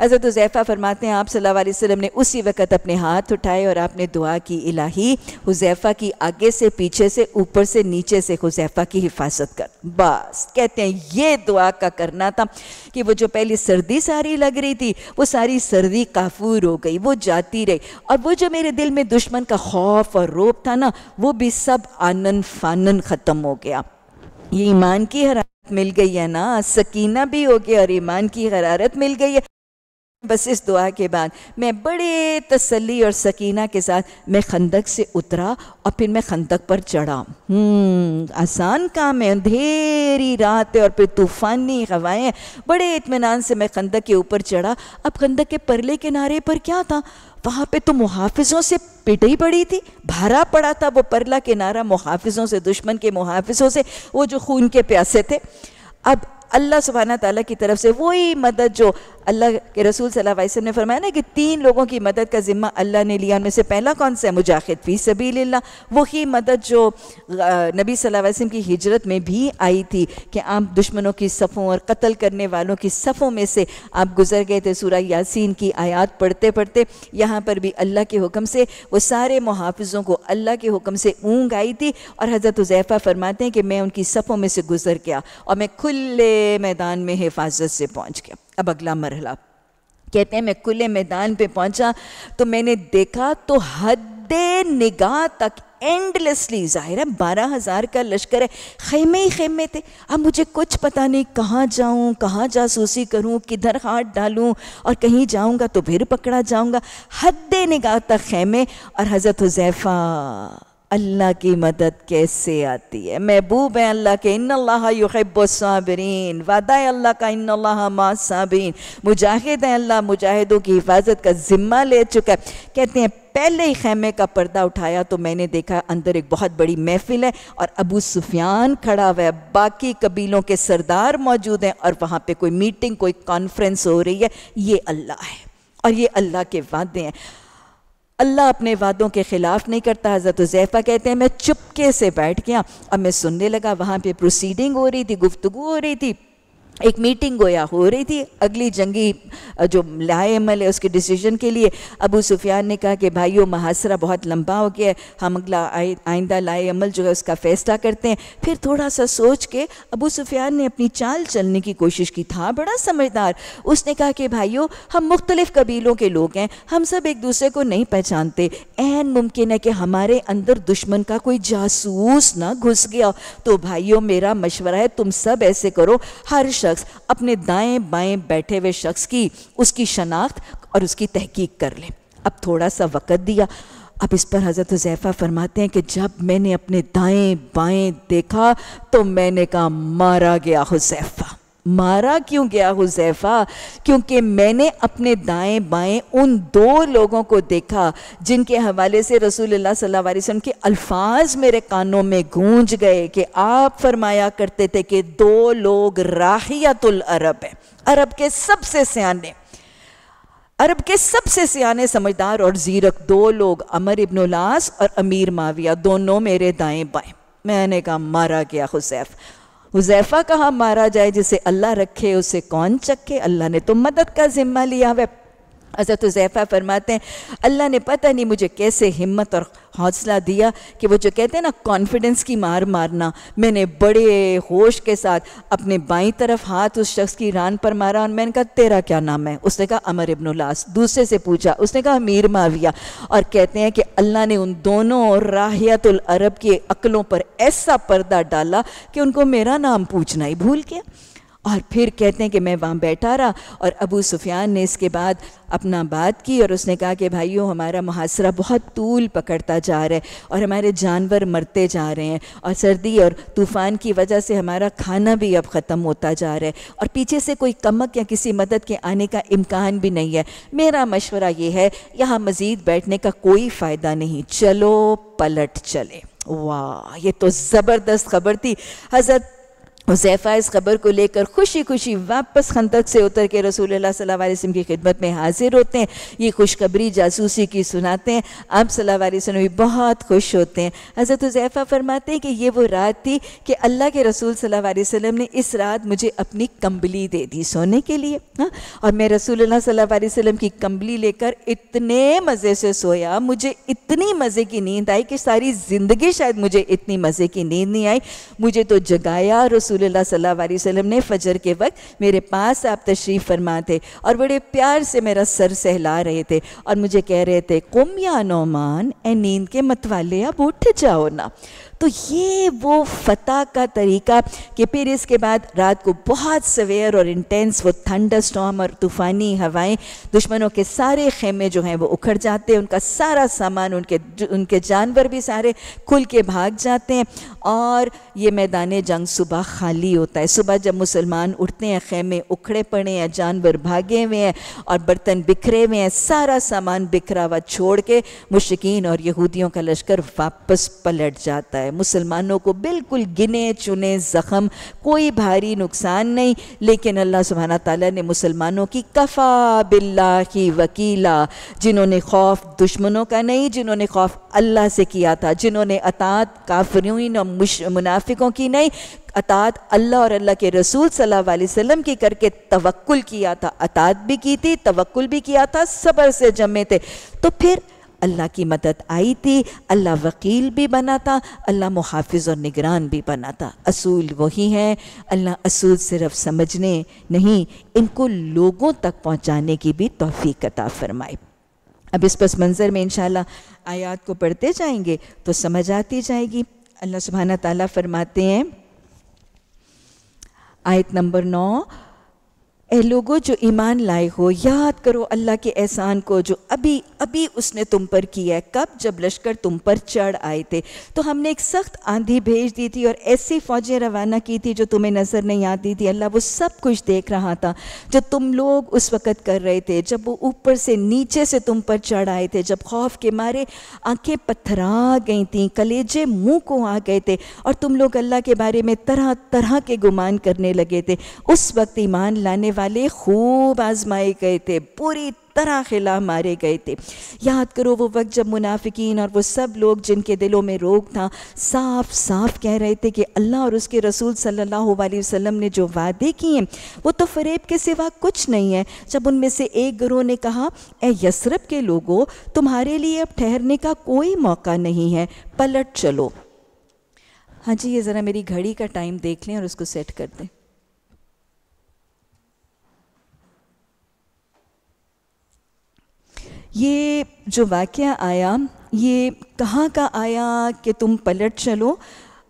हज़रत हुज़ैफ़ा फरमाते हैं आप सल्लल्लाहु अलैहि वसल्लम ने उसी वक़्त अपने हाथ उठाए और आपने दुआ की इलाही हुज़ैफ़ा की आगे से पीछे से ऊपर से नीचे से हुज़ैफ़ा की हिफाजत कर बस कहते हैं ये दुआ का करना था कि वो जो पहली सर्दी सारी लग रही थी वो सारी सर्दी काफूर हो गई वो जाती रही और वो जो मेरे दिल में दुश्मन का खौफ और रोब था ना वो भी सब आनन फानन ख़त्म हो गया ये ईमान की हरारत मिल गई है ना सकीना भी हो गया और ईमान की हरारत मिल गई है बस इस दुआ के बाद मैं बड़े तसल्ली और सकीना के साथ मैं खंदक से उतरा और फिर मैं खंदक पर चढ़ा हम्म, आसान काम है अंधेरी रात है और फिर तूफ़ानी हवाएं बड़े इतमान से मैं खंदक के ऊपर चढ़ा अब खंदक के परले किनारे पर क्या था वहाँ पे तो मुहाफ़ों से पिटी पड़ी थी भरा पड़ा था वो परला किनारा मुहाफ़ों से दुश्मन के मुहाफ़ों से वो जो खून के प्यासे थे अब अल्लाह सुबहाना तला की तरफ से वही मदद जो अल्लाह के रसूल सल्लल्लाहु अलैहि वसल्लम ने फरमाया ना कि तीन लोगों की मदद का ज़िम्मा अल्लाह ने लिया उनमें से पहला कौन सा है मुजाहिद फ़ी सभी वही मदद जो नबी सल्लल्लाहु अलैहि वसल्लम की हिजरत में भी आई थी कि आप दुश्मनों की सफ़ों और कत्ल करने वालों की सफ़ों में से आप गुजर गए थे सूर्य यासीन की आयात पढ़ते पढ़ते यहाँ पर भी अल्लाह के हुक्म से वो सारे मुहाफ़ों को अल्लाह के हुक्म से ऊँग आई थी और हज़रत ज़ैफ़ा फरमाते हैं कि मैं उनकी सफ़ों में से गुजर गया और मैं खुले मैदान में हिफाजत से पहुँच गया अब अगला मरहला कहते हैं मैं खुले मैदान पे पहुंचा तो मैंने देखा तो हद निगाह तक एंडलेसली ज़ाहिर है बारह हज़ार का लश्कर है खेमे ही खेमे थे अब मुझे कुछ पता नहीं कहाँ जाऊँ कहाँ जासूसी करूँ किधर हाथ डालूँ और कहीं जाऊँगा तो फिर पकड़ा जाऊंगा हद निगाह तक खेमे और हज़रत हुजैफ़ा अल्लाह की मदद कैसे आती है महबूब है अल्लाह के इन युहब्बुसाबरीन वादा अल्लाह का इन मासाबरीन मुजाहिद है अल्लाह मुजाहिदों की हिफाजत का ज़िम्मा ले चुका है कहते हैं पहले ही खैमे का पर्दा उठाया तो मैंने देखा अंदर एक बहुत बड़ी महफिल है और अबू सुफियान खड़ा हुआ है बाकी कबीलों के सरदार मौजूद हैं और वहाँ पर कोई मीटिंग कोई कॉन्फ्रेंस हो रही है ये अल्लाह है और ये अल्लाह के वादे हैं अल्लाह अपने वादों के ख़िलाफ़ नहीं करता हज़रत जैफ़ा कहते हैं मैं चुपके से बैठ गया अब मैं सुनने लगा वहाँ पे प्रोसीडिंग हो रही थी गुफ्तु हो रही थी एक मीटिंग गोया हो रही थी अगली जंगी जो लाए एम है उसके डिसीजन के लिए अबू सुफियान ने कहा कि भाइयों महासरा बहुत लंबा हो गया है हम अगला आइंदा लाए अमल जो है उसका फैसला करते हैं फिर थोड़ा सा सोच के अबू सुफियान ने अपनी चाल चलने की कोशिश की था बड़ा समझदार उसने कहा कि भाइयों हम मुख्तलिफ़ कबीलों के लोग हैं हम सब एक दूसरे को नहीं पहचानते एन मुमकिन है कि हमारे अंदर दुश्मन का कोई जासूस ना घुस गया तो भाइयों मेरा मशवरा है तुम सब ऐसे करो हर शख्स अपने दाएं बाएं बैठे हुए शख्स की उसकी शनाख्त और उसकी तहकीक कर ले अब थोड़ा सा वक़्त दिया अब इस पर हज़रत जैफ़ा फरमाते हैं कि जब मैंने अपने दाएं बाएं देखा तो मैंने कहा मारा गया हुजैफ़ा मारा क्यों गया हुजैफा क्योंकि मैंने अपने दाएं बाएं उन दो लोगों को देखा जिनके हवाले से रसूलुल्लाह सल्लल्लाहु अलैहि वसल्लम के अल्फाज मेरे कानों में गूंज गए कि आप फरमाया करते थे कि दो लोग राहियतुल अरब हैं अरब के सबसे सियाने अरब के सबसे सियाने समझदार और जीरक दो लोग अमर इब्न उलास और अमीर माविया दोनों मेरे दाएं बाएं मैंने कहा मारा गया हुसैफ हुजैफा कहाँ मारा जाए जिसे अल्लाह रखे उसे कौन चखे अल्लाह ने तो मदद का जिम्मा लिया वह हज़रत तो जैफ़ा फरमाते हैं अल्लाह ने पता नहीं मुझे कैसे हिम्मत और हौसला दिया कि वो जो कहते हैं ना कॉन्फिडेंस की मार मारना मैंने बड़े होश के साथ अपने बाई तरफ हाथ उस शख्स की रान पर मारा और मैंने कहा तेरा क्या नाम है उसने कहा अमर इबन उल्लास दूसरे से पूछा उसने कहा मीर माविया और कहते हैं कि अल्लाह ने उन दोनों राहियतुल अरब की अकलों पर ऐसा पर्दा डाला कि उनको मेरा नाम पूछना ही भूल गया और फिर कहते हैं कि मैं वहाँ बैठा रहा और अबू सुफियान ने इसके बाद अपना बात की और उसने कहा कि भाइयों हमारा मुहासरा बहुत तूल पकड़ता जा रहा है और हमारे जानवर मरते जा रहे हैं और सर्दी और तूफ़ान की वजह से हमारा खाना भी अब ख़त्म होता जा रहा है और पीछे से कोई कमक या किसी मदद के आने का इम्कान भी नहीं है मेरा मशवरा ये है यहाँ मज़ीद बैठने का कोई फ़ायदा नहीं चलो पलट चले वाह ये तो ज़बरदस्त खबर थी हज़रत हुसैफ़ा इस खबर को लेकर खुशी खुशी वापस खंदक से उतर के रसूल सल्लल्लाहु अलैहि की खिदमत में हाजिर होते हैं ये खुशखबरी जासूसी की सुनाते हैं आप सल्लल्लाहु भी बहुत खुश होते हैं हज़रत हुसैफ़ा फरमाते हैं कि ये वो रात थी कि अल्लाह के रसूल सल्लल्लाहु अलैहि ने इस रात मुझे अपनी कम्बली दे दी सोने के लिए हाँ और मैं रसूल सल्लल्लाहु अलैहि की कम्बली लेकर इतने मज़े से सोया मुझे इतनी मज़े की नींद आई कि सारी ज़िंदगी शायद मुझे इतनी मज़े की नींद नहीं आई मुझे तो जगाया रसूल रसूल सल्लाम ने फ़जर के वक्त मेरे पास आप तशरीफ़ फरमा थे और बड़े प्यार से मेरा सर सहला रहे थे और मुझे कह रहे थे कुम या नौमान ए नींद के मतवाले आप उठ जाओ ना तो ये वो फतह का तरीका कि फिर इसके बाद रात को बहुत सवेयर और इंटेंस वो थंडर स्टॉम और तूफ़ानी हवाएं दुश्मनों के सारे खेमे जो हैं वो उखड़ जाते हैं उनका सारा सामान उनके उनके जानवर भी सारे खुल के भाग जाते हैं और ये मैदान जंग सुबह खाली होता है सुबह जब मुसलमान उठते हैं खेमे उखड़े पड़े हैं जानवर भागे हुए हैं और बर्तन बिखरे हुए हैं सारा सामान बिखरा हुआ छोड़ के मुश्किन और यहूदियों का लश्कर वापस पलट जाता है जाए मुसलमानों को बिल्कुल गिने चुने ज़ख़म कोई भारी नुकसान नहीं लेकिन अल्लाह सुबहाना ताली ने मुसलमानों की कफ़ा बिल्ला की वकीला जिन्होंने खौफ दुश्मनों का नहीं जिन्होंने खौफ अल्लाह से किया था जिन्होंने अतात काफरीन और मुनाफिकों की नहीं अतात अल्लाह और अल्लाह के रसूल सल्लल्लाहु अलैहि वसल्लम की करके तवक्ल किया था अतात भी की थी तवक्ल भी किया था सबर से जमे थे तो फिर अल्लाह की मदद आई थी अल्लाह वकील भी बना था अल्लाह मुहाफ़ और निगरान भी बना था असूल वही हैं अल्लाह असूल सिर्फ समझने नहीं इनको लोगों तक पहुँचाने की भी तोफ़ी कता फरमाए अब इस पस मंज़र में इन आयात को पढ़ते जाएंगे तो समझ आती जाएगी अल्लाह सुबहाना तला फरमाते हैं आयत नंबर नौ ए लोगों जो ईमान लाए हो याद करो अल्लाह के एहसान को जो अभी अभी उसने तुम पर किया है कब जब लश्कर तुम पर चढ़ आए थे तो हमने एक सख्त आंधी भेज दी थी और ऐसी फौजें रवाना की थी जो तुम्हें नज़र नहीं आती थी अल्लाह वो सब कुछ देख रहा था जो तुम लोग उस वक़्त कर रहे थे जब वो ऊपर से नीचे से तुम पर चढ़ आए थे जब खौफ के मारे आंखें पत्थरा गई थी कलेजे मुँह को आ गए थे और तुम लोग अल्लाह के बारे में तरह तरह के गुमान करने लगे थे उस वक्त ईमान लाने वाले खूब आजमाए गए थे पूरी तरह खिला मारे गए थे याद करो वो वक्त जब मुनाफिकीन और वो सब लोग जिनके दिलों में रोग था साफ साफ कह रहे थे कि अल्लाह और उसके रसूल सल्लल्लाहु अलैहि वसल्लम ने जो वादे किए हैं वो तो फरेब के सिवा कुछ नहीं है जब उनमें से एक गुरु ने कहा ए यसरब के लोगों तुम्हारे लिए अब ठहरने का कोई मौका नहीं है पलट चलो हाँ जी ये ज़रा मेरी घड़ी का टाइम देख लें और उसको सेट कर दें ये जो वाक्य आया ये कहाँ का आया कि तुम पलट चलो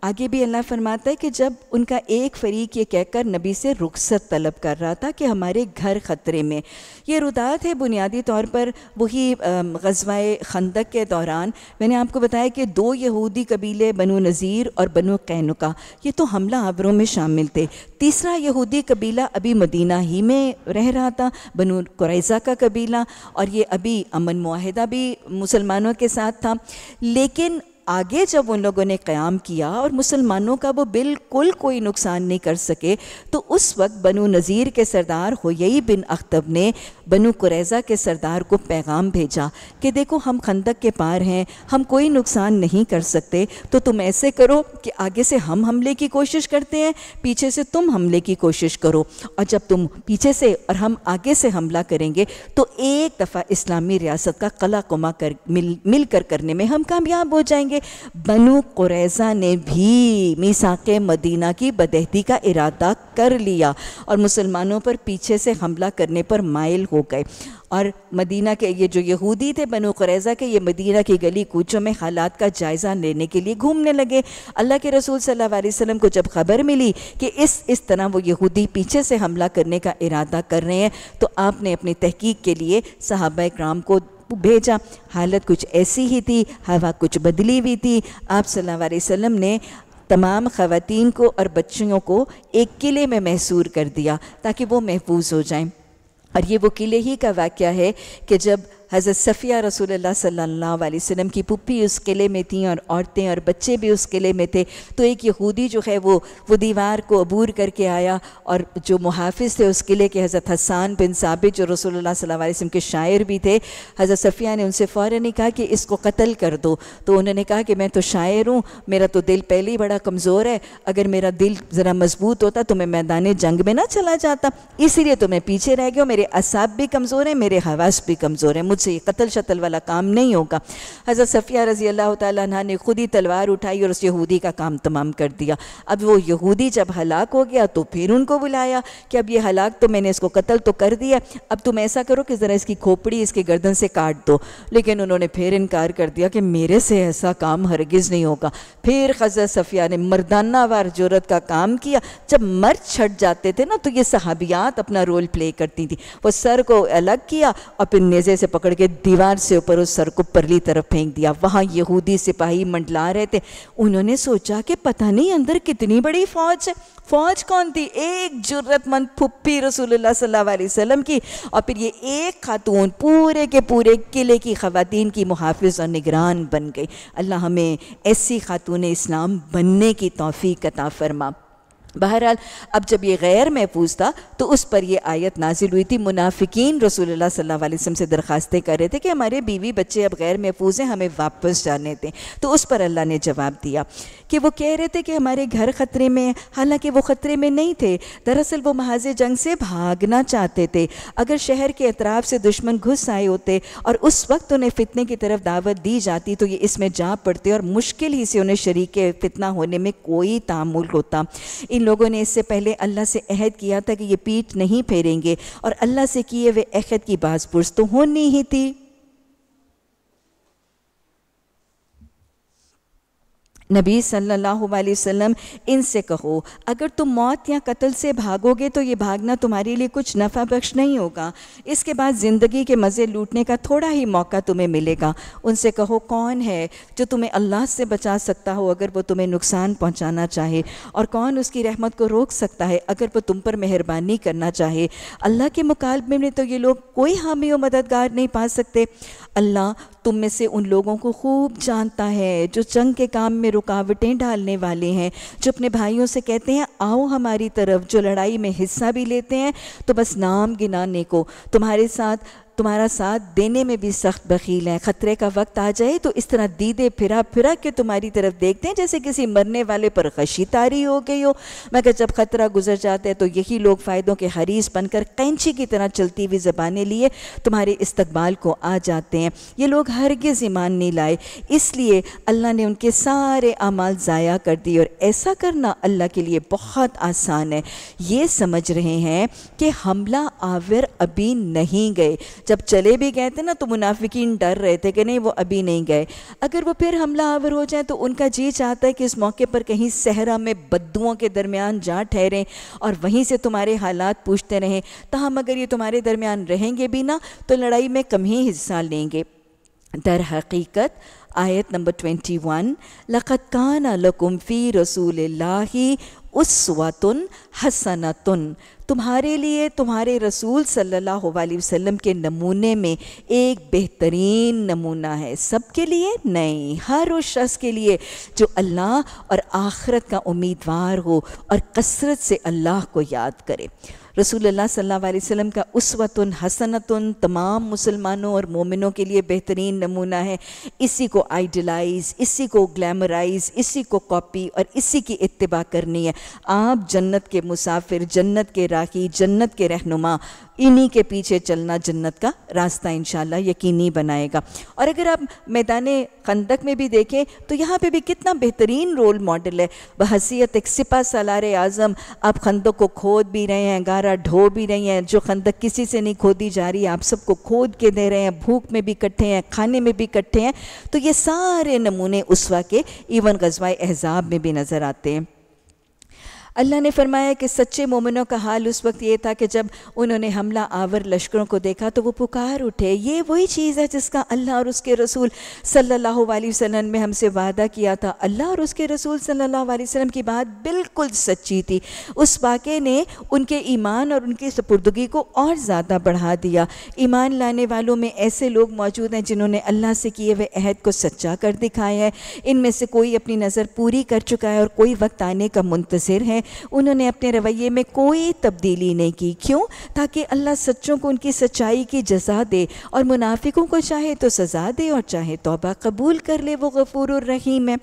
आगे भी अल्लाह फरमाता है कि जब उनका एक फरीक ये कहकर नबी से रुखसत तलब कर रहा था कि हमारे घर ख़तरे में ये रुदात है बुनियादी तौर पर वही गजवाए खंदक के दौरान मैंने आपको बताया कि दो यहूदी कबीले बनु नज़ीर और बनु कैनुका ये तो हमला आवरों में शामिल थे तीसरा यहूदी कबीला अभी मदीना ही में रह रहा था बनु क्रैज़ा का कबीला और ये अभी अमन माहिदा भी मुसलमानों के साथ था लेकिन आगे जब उन लोगों ने क़्याम किया और मुसलमानों का वो बिल्कुल कोई नुकसान नहीं कर सके तो उस वक्त बनु नज़ीर के सरदार होयई बिन अख्तब ने बनु कुरैज़ा के सरदार को पैगाम भेजा कि देखो हम खंदक के पार हैं हम कोई नुकसान नहीं कर सकते तो तुम ऐसे करो कि आगे से हम हमले की कोशिश करते हैं पीछे से तुम हमले की कोशिश करो और जब तुम पीछे से और हम आगे से हमला करेंगे तो एक दफ़ा इस्लामी रियासत का कला कुमा कर मिल मिल कर करने में हम कामयाब हो जाएंगे कि बनु कुरैज़ा ने भी मीसा के मदीना की बदहती का इरादा कर लिया और मुसलमानों पर पीछे से हमला करने पर मायल हो गए और मदीना के ये जो यहूदी थे बनु कुरैज़ा के ये मदीना की गली कूचों में हालात का जायज़ा लेने के लिए घूमने लगे अल्लाह के रसूल सल्लल्लाहु अलैहि वसल्लम को जब खबर मिली कि इस इस तरह वो यहूदी पीछे से हमला करने का इरादा कर रहे हैं तो आपने अपनी तहकीक के लिए सहाबा कराम को भेजा हालत कुछ ऐसी ही थी हवा कुछ बदली हुई थी आप सल्लल्लाहु अलैहि वसल्लम ने तमाम ख़वातीन को और बच्चियों को एक किले में महसूर कर दिया ताकि वो महफूज हो जाएं और ये वो किले ही का वाक़ है कि जब हज़रत सफ़िया रसूल सल्ला वसम की पुप्पी उस किले में थी और औरतें और बच्चे भी उस किले में थे तो एक यहूदी जो है वो वो दीवार को अबूर करके आया और जो मुहाफ़ थे उस किले के हज़रत हसान बिन साबित जो रसोल्ला वसम के शायर भी थे हज़रत सफ़िया ने उनसे फ़ौर ही कहा कि इसको कत्ल कर दो तो उन्होंने कहा कि मैं तो शायर हूँ मेरा तो दिल पहले ही बड़ा कमज़ोर है अगर मेरा दिल ज़रा मजबूत होता तो मैं मैदान जंग में ना चला जाता इसीलिए तो मैं पीछे रह गया मेरे असाब भी कमज़ोर हैं मेरे हवास भी कमज़ोर हैं मुझसे ये कत्ल शतल वाला काम नहीं होगा हज़रत सफ़िया रज़ी अल्लाह तह ने खुद ही तलवार उठाई और उस यहूदी का काम तमाम कर दिया अब वो यहूदी जब हलाक हो गया तो फिर उनको बुलाया कि अब ये हलाक तो मैंने इसको कत्ल तो कर दिया अब तुम ऐसा करो कि ज़रा इसकी खोपड़ी इसके गर्दन से काट दो लेकिन उन्होंने फिर इनकार कर दिया कि मेरे से ऐसा काम हरगिज़ नहीं होगा फिर हज़रत सफ़िया ने मर्दानावार जरूरत का काम किया जब मर्द छट जाते थे ना तो ये सहाबियात अपना रोल प्ले करती थी वो सर को अलग किया और फिर नेज़े से पकड़ पकड़ के दीवार से ऊपर उस सर को परली तरफ फेंक दिया वहाँ यहूदी सिपाही मंडला रहे थे उन्होंने सोचा कि पता नहीं अंदर कितनी बड़ी फौज है फौज कौन थी एक जरूरतमंद फुप्पी रसूलुल्लाह सल्लल्लाहु अलैहि वसल्लम की और फिर ये एक खातून पूरे के पूरे किले की खवतिन की मुहाफ़ और निगरान बन गई अल्लाह हमें ऐसी खातून इस्लाम बनने की तोफ़ी कता फरमा बहरहाल अब जब ये गैर महफूज था तो उस पर यह आयत नाजिल हुई थी मुनाफिकीन रसूलुल्लाह सल्लल्लाहु अलैहि वसल्लम से दरखास्तें कर रहे थे कि हमारे बीवी बच्चे अब गैर महफूज हैं हमें वापस जाने दें तो उस पर अल्लाह ने जवाब दिया कि वो कह रहे थे कि हमारे घर ख़तरे में हालांकि वो ख़तरे में नहीं थे दरअसल वो महाज जंग से भागना चाहते थे अगर शहर के अतराफ से दुश्मन घुस आए होते और उस वक्त उन्हें फितने की तरफ दावत दी जाती तो ये इसमें जा पड़ते और मुश्किल ही से उन्हें शरीक फितना होने में कोई तामुल होता इन लोगों ने इससे पहले अल्लाह से अहद किया था कि ये पीठ नहीं फेरेंगे और अल्लाह से किए हुए अहद की बाजपुरस तो होनी ही थी नबी सल्लल्लाहु अलैहि वसल्लम इनसे कहो अगर तुम मौत या कत्ल से भागोगे तो ये भागना तुम्हारे लिए कुछ नफ़ा बख्श नहीं होगा इसके बाद ज़िंदगी के मज़े लूटने का थोड़ा ही मौका तुम्हें मिलेगा उनसे कहो कौन है जो तुम्हें अल्लाह से बचा सकता हो अगर वो तुम्हें नुकसान पहुँचाना चाहे और कौन उसकी रहमत को रोक सकता है अगर वो तुम पर मेहरबानी करना चाहे अल्लाह के मुकाबले में तो ये लोग कोई हामी व मददगार नहीं पा सकते अल्लाह तुम में से उन लोगों को खूब जानता है जो जंग के काम में रुकावटें डालने वाले हैं जो अपने भाइयों से कहते हैं आओ हमारी तरफ जो लड़ाई में हिस्सा भी लेते हैं तो बस नाम गिनाने को तुम्हारे साथ तुम्हारा साथ देने में भी सख्त बखील हैं ख़तरे का वक्त आ जाए तो इस तरह दीदे फिरा फिरा के तुम्हारी तरफ देखते हैं जैसे किसी मरने वाले पर खशी तारी हो गई हो मगर जब ख़तरा गुजर जाता है तो यही लोग फ़ायदों के हरीस बनकर कैंची की तरह चलती हुई ज़बानें लिए तुम्हारे इस्तबाल को आ जाते हैं ये लोग हरगिज़ ईमान नहीं लाए इसलिए अल्लाह ने उनके सारे अमाल ज़ाया कर दिए और ऐसा करना अल्लाह के लिए बहुत आसान है ये समझ रहे हैं कि हमला आवर अभी नहीं गए जब चले भी गए थे ना तो मुनाफिकीन डर रहे थे कि नहीं वो अभी नहीं गए अगर वो फिर हमला आवर हो जाए तो उनका जी चाहता है कि इस मौके पर कहीं सहरा में बद्दुओं के दरमियान जा ठहरें और वहीं से तुम्हारे हालात पूछते रहें तहम अगर ये तुम्हारे दरमियान रहेंगे भी ना तो लड़ाई में कम ही हिस्सा लेंगे दर हकीकत आयत नंबर ट्वेंटी वन कान लकुम फ़ी रसूल उस्वातुन हसनतुन तुम्हारे लिए तुम्हारे रसूल सल्लल्लाहु अलैहि वसल्लम के नमूने में एक बेहतरीन नमूना है सबके लिए नहीं हर उस शख्स के लिए जो अल्लाह और आखरत का उम्मीदवार हो और कसरत से अल्लाह को याद करे रसूलुल्लाह सल्लल्लाहु अलैहि वसल्लम का उसवतुन हसनतुन तमाम मुसलमानों और मोमिनों के लिए बेहतरीन नमूना है इसी को आइडलाइज इसी को ग्लैमराइज इसी को कॉपी और इसी की इतबा करनी है आप जन्नत के मुसाफिर जन्नत के राखी जन्नत के रहनुमा इन्हीं के पीछे चलना जन्नत का रास्ता इन यकीनी बनाएगा और अगर आप मैदान खंदक में भी देखें तो यहाँ पे भी कितना बेहतरीन रोल मॉडल है बहसीत एक सिपा सलार आज़म आप खंदक को खोद भी रहे हैं गार हमारा ढो भी रही है जो खंदक किसी से नहीं खोदी जा रही आप सबको खोद के दे रहे हैं भूख में भी इकट्ठे हैं खाने में भी इकट्ठे हैं तो ये सारे नमूने उसवा के इवन गजवाए एहजाब में भी नज़र आते हैं अल्लाह ने फरमाया कि सच्चे मोमिनों का हाल उस वक्त ये था कि जब उन्होंने हमला आवर लश्करों को देखा तो वो पुकार उठे ये वही चीज़ है जिसका अल्लाह और उसके रसूल सल्लल्लाहु अलैहि वसल्लम में हमसे वादा किया था अल्लाह और उसके रसूल सल्लल्लाहु अलैहि वसल्लम की बात बिल्कुल सच्ची थी उस वाक़े ने उनके ईमान और उनकी सपुर्दगी को और ज़्यादा बढ़ा दिया ईमान लाने वालों में ऐसे लोग मौजूद हैं जिन्होंने अल्लाह से किए हुए अहद को सच्चा कर दिखाया है इनमें से कोई अपनी नज़र पूरी कर चुका है और कोई वक्त आने का मुंतज़र है उन्होंने अपने रवैये में कोई तब्दीली नहीं की क्यों ताकि अल्लाह सच्चों को उनकी सच्चाई की जजा दे और मुनाफिकों को चाहे तो सज़ा दे और चाहे तोबा कबूल कर ले वो गफूर रहीम है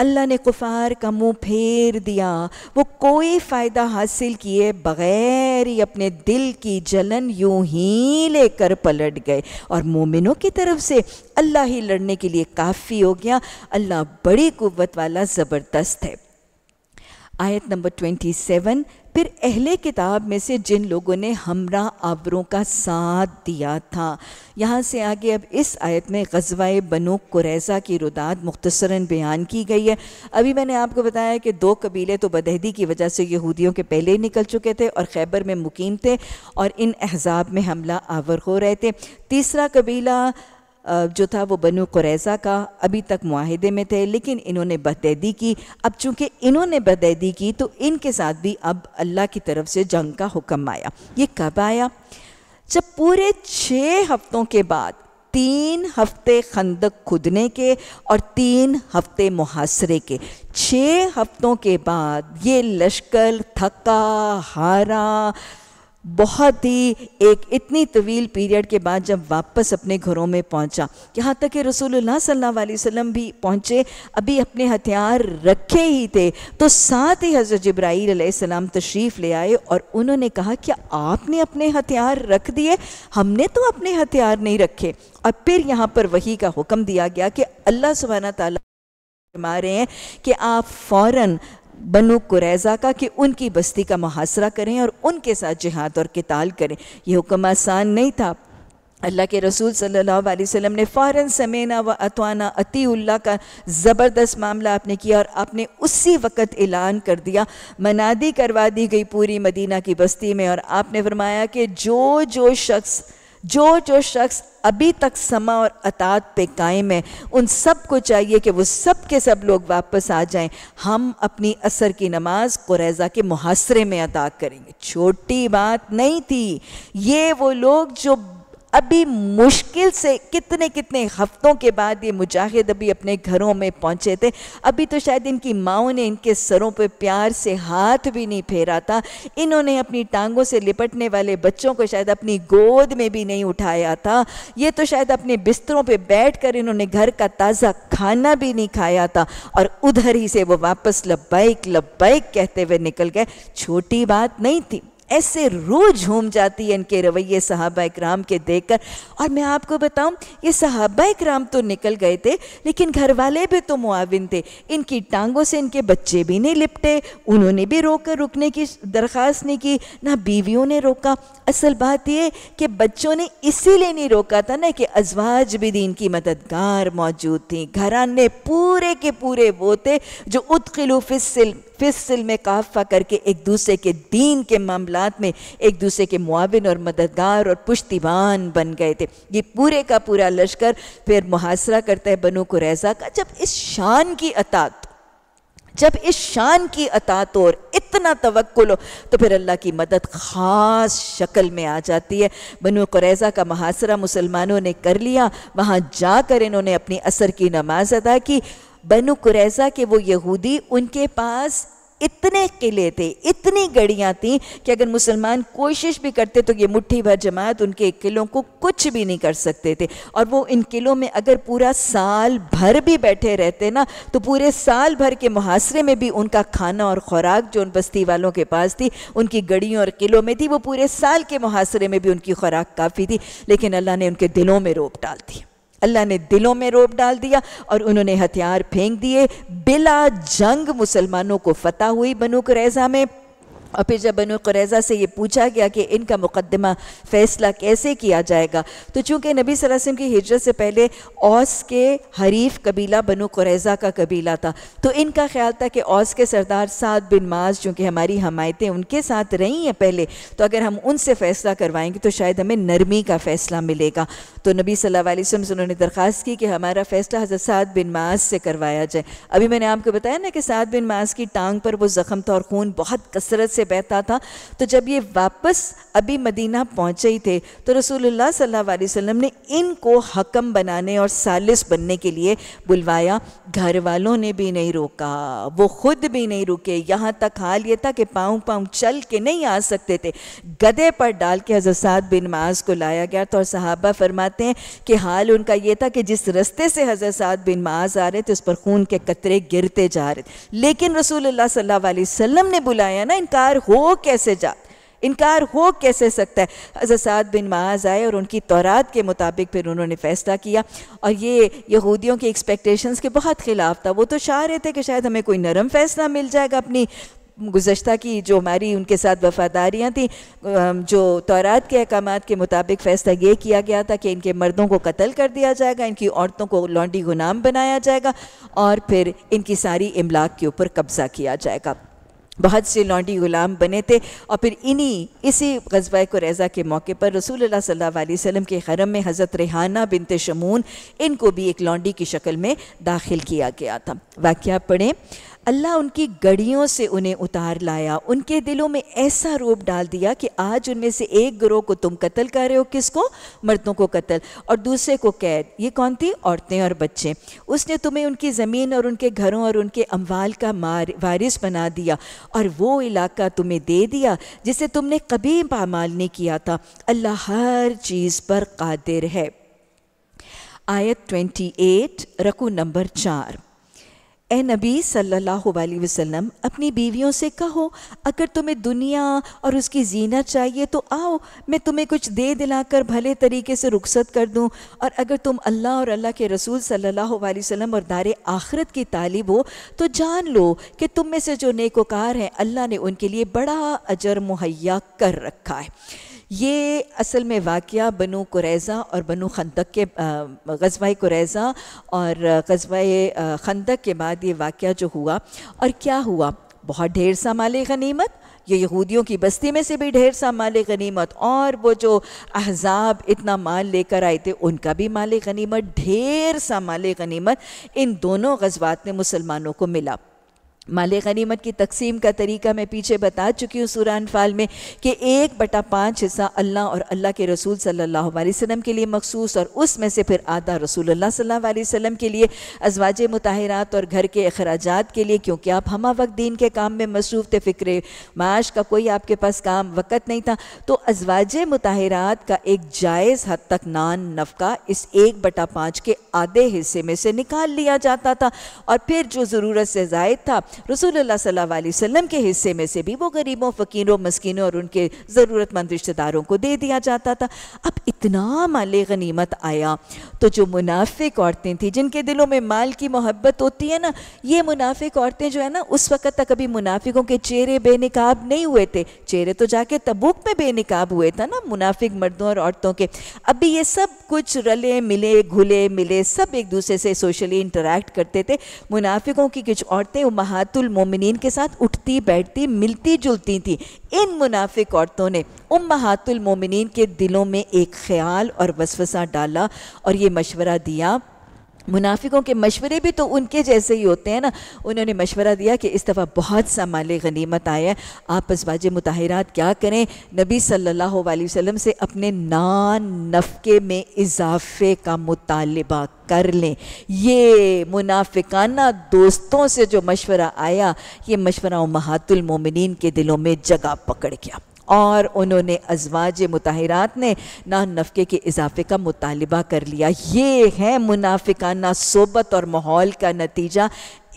अल्लाह ने कुफार का मुंह फेर दिया वो कोई फ़ायदा हासिल किए बग़ैर ही अपने दिल की जलन यूं ही लेकर पलट गए और मोमिनों की तरफ से अल्लाह ही लड़ने के लिए काफ़ी हो गया अल्लाह बड़ी कुत वाला ज़बरदस्त है आयत नंबर 27 फिर अहले किताब में से जिन लोगों ने हमरा आबरों का साथ दिया था यहाँ से आगे अब इस आयत में गजवाए बनो कुरैज़ा की रुदाद मुख्तसरन बयान की गई है अभी मैंने आपको बताया कि दो कबीले तो बदहदी की वजह से यहूदियों के पहले ही निकल चुके थे और खैबर में मुकीम थे और इन एहजाब में हमला आवर हो रहे थे तीसरा कबीला जो था वो बनु कुरैसा का अभी तक माहदे में थे लेकिन इन्होंने बदैदी की अब चूंकि इन्होंने बदैदी की तो इनके साथ भी अब अल्लाह की तरफ से जंग का हुक्म आया ये कब आया जब पूरे छः हफ्तों के बाद तीन हफ्ते खंदक खुदने के और तीन हफ्ते मुहासरे के छः हफ्तों के बाद ये लश्कर थका हारा बहुत ही एक इतनी तवील पीरियड के बाद जब वापस अपने घरों में पहुंचा यहाँ तक कि रसूलुल्लाह सल्लल्लाहु अलैहि वसल्लम भी पहुंचे अभी अपने हथियार रखे ही थे तो साथ ही हज़रत जब्राईल अलैहिस्सलाम तशरीफ़ ले आए और उन्होंने कहा कि आपने अपने हथियार रख दिए हमने तो अपने हथियार नहीं रखे और फिर यहाँ पर वही का हुक्म दिया गया कि अल्लाह सुबहाना तला फरमा रहे हैं कि आप फ़ौर बनु कुरैज़ा का कि उनकी बस्ती का मुहासरा करें और उनके साथ जिहाद और किताल करें यह हुक्म आसान नहीं था अल्लाह के रसूल सल्लल्लाहु अलैहि वसल्लम ने फ़ौरन समेना व अतवाना अतीउल्ला का ज़बरदस्त मामला आपने किया और आपने उसी वक्त ऐलान कर दिया मनादी करवा दी गई पूरी मदीना की बस्ती में और आपने फरमाया कि जो जो शख्स जो जो शख्स अभी तक समा और अतात पे कायम है उन सब को चाहिए कि वो सब के सब लोग वापस आ जाएं हम अपनी असर की नमाज कुरैजा के मुहासरे में अदा करेंगे छोटी बात नहीं थी ये वो लोग जो अभी मुश्किल से कितने कितने हफ्तों के बाद ये मुजाहिद अभी अपने घरों में पहुंचे थे अभी तो शायद इनकी माओ ने इनके सरों पर प्यार से हाथ भी नहीं फेरा था इन्होंने अपनी टांगों से लिपटने वाले बच्चों को शायद अपनी गोद में भी नहीं उठाया था ये तो शायद अपने बिस्तरों पर बैठ कर इन्होंने घर का ताज़ा खाना भी नहीं खाया था और उधर ही से वो वापस लब्बैक लब्बैक कहते हुए निकल गए छोटी बात नहीं थी ऐसे रोज झूम जाती है इनके रवैये सहाबा इक्राम के देखकर और मैं आपको बताऊं ये सहाबा इक्राम तो निकल गए थे लेकिन घर वाले भी तो मुआविन थे इनकी टांगों से इनके बच्चे भी नहीं लिपटे उन्होंने भी रोक कर रुकने की दरख्वास्त नहीं की ना बीवियों ने रोका असल बात यह कि बच्चों ने इसीलिए नहीं रोका था ना कि अजवाज भी दीन की मददगार मौजूद थी घरान पूरे के पूरे वो थे जो उतखिलूफिसल फिर में काफ़ा करके एक दूसरे के दीन के मामला में एक दूसरे के मुआवन और मददगार और पुश्तीवान बन गए थे ये पूरे का पूरा लश्कर फिर मुहासरा करता है बनो रैजा का जब इस शान की अतात जब इस शान की अतात और इतना तवक्ल हो तो फिर अल्लाह की मदद ख़ास शक्ल में आ जाती है बनु कुरैज़ा का मुहासरा मुसलमानों ने कर लिया वहाँ जाकर इन्होंने अपनी असर की नमाज अदा की बनु कुरैजा के वो यहूदी उनके पास इतने किले थे इतनी गड़ियाँ थीं कि अगर मुसलमान कोशिश भी करते तो ये मुट्ठी भर जमात उनके किलों को कुछ भी नहीं कर सकते थे और वो इन किलों में अगर पूरा साल भर भी बैठे रहते ना तो पूरे साल भर के मुहासरे में भी उनका खाना और ख़ुराक जो उन बस्ती वालों के पास थी उनकी गड़ियों और किलों में थी वो पूरे साल के मुहासरे में भी उनकी खुराक काफ़ी थी लेकिन अल्लाह ने उनके दिलों में रोप डाल दी अल्लाह ने दिलों में रोब डाल दिया और उन्होंने हथियार फेंक दिए बिला जंग मुसलमानों को फतह हुई बनू कुरैजा में और फिर जब बनो कुरैज़ा से ये पूछा गया कि इनका मुकदमा फ़ैसला कैसे किया जाएगा तो चूँकि नबी वसल्लम की हिजरत से पहले औस के हरीफ कबीला बनो कुरैज़ा का कबीला था तो इनका ख्याल था कि ओस के सरदार सात बिन माज चूँकि हमारी हमायतें उनके साथ रही हैं पहले तो अगर हम उनसे फ़ैसला करवाएँगे तो शायद हमें नरमी का फ़ैसला मिलेगा तो नबी सल्ला वसम से उन्होंने दरख्वास्त की कि हमारा फ़ैसला हज़रत सात बिन माज से करवाया जाए अभी मैंने आपको बताया ना कि सात बिन माज की टांग पर वो ज़ख़म था और खून बहुत कसरत से से बहता था तो जब ये वापस अभी मदीना पहुँचे ही थे तो रसूलुल्लाह सल्लल्लाहु अलैहि वसल्लम ने इनको हकम बनाने और सालिस बनने के लिए बुलवाया घर वालों ने भी नहीं रोका वो खुद भी नहीं रुके यहाँ तक हाल ये था कि पाँव पाँव चल के नहीं आ सकते थे गधे पर डाल के हजरत बिन माज को लाया गया तो और सहाबा फरमाते हैं कि हाल उनका ये था कि जिस रस्ते से हजरत बिन माज आ रहे थे उस पर खून के कतरे गिरते जा रहे थे लेकिन रसूल सल्ला ने बुलाया ना इनकार इनकार हो कैसे जा इनकार हो कैसे सकता है हज़रत बिन माज आए और उनकी तौरात के मुताबिक फिर उन्होंने फ़ैसला किया और ये यहूदियों की एक्सपेक्टेशंस के बहुत ख़िलाफ़ था वो तो चाह रहे थे कि शायद हमें कोई नरम फ़ैसला मिल जाएगा अपनी गुजशत की जो हमारी उनके साथ वफादारियाँ थी जो तौरात के अहकाम के मुताबिक फ़ैसला ये किया गया था कि इनके मर्दों को कत्ल कर दिया जाएगा इनकी औरतों को लॉन्डी गुनाम बनाया जाएगा और फिर इनकी सारी इमलाक के ऊपर कब्ज़ा किया जाएगा बहुत से लौंडी गुलाम बने थे और फिर इन्हीं इसी गजबा कुरैज़ा के मौके पर रसूल सल्ला वसम के हरम में हज़रत रेहाना बिन तशमून इनको भी एक लौंडी की शक्ल में दाखिल किया गया था वाक्य पढ़ें अल्लाह उनकी गड़ियों से उन्हें उतार लाया उनके दिलों में ऐसा रूप डाल दिया कि आज उनमें से एक गिरोह को तुम कत्ल कर रहे हो किसको मर्दों को कत्ल और दूसरे को कैद ये कौन थी औरतें और बच्चे उसने तुम्हें उनकी ज़मीन और उनके घरों और उनके अमवाल का मार वारिस बना दिया और वो इलाका तुम्हें दे दिया जिसे तुमने कभी पामाल नहीं किया था अल्लाह हर चीज़ पर कादिर है आयत एट रकू नंबर चार ए नबी सल्लल्लाहु अलैहि वसल्लम अपनी बीवियों से कहो अगर तुम्हें दुनिया और उसकी जीना चाहिए तो आओ मैं तुम्हें कुछ दे दिलाकर भले तरीके से रुखसत कर दूं और अगर तुम अल्लाह और अल्लाह के रसूल सल्लल्लाहु अलैहि वसल्लम और दार आखरत की तालिब हो तो जान लो कि तुम में से जो नेकोकार हैं अल्लाह ने उनके लिए बड़ा अजर मुहैया कर रखा है ये असल में वाक़ बनो कुरैज़ा और बनो खंदक के गजवाए कुरैज़ा और गजबा खंदक के बाद ये वाक़ जो हुआ और क्या हुआ बहुत ढेर सा माले गनीमत ये यहूदियों की बस्ती में से भी ढेर सा माल गनीमत और वो जो अहजाब इतना माल लेकर आए थे उनका भी माल गनीमत ढेर सा माल गनीमत इन दोनों गजबात ने मुसलमानों को मिला माल गनीमत की तकसीम का तरीका मैं पीछे बता चुकी हूँ सुरान फाल में कि एक बटा पाँच हिस्सा अल्लाह और अल्लाह के रसूल सल्लल्लाहु अलैहि वसल्लम के लिए मखसूस और उसमें से फिर आधा रसूल सल्लल्लाहु अलैहि वसल्लम के लिए अजवाज मुताहरात और घर के अखराज के लिए क्योंकि आप हम वक्त दीन के काम में मसरूफ़ थे फ़िक्र माश का कोई आपके पास काम वक़्त नहीं था तो अजवाज मुताहरात का एक जायज़ हद तक नान नफ़का इस एक बटा पाँच के आधे हिस्से में से निकाल लिया जाता था और फिर जो ज़रूरत से जायद था रसूलुल्लाह सल्लल्लाहु अलैहि वसल्लम के हिस्से में से भी वो गरीबों फ़कीरों मस्किनों और उनके ज़रूरतमंद रिश्तेदारों को दे दिया जाता था अब इतना माल गनीमत आया तो जो मुनाफिक औरतें थीं जिनके दिलों में माल की मोहब्बत होती है ना ये मुनाफिक औरतें जो है ना उस वक़्त तक अभी मुनाफिकों के चेहरे बेनकाब नहीं हुए थे चेहरे तो जाके तबूक में बेनकाब हुए था ना मुनाफिक मर्दों और औरतों के अभी ये सब कुछ रले मिले घुले मिले सब एक दूसरे से सोशली इंटरेक्ट करते थे मुनाफिकों की कुछ औरतें उमहा उम्मातुल मोमिनीन के साथ उठती बैठती मिलती जुलती थी इन मुनाफिक औरतों ने उम्मातुल मोमिनीन के दिलों में एक ख्याल और वसवसा डाला और ये मशवरा दिया मुनाफिकों के मशवरे भी तो उनके जैसे ही होते हैं ना उन्होंने मशवरा दिया कि इस दफ़ा बहुत सा माल गनीमत आया है आप असवाज मुताहरात क्या करें नबी सल्लल्लाहु अलैहि वसल्लम से अपने नान नफ़के में इजाफे का मुतालबा कर लें ये मुनाफिकाना दोस्तों से जो मशवरा आया ये मशवरा महातुल मोमिन के दिलों में जगह पकड़ गया और उन्होंने अजवाज मुताहरात ने ना नफ़े के इजाफे का मुतालबा कर लिया ये है मुनाफिकाना सोबत और माहौल का नतीजा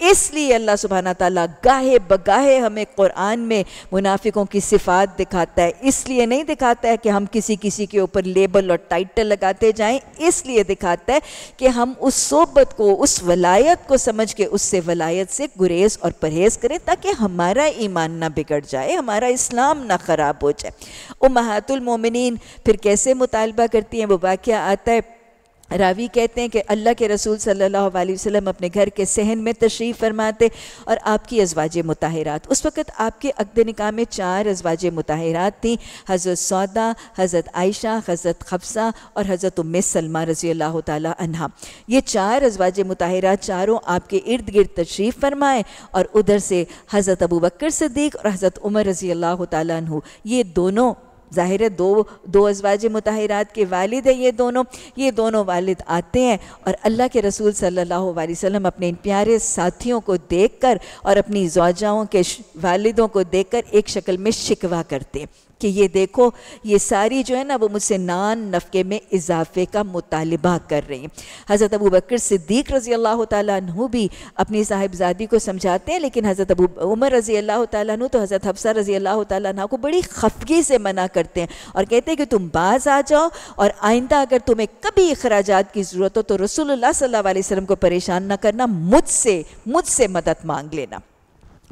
इसलिए अल्लाह सुबहाना ताला गाहे बगाहे हमें कुरान में मुनाफिकों की सिफात दिखाता है इसलिए नहीं दिखाता है कि हम किसी किसी के ऊपर लेबल और टाइटल लगाते जाएं इसलिए दिखाता है कि हम उस सोबत को उस वलायत को समझ के उससे वलायत से गुरेज और परहेज़ करें ताकि हमारा ईमान ना बिगड़ जाए हमारा इस्लाम ना ख़राब हो जाए महातुलमिन फिर कैसे मुतालबा करती हैं वो वाक़ आता है रावी कहते हैं कि अल्लाह के रसूल सल्लल्लाहु अलैहि वसल्लम अपने घर के सहन में तशरीफ़ फरमाते और आपकी अजवाज मुताहरात उस वक़्त आपके अकद निका में चार अजवाज मुताहरात थीं हज़रत सौदा हज़रत आयशा हज़रत खबसा और हज़रत उम सलमा रज़ी अल्लाह तहा ये चार अजवाज मुताहरात चारों आपके इर्द गिर्द तशरीफ़ फरमाएँ और उधर से हज़रत अबू बकर सदीक और हज़रत उमर रज़ी अल्लाह तु ये दोनों ज़ाहिर है दो दो अजवाज मतहरात के वालिद हैं ये दोनों ये दोनों वालिद आते हैं और अल्लाह के रसूल सल्लल्लाहु अलैहि वसल्लम अपने इन प्यारे साथियों को देखकर और अपनी जवाजाओं के वालिदों को देखकर एक शक्ल में शिकवा करते कि ये देखो ये सारी जो है ना वो मुझसे नान नफ़े में इजाफे का मुतालबा कर रही हैं हज़रत अबू बकर सिद्दीक रज़ी अल्लाह तु भी अपनी साहिबजादी को समझाते हैं लेकिन हज़रत अबू उमर रज़ी अल्लाह तु तो हज़रत हफ्सा रज़ी अल्लाह तह को बड़ी खफगी से मना करते हैं और कहते हैं कि तुम बाज आ जाओ और आइंदा अगर तुम्हें कभी अखराज की ज़रूरत हो तो रसोल्ला सल्ला को परेशान ना करना मुझसे मुझसे मदद मांग लेना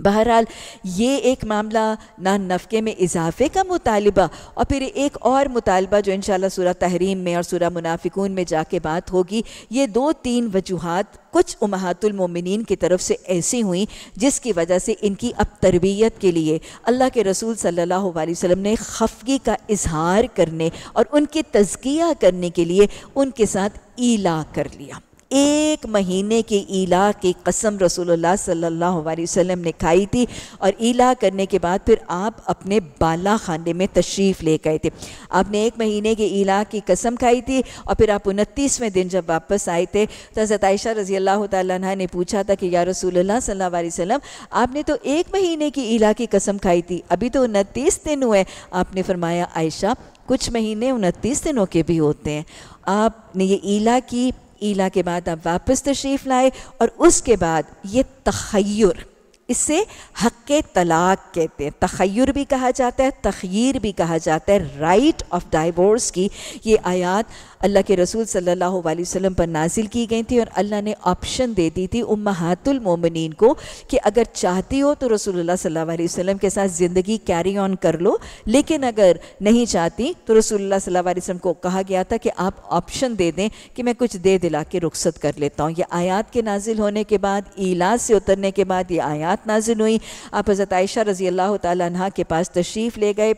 बहरहाल ये एक मामला ना नफ़े में इजाफे का मुतालबा और फिर एक और मुतालबा जो इन सूरह तहरीम में और सूरह मुनाफिकून में जाके बात होगी ये दो तीन वजूहत कुछ उमहातुलमोमिन की तरफ से ऐसी हुई जिसकी वजह से इनकी अब तरबियत के लिए अल्लाह के रसूल सल्लल्लाहु अलैहि वसल्लम ने खफगी का इजहार करने और उनके तजकिया करने के लिए उनके साथ ईला कर लिया एक महीने के ईला की कसम रसूलुल्लाह सल्लल्लाहु अलैहि वसल्लम ने खाई थी और ईला करने के बाद फिर आप अपने बाला खाने में तशरीफ़ ले गए थे आपने एक महीने के ईला की कसम खाई थी और फिर आप उनतीसवें दिन जब वापस आए थे तो हज़रत आयशा रज़ी अल्लाह तह ने पूछा था कि या रसूलुल्लाह सल्लल्लाहु अलैहि वसल्लम आपने तो एक महीने की ईला की कसम खाई थी अभी तो उनतीस दिन हुए आपने फरमाया आयशा कुछ महीने उनतीस दिनों के भी होते हैं आपने ये ईला की ईला के बाद आप वापस तशरीफ़ लाए और उसके बाद ये तखैर इसे हक तलाक कहते हैं तखैर भी कहा जाता है तखीर भी कहा जाता है राइट ऑफ डाइवोर्स की ये आयात अल्लाह के रसूल सल्लल्लाहु अलैहि वसल्लम पर नाजिल की गई थी और अल्लाह ने ऑप्शन दे दी थी उम्मातुल मोमिनीन को कि अगर चाहती हो तो रसूलुल्लाह सल्लल्लाहु अलैहि वसल्लम के साथ ज़िंदगी कैरी ऑन कर लो लेकिन अगर नहीं चाहती तो रसूलुल्लाह सल्लल्लाहु अलैहि वसल्लम को कहा गया था कि आप ऑप्शन दे दें कि मैं कुछ दे दिला के रुखसत कर लेता हूँ यह आयात के नाजिल होने के बाद ईलाज से उतरने के बाद ये आयात नाजिल हुई आप हज़रत आयशा रज़ी अल्लाह तह के पास तशरीफ़ ले गए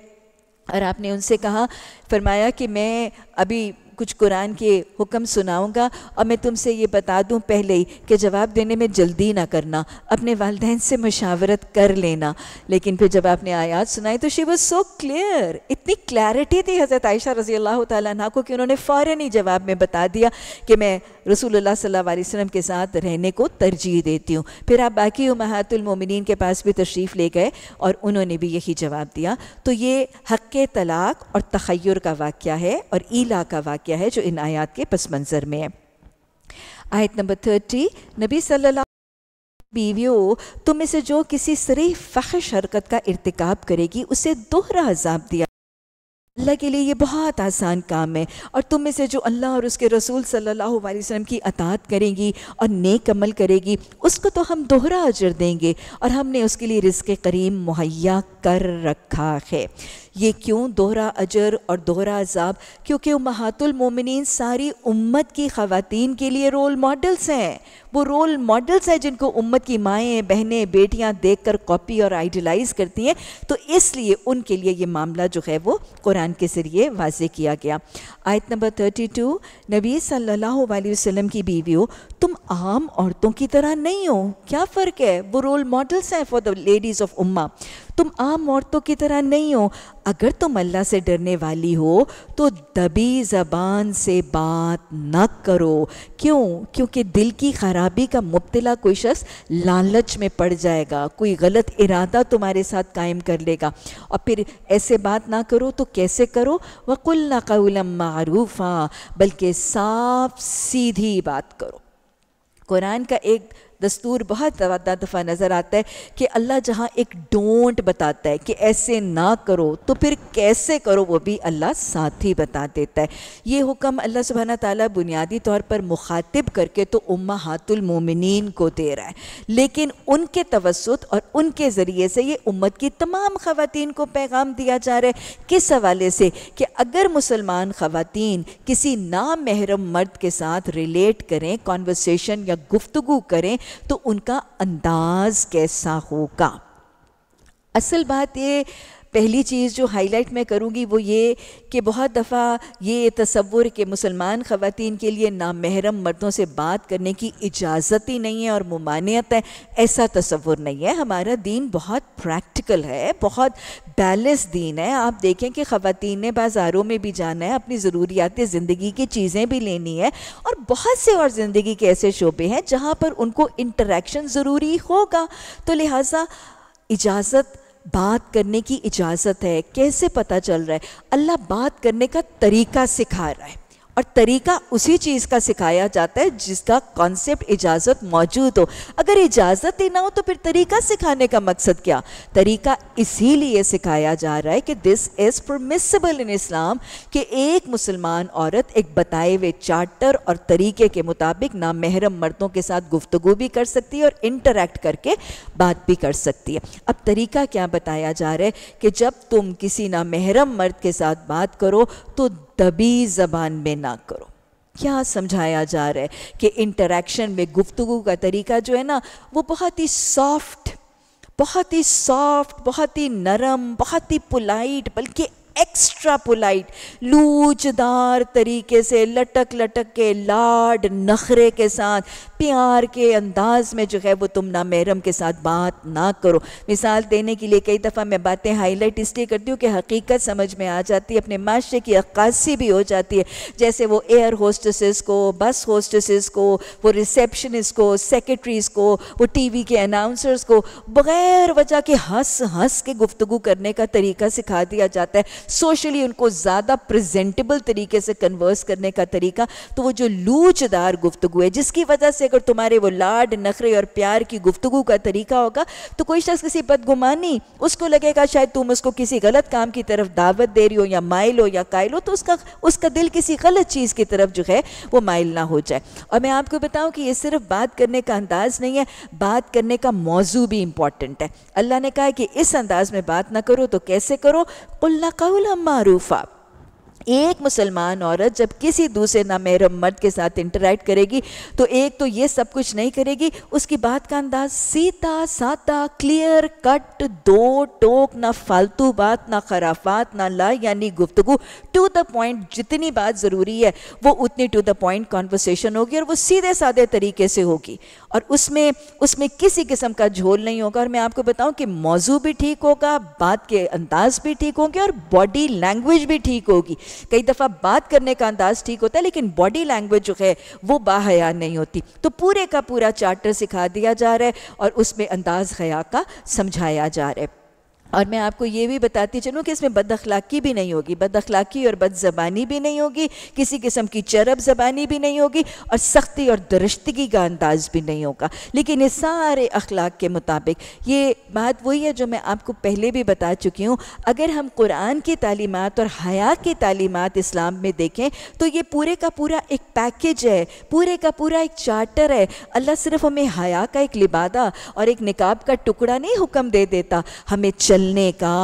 और आपने उनसे कहा फरमाया कि मैं अभी कुछ कुरान के हुक्म सुनाऊंगा और मैं तुमसे ये बता दूं पहले ही कि जवाब देने में जल्दी ना करना अपने वालदेन से मशावरत कर लेना लेकिन फिर जब आपने आयात सुनाई तो शी वॉज सो क्लियर इतनी क्लैरिटी थी हज़रत आयशा रजी अल्लाह तह को कि उन्होंने फ़ौर ही जवाब में बता दिया कि मैं रसूल सल्ला के साथ रहने को तरजीह देती हूँ फिर आप बाकी महातुलमोमिन के पास भी तशरीफ़ ले गए और उन्होंने भी यही जवाब दिया तो ये हक़ तलाक और तखैर का वाक़ है और ईला का वाक़ किया है जो इन आयात के पस मंज़र में है आयत नंबर थर्टी नबी सल्ला बीवियों तुम में से जो किसी सरी फहश हरकत का इरतकब करेगी उसे दोहरा अजाब दिया अल्लाह के लिए ये बहुत आसान काम है और तुम में से जो अल्लाह और उसके रसूल सल्लल्लाहु अलैहि वसल्लम की अतात करेंगी और नेक अमल करेगी उसको तो हम दोहरा अजर देंगे और हमने उसके लिए रिस्क करीम मुहैया कर रखा है ये क्यों दोहरा अजर और दोहरा अजाब क्योंकि महातुल मोमिन सारी उम्मत की खातन के लिए रोल मॉडल्स हैं वो रोल मॉडल्स हैं जिनको उम्मत की माएँ बहनें बेटियाँ देख कर कॉपी और आइडलाइज करती हैं तो इसलिए उनके लिए ये मामला जो है वो कुरान के ज़रिए वाज किया गया आयत नंबर थर्टी टू नबी सल्ला वसम की की बीवियों तुम आम औरतों की तरह नहीं हो क्या फ़र्क है वो रोल मॉडल्स हैं फॉर द लेडीज़ ऑफ उम्मा तुम आम औरतों की तरह नहीं हो अगर तुम अल्लाह से डरने वाली हो तो दबी ज़बान से बात न करो क्यों क्योंकि दिल की ख़राबी का मुबतला कोई शख्स लालच में पड़ जाएगा कोई गलत इरादा तुम्हारे साथ कायम कर लेगा और फिर ऐसे बात ना करो तो कैसे करो वकुल नकलम मारूफ़ा बल्कि साफ सीधी बात करो कुरान का एक दस्तूर बहुत दफ़ा नज़र आता है कि अल्लाह जहाँ एक डोंट बताता है कि ऐसे ना करो तो फिर कैसे करो वो भी अल्लाह साथ ही बता देता है ये हुक्म अल्लाह सुबहाना ताली बुनियादी तौर पर मुखातिब करके तो उम्मा हातुलमोमिन को दे रहा है लेकिन उनके तवसत और उनके ज़रिए से ये उम्मत की तमाम ख़वान को पैगाम दिया जा रहा है किस हवाले से कि अगर मुसलमान ख़वान किसी नामहरम मर्द के साथ रिलेट करें कॉन्वर्सेशन या गुफ्तु करें तो उनका अंदाज कैसा होगा असल बात ये पहली चीज़ जो हाईलाइट मैं करूँगी वो ये कि बहुत दफ़ा ये तस्वुर कि मुसलमान ख़वान के लिए नामहरम मर्दों से बात करने की इजाज़त ही नहीं है और ममानियत है ऐसा तस्वुर नहीं है हमारा दीन बहुत प्रैक्टिकल है बहुत बैलेंस दीन है आप देखें कि ख़वान ने बाज़ारों में भी जाना है अपनी ज़रूरियात ज़िंदगी की चीज़ें भी लेनी है और बहुत से और ज़िंदगी के ऐसे शोबे हैं जहाँ पर उनको इंटरेक्शन ज़रूरी होगा तो लिहाजा इजाज़त बात करने की इजाज़त है कैसे पता चल रहा है अल्लाह बात करने का तरीका सिखा रहा है और तरीका उसी चीज़ का सिखाया जाता है जिसका कॉन्सेप्ट इजाज़त मौजूद हो अगर इजाज़त ही ना हो तो फिर तरीका सिखाने का मकसद क्या तरीका इसीलिए सिखाया जा रहा है कि this is permissible in Islam कि एक मुसलमान औरत एक बताए हुए चार्टर और तरीके के मुताबिक ना महरम मर्दों के साथ गुफ्तगु भी कर सकती है और इंटरेक्ट करके बात भी कर सकती है अब तरीका क्या बताया जा रहा है कि जब तुम किसी ना महरम मर्द के साथ बात करो तो तभी ज़बान में ना करो क्या समझाया जा रहा है कि इंटरेक्शन में गुफ्तगु का तरीका जो है ना वो बहुत ही सॉफ्ट बहुत ही सॉफ्ट बहुत ही नरम बहुत ही पोलाइट बल्कि एक्स्ट्रा पोलाइट लूचदार तरीके से लटक लटक के लाड नखरे के साथ प्यार के अंदाज में जो है वो तुम ना महरम के साथ बात ना करो मिसाल देने के लिए कई दफ़ा मैं बातें हाईलाइट इसलिए करती हूँ कि हकीकत समझ में आ जाती है अपने माशरे की अक्सी भी हो जाती है जैसे वो एयर होस्टसेस को बस होस्टसेस को वो रिसेप्शनिस्ट को सेक्रेटरीज को वो टीवी के अनाउंसर्स को बग़ैर वजह के हंस हंस के गुफ्तु करने का तरीका सिखा दिया जाता है सोशली उनको ज़्यादा प्रेजेंटेबल तरीके से कन्वर्स करने का तरीका तो वो जो लूचदार गुफ्तगु है जिसकी वजह से अगर तुम्हारे वो लाड नखरे और प्यार की गुफ्तगु का तरीका होगा तो कोई शख्स किसी बदगुमानी उसको लगेगा शायद तुम उसको किसी गलत काम की तरफ दावत दे रही हो या माइल हो या कायल हो तो उसका उसका दिल किसी गलत चीज़ की तरफ जो है वो माइल ना हो जाए और मैं आपको बताऊं कि ये सिर्फ बात करने का अंदाज़ नहीं है बात करने का मौजू भी इम्पॉर्टेंट है अल्लाह ने कहा कि इस अंदाज़ में बात ना करो तो कैसे करो कुल्ला कहो मारूफा एक मुसलमान औरत जब किसी दूसरे नामहरम मर्द के साथ इंटरेक्ट करेगी तो एक तो ये सब कुछ नहीं करेगी उसकी बात का अंदाज सीता साता क्लियर कट दो टोक ना फालतू बात ना खराफात ना ला यानी गुफ्तगु टू द पॉइंट जितनी बात ज़रूरी है वो उतनी टू द पॉइंट कॉन्वर्सेशन होगी और वो सीधे साधे तरीके से होगी और उसमें उसमें किसी किस्म का झोल नहीं होगा और मैं आपको बताऊं कि मौजू भी ठीक होगा बात के अंदाज भी ठीक होंगे और बॉडी लैंग्वेज भी ठीक होगी कई दफ़ा बात करने का अंदाज ठीक होता है लेकिन बॉडी लैंग्वेज जो है वो बाहया नहीं होती तो पूरे का पूरा चार्टर सिखा दिया जा रहा है और उसमें अंदाज हया का समझाया जा रहा है और मैं आपको ये भी बताती चलूँ कि इसमें बद अखलाक़ी भी नहीं होगी बद अखलाक़ी और बद ज़बानी भी नहीं होगी किसी किस्म की चरब ज़बानी भी नहीं होगी और सख्ती और दरश्तगी का अंदाज़ भी नहीं होगा लेकिन ये सारे अखलाक के मुताबिक ये बात वही है जो मैं आपको पहले भी बता चुकी हूँ अगर हम कुरान की तालीमत और हया की तालीमत इस्लाम में देखें तो ये पूरे का पूरा एक पैकेज है पूरे का पूरा एक चार्टर है अल्लाह सिर्फ हमें हया का एक लिबादा और एक निकाब का टुकड़ा नहीं हुक्म दे देता हमें चलने का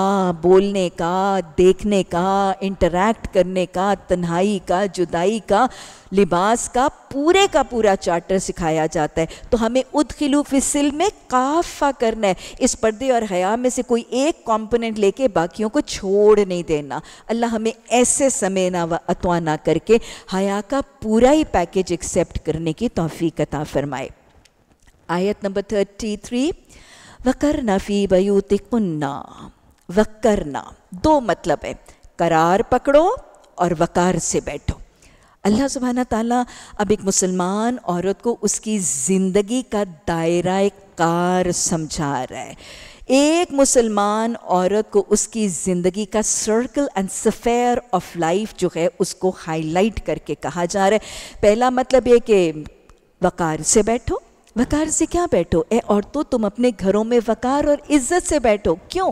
बोलने का देखने का इंटरैक्ट करने का तन्हाई का जुदाई का लिबास का पूरे का पूरा चार्टर सिखाया जाता है तो हमें उदखिलू फिसल में काफ़ा करना है इस पर्दे और हया में से कोई एक कंपोनेंट लेके बाकियों को छोड़ नहीं देना अल्लाह हमें ऐसे समय ना अतवा ना करके हया का पूरा ही पैकेज एक्सेप्ट करने की तोफ़ी कता फरमाए आयत नंबर थर्टी थ्री वकर नफ़ी बयूतिकुन्ना वकरना दो मतलब है करार पकड़ो और वकार से बैठो अल्लाह सुबहाना ताला अब एक मुसलमान औरत को उसकी ज़िंदगी का दायरा कार समझा रहा है एक मुसलमान औरत को उसकी ज़िंदगी का circle and sphere of life जो है उसको हाईलाइट करके कहा जा रहा है पहला मतलब ये कि वकार से बैठो वकार से क्या बैठो ए औरतों तुम अपने घरों में वकार और इज्जत से बैठो क्यों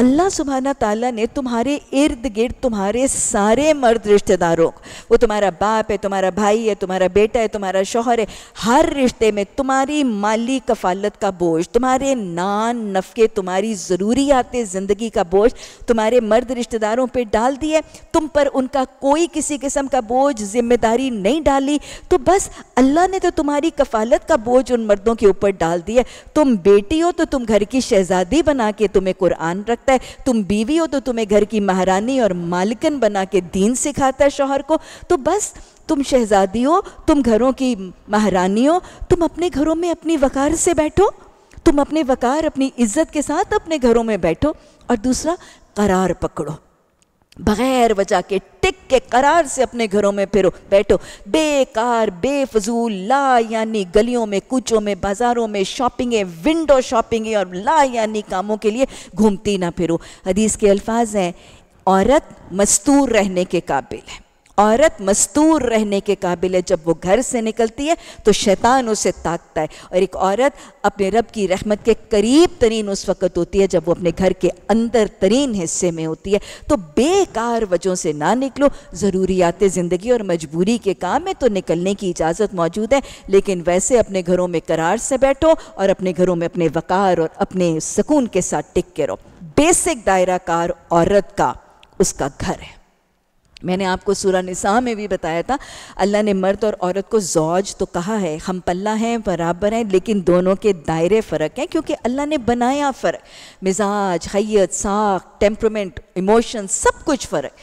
अल्लाह सुबहाना ताला ने तुम्हारे इर्द गिर्द तुम्हारे सारे मर्द रिश्तेदारों वो तुम्हारा बाप है तुम्हारा भाई है तुम्हारा बेटा है तुम्हारा शोहर है हर रिश्ते में तुम्हारी माली कफालत का बोझ तुम्हारे नान नफके तुम्हारी ज़रूरियात ज़िंदगी का बोझ तुम्हारे मर्द रिश्तेदारों पर डाल दिए तुम पर उनका कोई किसी किस्म का बोझ जिम्मेदारी नहीं डाली तो बस अल्लाह ने तो तुम्हारी कफालत का बोझ उन मर्दों के ऊपर डाल दिया तुम बेटी हो तो तुम घर की शहजादी बना के तुम्हें कुरान रखते करता है तुम बीवी हो तो तुम्हें घर की महारानी और मालिकन बना के दीन सिखाता है शोहर को तो बस तुम शहजादी हो तुम घरों की महारानी हो तुम अपने घरों में अपनी वकार से बैठो तुम अपने वकार अपनी इज्जत के साथ अपने घरों में बैठो और दूसरा करार पकड़ो बगैर वजह के टिक के करार से अपने घरों में फिरो बैठो बेकार बेफजूल ला यानी गलियों में कुचों में बाज़ारों में शॉपिंगें विंडो शॉपिंगें और ला यानी कामों के लिए घूमती ना फिरो हदीस के अल्फाज हैं औरत मस्तूर रहने के काबिल है औरत मस्तूर रहने के काबिल है जब वो घर से निकलती है तो शैतान उसे ताकता है और एक औरत अपने रब की रहमत के करीब तरीन उस वक़्त होती है जब वो अपने घर के अंदर तरीन हिस्से में होती है तो बेकार वजहों से ना निकलो ज़रूरियात ज़िंदगी और मजबूरी के काम में तो निकलने की इजाज़त मौजूद है लेकिन वैसे अपने घरों में करार से बैठो और अपने घरों में अपने वक़ार और अपने सुकून के साथ टिक के रहो बेसिक दायरा कार औरत का उसका घर है मैंने आपको सूरा निसा में भी बताया था अल्लाह ने मर्द और औरत को जौज तो कहा है हम पल्ला हैं बराबर हैं लेकिन दोनों के दायरे फ़र्क हैं क्योंकि अल्लाह ने बनाया फ़र्क मिजाज हैत साख टेम्परमेंट इमोशन सब कुछ फ़र्क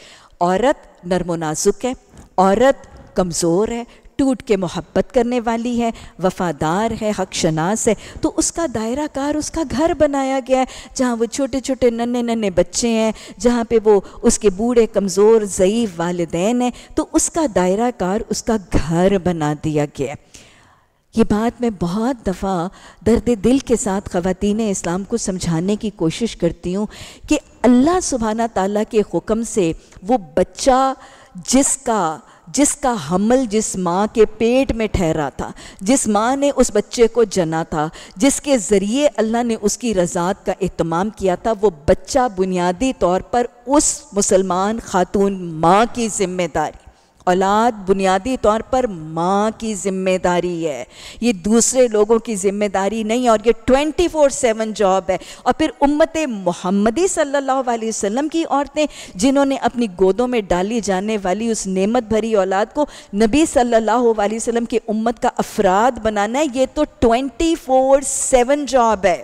औरत नरम नाजुक है औरत कमज़ोर है टूट के मोहब्बत करने वाली है वफ़ादार है हकशनास है तो उसका दायरा कार उसका घर बनाया गया है जहाँ वो छोटे छोटे नन्हे नन्हे बच्चे हैं जहाँ पे वो उसके बूढ़े कमज़ोर ज़यीफ़ वालदेन हैं तो उसका दायरा कार उसका घर बना दिया गया है ये बात मैं बहुत दफ़ा दर्द दिल के साथ ख़वान इस्लाम को समझाने की कोशिश करती हूँ कि अल्लाह सुबहाना ताला के हुक्म से वो बच्चा जिसका जिसका हमल जिस माँ के पेट में ठहरा था जिस माँ ने उस बच्चे को जना था जिसके ज़रिए अल्लाह ने उसकी रजात का अहतमाम किया था वो बच्चा बुनियादी तौर पर उस मुसलमान खातून माँ की जिम्मेदारी औलाद बुनियादी तौर पर माँ की जिम्मेदारी है ये दूसरे लोगों की जिम्मेदारी नहीं और ये ट्वेंटी फोर सेवन जॉब है और फिर उम्मत मोहम्मदी सल्लल्लाहु अलैहि वसल्लम की औरतें जिन्होंने अपनी गोदों में डाली जाने वाली उस नेमत भरी औलाद को नबी सल्लल्लाहु अलैहि वसल्लम की उम्मत का अफराद बनाना है ये तो ट्वेंटी फोर सेवन जॉब है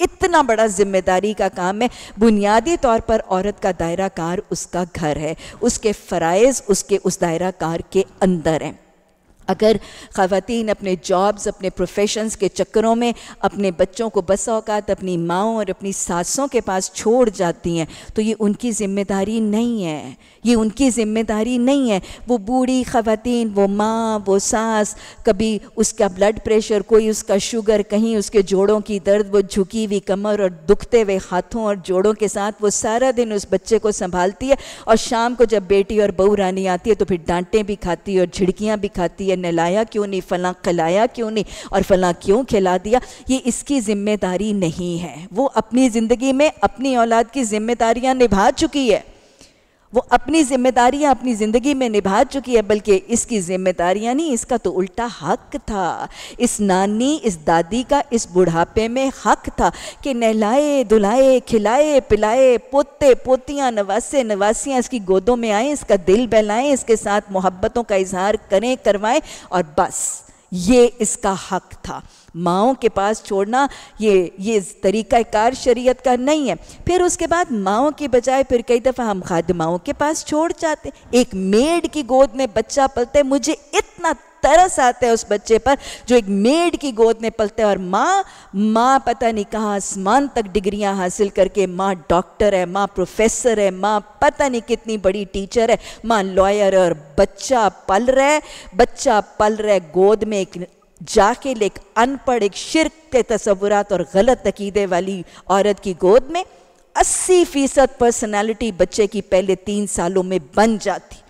इतना बड़ा जिम्मेदारी का काम है बुनियादी तौर पर औरत का दायरा कार उसका घर है उसके फरज़ उसके उस दायरा कार के अंदर हैं अगर ख़वान अपने जॉब्स अपने प्रोफेशंस के चक्करों में अपने बच्चों को बस अवकात अपनी माओ और अपनी सासों के पास छोड़ जाती हैं तो ये उनकी ज़िम्मेदारी नहीं है ये उनकी ज़िम्मेदारी नहीं है वो बूढ़ी ख़वान वो माँ वो सास कभी उसका ब्लड प्रेशर कोई उसका शुगर कहीं उसके जोड़ों की दर्द वो झुकी हुई कमर और दुखते हुए हाथों और जोड़ों के साथ वो सारा दिन उस बच्चे को संभालती है और शाम को जब बेटी और बहू रानी आती है तो फिर डांटें भी खाती है और झिड़कियाँ भी खाती है नलाया क्यों नहीं फ़लाँ खिलाया क्यों नहीं और फला क्यों खिला दिया ये इसकी ज़िम्मेदारी नहीं है वो अपनी ज़िंदगी में अपनी औलाद की जिम्मेदारियां निभा चुकी है वो अपनी जिम्मेदारियां अपनी ज़िंदगी में निभा चुकी है बल्कि इसकी जिम्मेदारियां नहीं इसका तो उल्टा हक था इस नानी इस दादी का इस बुढ़ापे में हक था कि नहलाए धुलाए खिलाए पिलाए पोते पोतियां नवासे नवासियां इसकी गोदों में आएँ इसका दिल बहलाएं इसके साथ मोहब्बतों का इजहार करें करवाएं और बस ये इसका हक था माओ के पास छोड़ना ये ये कार शरीयत का नहीं है फिर उसके बाद माओ के बजाय फिर कई दफ़ा हम खादमाओं के पास छोड़ जाते एक मेड की गोद में बच्चा पलते मुझे इतना तरस आता है उस बच्चे पर जो एक मेड की गोद में पलता है और माँ माँ पता नहीं कहाँ आसमान तक डिग्रियाँ हासिल करके माँ डॉक्टर है माँ प्रोफेसर है माँ पता नहीं कितनी बड़ी टीचर है माँ लॉयर है और बच्चा पल रहा है बच्चा पल रहा है गोद में एक जाके एक अनपढ़ एक शिरक के तस्वुरात और गलत अकीदे वाली औरत की गोद में अस्सी फीसद पर्सनैलिटी बच्चे की पहले तीन सालों में बन जाती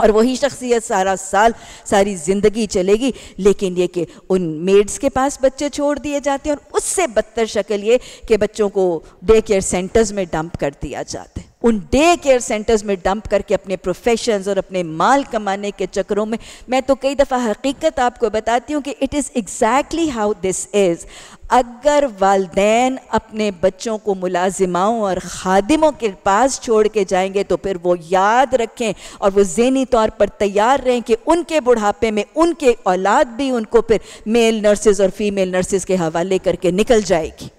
और वही शख्सियत सारा साल सारी ज़िंदगी चलेगी लेकिन ये कि उन मेड्स के पास बच्चे छोड़ दिए जाते हैं और उससे बदतर शक्ल ये कि बच्चों को डे केयर सेंटर्स में डंप कर दिया जाता है उन डे केयर सेंटर्स में डंप करके अपने प्रोफेशन और अपने माल कमाने के चक्करों में मैं तो कई दफ़ा हकीकत आपको बताती हूँ कि it is exactly how this is अगर वालदेन अपने बच्चों को मुलाजिमाओं और खादिमों के पास छोड़ के जाएंगे तो फिर वो याद रखें और वो जहनी तौर पर तैयार रहें कि उनके बुढ़ापे में उनके औलाद भी उनको फिर मेल नर्सेज और फीमेल नर्सेज के हवाले करके निकल जाएगी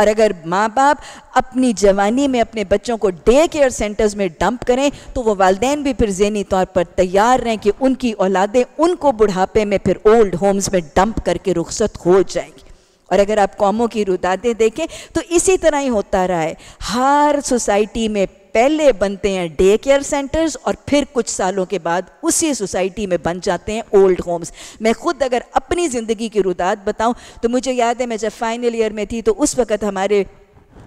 और अगर माँ बाप अपनी जवानी में अपने बच्चों को डे केयर सेंटर्स में डंप करें तो वो वालदेन भी फिर जहनी तौर पर तैयार रहें कि उनकी औलादें उनको बुढ़ापे में फिर ओल्ड होम्स में डंप करके रुख्सत हो जाएंगी और अगर आप कौमों की रुदादें देखें तो इसी तरह ही होता रहा है हर सोसाइटी में पहले बनते हैं डे केयर सेंटर्स और फिर कुछ सालों के बाद उसी सोसाइटी में बन जाते हैं ओल्ड होम्स मैं खुद अगर अपनी ज़िंदगी की रुदात बताऊं तो मुझे याद है मैं जब फाइनल ईयर में थी तो उस वक्त हमारे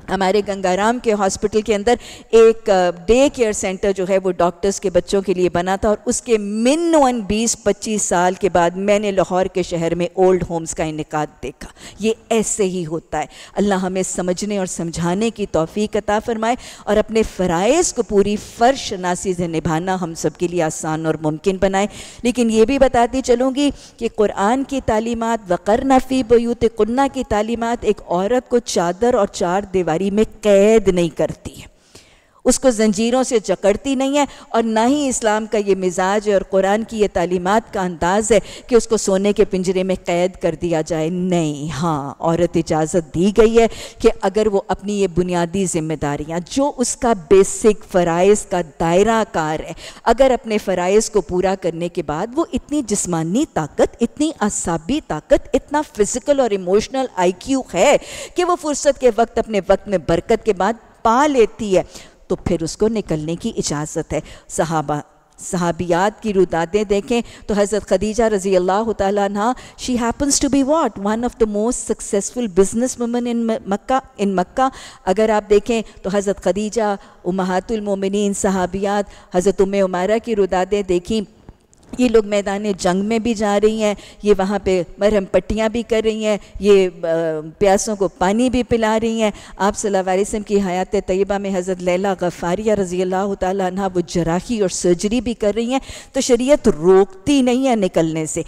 हमारे गंगाराम के हॉस्पिटल के अंदर एक डे केयर सेंटर जो है वो डॉक्टर्स के बच्चों के लिए बना था और उसके मिनवन 20-25 साल के बाद मैंने लाहौर के शहर में ओल्ड होम्स का इनका देखा ये ऐसे ही होता है अल्लाह हमें समझने और समझाने की तोफ़ी अता फ़रमाए और अपने फ़रज़ को पूरी फ़र्श नासी से निभाना हम सब के लिए आसान और मुमकिन बनाए लेकिन ये भी बताती चलूँगी कि कुरान की तालीमत वक़र नफ़ी बयूत कन्ना की तालीमत एक औरत को चादर और चार दीवार बारी में कैद नहीं करती है उसको जंजीरों से जकड़ती नहीं है और ना ही इस्लाम का ये मिजाज है और कुरान की ये तालीमत का अंदाज है कि उसको सोने के पिंजरे में कैद कर दिया जाए नहीं हाँ औरत इजाज़त दी गई है कि अगर वो अपनी ये बुनियादी जिम्मेदारियाँ जो उसका बेसिक फ़राइज़ का दायरा कार है अगर अपने फ़राइज़ को पूरा करने के बाद वो इतनी जिसमानी ताकत इतनी असाबी ताकत इतना फ़िज़िकल और इमोशनल क्यू है कि वह फुर्सत के वक्त अपने वक्त में बरकत के बाद पा लेती है तो फिर उसको निकलने की इजाज़त है सहाबा सहाबियात की रुदादें देखें तो हज़रत खदीजा रज़ी अल्लाह तहा she happens to be what one of the most successful business woman in Mecca in Mecca अगर आप देखें तो हज़रत खदीजा उमहातुलमोमिन सहाबियात हज़रत उम उमारा की रुदादें देखी ये लोग मैदान जंग में भी जा रही हैं ये वहाँ पे मरहम पट्टियाँ भी कर रही हैं ये प्यासों को पानी भी पिला रही हैं आप सलाम की हयात तयबा में हज़रत लैला गफ़ारिया रज़ी अल्लाह वो जराही और सर्जरी भी कर रही हैं तो शरीयत रोकती नहीं है निकलने से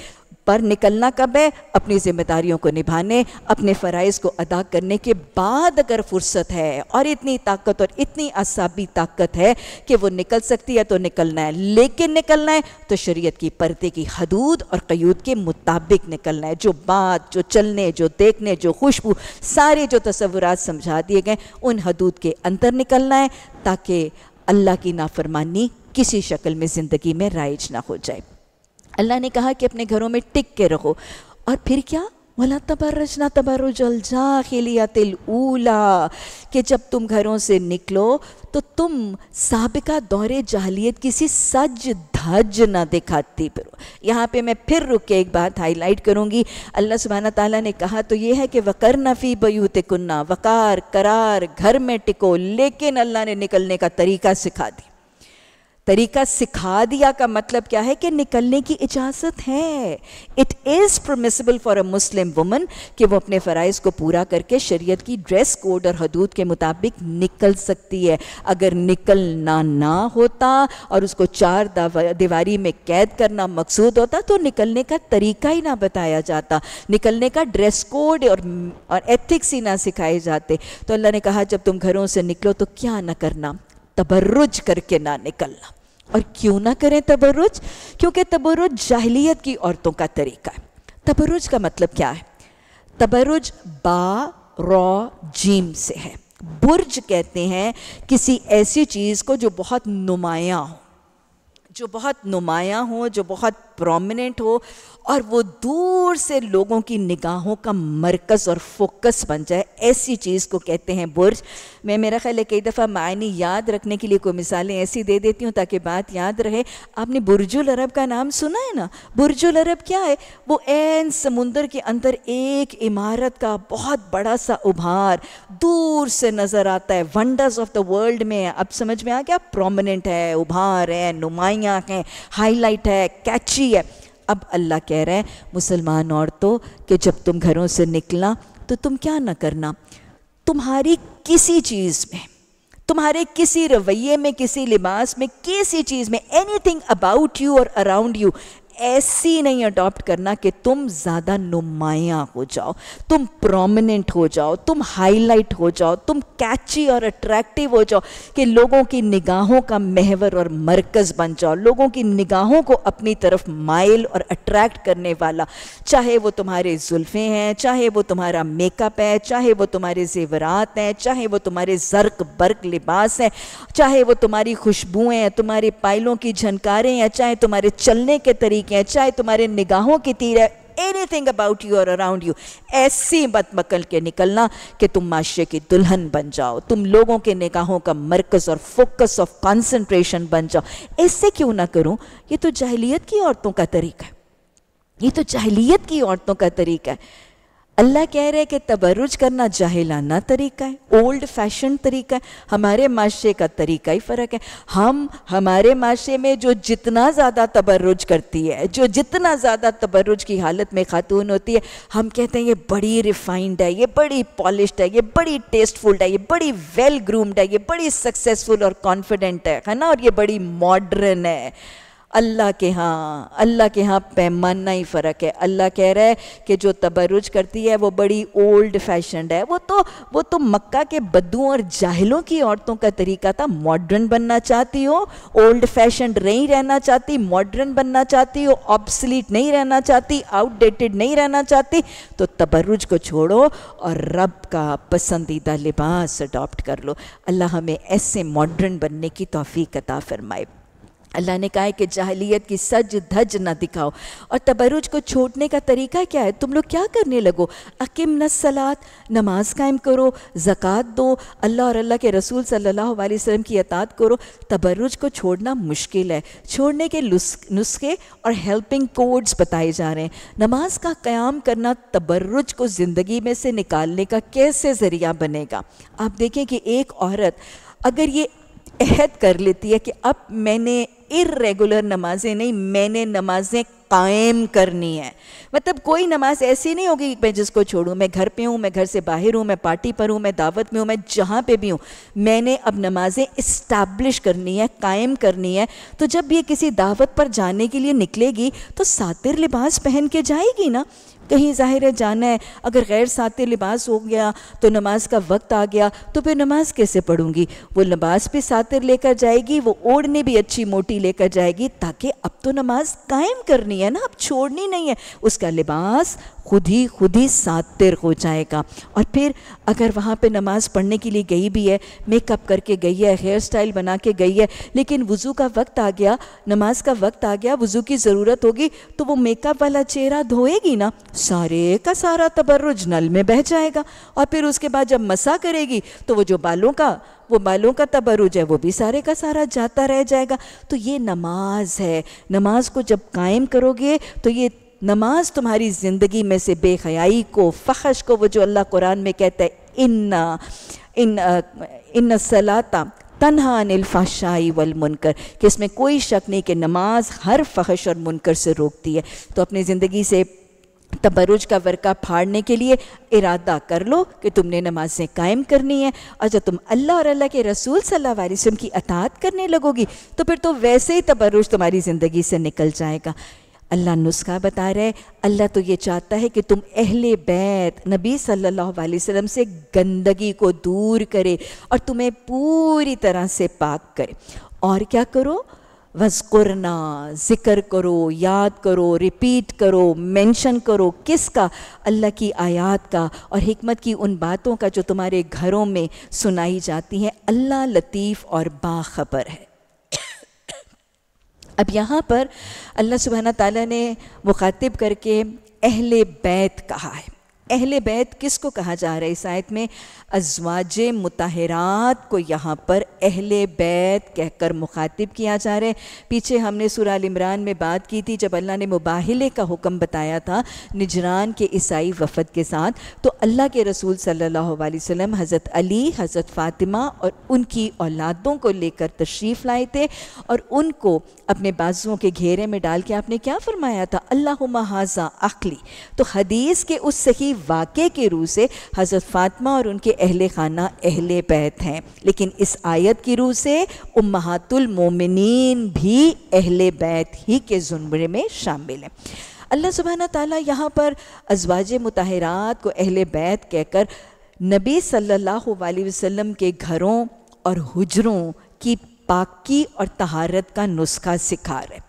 पर निकलना कब है अपनी जिम्मेदारियों को निभाने अपने फ़राइज़ को अदा करने के बाद अगर फुर्सत है और इतनी ताकत और इतनी असाबी ताकत है कि वो निकल सकती है तो निकलना है लेकिन निकलना है तो शरीयत की पर्दे की हदूद और कयूद के मुताबिक निकलना है जो बात जो चलने जो देखने जो खुशबू सारे जो तस्वुरात समझा दिए गए उन हदूद के अंदर निकलना है ताकि अल्लाह की नाफरमानी किसी शक्ल में ज़िंदगी में राइज ना हो जाए अल्लाह ने कहा कि अपने घरों में टिक के रहो और फिर क्या रचना तबर्रज ना तबर्रजल जाखिलिया तिल ऊला कि जब तुम घरों से निकलो तो तुम सबका दौरे जाहलीत किसी सज धज ना दिखाती फिरो यहाँ पे मैं फिर रुक के एक बात हाईलाइट करूँगी अल्लाह सुबहाना ताला ने कहा तो ये है कि वकर नफ़ी बयूत कुन्ना वकार करार घर में टिको लेकिन अल्लाह ने निकलने का तरीका सिखा दी तरीका सिखा दिया का मतलब क्या है कि निकलने की इजाज़त है it is permissible for a Muslim woman कि वो अपने फ़राइज़ को पूरा करके शरीयत की ड्रेस कोड और हदूद के मुताबिक निकल सकती है अगर निकलना ना होता और उसको चार दीवारी में कैद करना मकसूद होता तो निकलने का तरीका ही ना बताया जाता निकलने का ड्रेस कोड और, और एथिक्स ही ना सिखाए जाते तो अल्लाह ने कहा जब तुम घरों से निकलो तो क्या ना करना तबर्रुज करके ना निकलना और क्यों ना करें तबर्रुज क्योंकि तबर्रुज जाहलीत की औरतों का तरीका है तबर्रुज का मतलब क्या है तबर्रुज बा रॉ जीम से है बुर्ज कहते हैं किसी ऐसी चीज़ को जो बहुत नुमाया हो जो बहुत नुमाया हो जो बहुत प्रोमिनेंट हो और वो दूर से लोगों की निगाहों का मरकज़ और फोकस बन जाए ऐसी चीज़ को कहते हैं बुर्ज मैं मेरा ख्याल है कई दफ़ा मायने याद रखने के लिए कोई मिसालें ऐसी दे देती हूँ ताकि बात याद रहे आपने बुरजुल अरब का नाम सुना है ना बुरजुल अरब क्या है वो एन समुंदर के अंदर एक इमारत का बहुत बड़ा सा उभार दूर से नज़र आता है वंडर्स ऑफ द वर्ल्ड में अब समझ में आ गया प्रोमिनेंट है उभार है नुमाया है हाईलाइट है कैची है अब अल्लाह कह रहा है मुसलमान औरतों के जब तुम घरों से निकला तो तुम क्या ना करना तुम्हारी किसी चीज़ में तुम्हारे किसी रवैये में किसी लिबास में किसी चीज़ में एनीथिंग अबाउट यू और अराउंड यू ऐसी नहीं अडॉप्ट करना कि तुम ज़्यादा नुमाया हो जाओ तुम प्रोमिनेंट हो जाओ तुम हाईलाइट हो जाओ तुम कैची और अट्रैक्टिव हो जाओ कि लोगों की निगाहों का महवर और मरकज़ बन जाओ लोगों की निगाहों को अपनी तरफ माइल और अट्रैक्ट करने वाला चाहे वो तुम्हारे जुल्फे हैं चाहे वो तुम्हारा मेकअप है चाहे वो तुम्हारे जेवरात हैं चाहे वो तुम्हारे जर्क बर्क लिबास हैं चाहे वो तुम्हारी खुशबुएँ हैं तुम्हारे पायलों की झनकारें हैं चाहे तुम्हारे चलने के तरीके ठीक अच्छा है चाहे तुम्हारे निगाहों की तीर है एनी थिंग अबाउट यू और अराउंड यू ऐसी मत मकल के निकलना कि तुम माशरे की दुल्हन बन जाओ तुम लोगों के निगाहों का मरकज़ और फोकस ऑफ कॉन्सेंट्रेशन बन जाओ ऐसे क्यों ना करूँ ये तो जहलीत की औरतों का तरीका है ये तो जहलीत की औरतों का तरीका है अल्लाह कह रहे हैं कि तबरुज करना जाहिलाना तरीका है ओल्ड फैशन तरीका है हमारे माशरे का तरीका ही फ़र्क है हम हमारे माशरे में जो जितना ज़्यादा तबरुज करती है जो जितना ज़्यादा तबरुज की हालत में खातून होती है हम कहते हैं ये बड़ी रिफाइंड है ये बड़ी पॉलिश्ड है ये बड़ी टेस्टफुल है ये बड़ी वेल ग्रूम्ड है ये बड़ी सक्सेसफुल और कॉन्फिडेंट है है ना और ये बड़ी मॉडर्न है अल्लाह के यहाँ अल्लाह के यहाँ पैमाना ही फ़र्क है अल्लाह कह रहा है कि जो तबरुज करती है वो बड़ी ओल्ड फैशनड है वो तो वो तो मक्का के बदू और जाहिलों की औरतों का तरीका था मॉडर्न बनना चाहती हो ओल्ड फैशन नहीं रहना चाहती मॉडर्न बनना चाहती हो ऑब्सलीट नहीं रहना चाहती आउटडेटेड नहीं रहना चाहती तो तबरुज को छोड़ो और रब का पसंदीदा लिबास अडॉप्ट कर लो अल्लाह हमें ऐसे मॉडर्न बनने की तोफ़ी कता फरमाए अल्लाह ने कहा है कि जाहलीत की सज धज ना दिखाओ और तबरुज को छोड़ने का तरीका क्या है तुम लोग क्या करने लगो न सलात नमाज कायम करो ज़क़़त दो अल्लाह और अल्लाह के रसूल सल्लल्लाहु अलैहि वसल्लम की अतात करो तबरुज को छोड़ना मुश्किल है छोड़ने के नुस्खे और हेल्पिंग कोड्स बताए जा रहे हैं नमाज का क़्याम करना तबरुज को ज़िंदगी में से निकालने का कैसे ज़रिया बनेगा आप देखें कि एक औरत अगर ये अहद कर लेती है कि अब मैंने इरेगुलर नमाजें नहीं मैंने नमाजें कायम करनी है मतलब कोई नमाज ऐसी नहीं होगी मैं जिसको छोड़ूं मैं घर पे हूँ मैं घर से बाहर हूँ मैं पार्टी पर हूं मैं दावत में हूँ मैं जहाँ पे भी हूं मैंने अब नमाजें इस्टाब्लिश करनी है कायम करनी है तो जब ये किसी दावत पर जाने के लिए निकलेगी तो सातिर लिबास पहन के जाएगी ना कहीं ज़ाहिर है जाना है अगर गैर साते लिबास हो गया तो नमाज का वक्त आ गया तो फिर नमाज कैसे पढ़ूंगी वो लिबास भी सातिर लेकर जाएगी वो ओढ़ने भी अच्छी मोटी लेकर जाएगी ताकि अब तो नमाज कायम करनी है ना अब छोड़नी नहीं है उसका लिबास खुद ही खुद ही सातिर हो जाएगा और फिर अगर वहाँ पे नमाज़ पढ़ने के लिए गई भी है मेकअप करके गई है हेयर स्टाइल बना के गई है लेकिन वज़ू का वक्त आ गया नमाज का वक्त आ गया वज़ू की ज़रूरत होगी तो वो मेकअप वाला चेहरा धोएगी ना सारे का सारा तबरुज नल में बह जाएगा और फिर उसके बाद जब मसा करेगी तो वो जो बालों का वो बालों का तबरुज है वो भी सारे का सारा जाता रह जाएगा तो ये नमाज है नमाज को जब कायम करोगे तो ये नमाज तुम्हारी ज़िंदगी में से बेखयाई को फ़खश को वो जो अल्लाह कुरान में कहता है इन्ना इन इन सलाता तनहा अनिलफाशाई वल मुनकर कि इसमें कोई शक नहीं कि नमाज हर फ़खश और मुनकर से रोकती है तो अपनी ज़िंदगी से तबरुज का वर्का फाड़ने के लिए इरादा कर लो कि तुमने नमाज़ें कायम करनी है और जब तुम अल्लाह और अल्लाह के रसूल सल्लल्लाहु अलैहि वसल्लम की अतात करने लगोगी तो फिर तो वैसे ही तबरुज तुम्हारी ज़िंदगी से निकल जाएगा अल्लाह नुस्खा बता रहे अल्लाह तो ये चाहता है कि तुम अहले बैत नबी सल्लल्लाहु अलैहि वसल्लम से गंदगी को दूर करे और तुम्हें पूरी तरह से पाक करे और क्या करो वजकुरना ज़िक्र करो याद करो रिपीट करो मेंशन करो किसका अल्लाह की आयात का और हमत की उन बातों का जो तुम्हारे घरों में सुनाई जाती हैं अल्लाह लतीफ़ और बाखबर है अब यहाँ पर अल्लाह सुबहान तला ने मुखातिब करके अहल बैत कहा है अहल बैत किस को कहा जा रहा है इस आयत में अजवाज मुताहरात को यहाँ पर अहले बैत कहकर मुखातिब किया जा रहा है पीछे हमने सुराल इमरान में बात की थी जब अल्लाह ने मुबाहले का हुक्म बताया था निजरान के ईसाई वफद के साथ तो अल्लाह के रसूल सल्लल्लाहु अलैहि वसल्लम हज़रत अली हज़रत फ़ातिमा और उनकी औलादों को लेकर तशरीफ़ लाए थे और उनको अपने बाजुओं के घेरे में डाल के आपने क्या फरमाया था अल्लाह महाजा अखली तो हदीस के उस सही वाक़े के रू से हज़रत फ़ातिमा और उनके अहल खाना अहल बैत हैं लेकिन इस आयत की रूह से उम्मातुल भी अहल बैत ही के जुमरे में शामिल हैं अल्लाह सुबहाना ताली यहाँ पर अजवाज मतहरात को अहल बैत कहकर नबी सल्लल्लाहु अलैहि वसल्लम के घरों और हजरों की पाकी और तहारत का नुस्खा सिखा रहे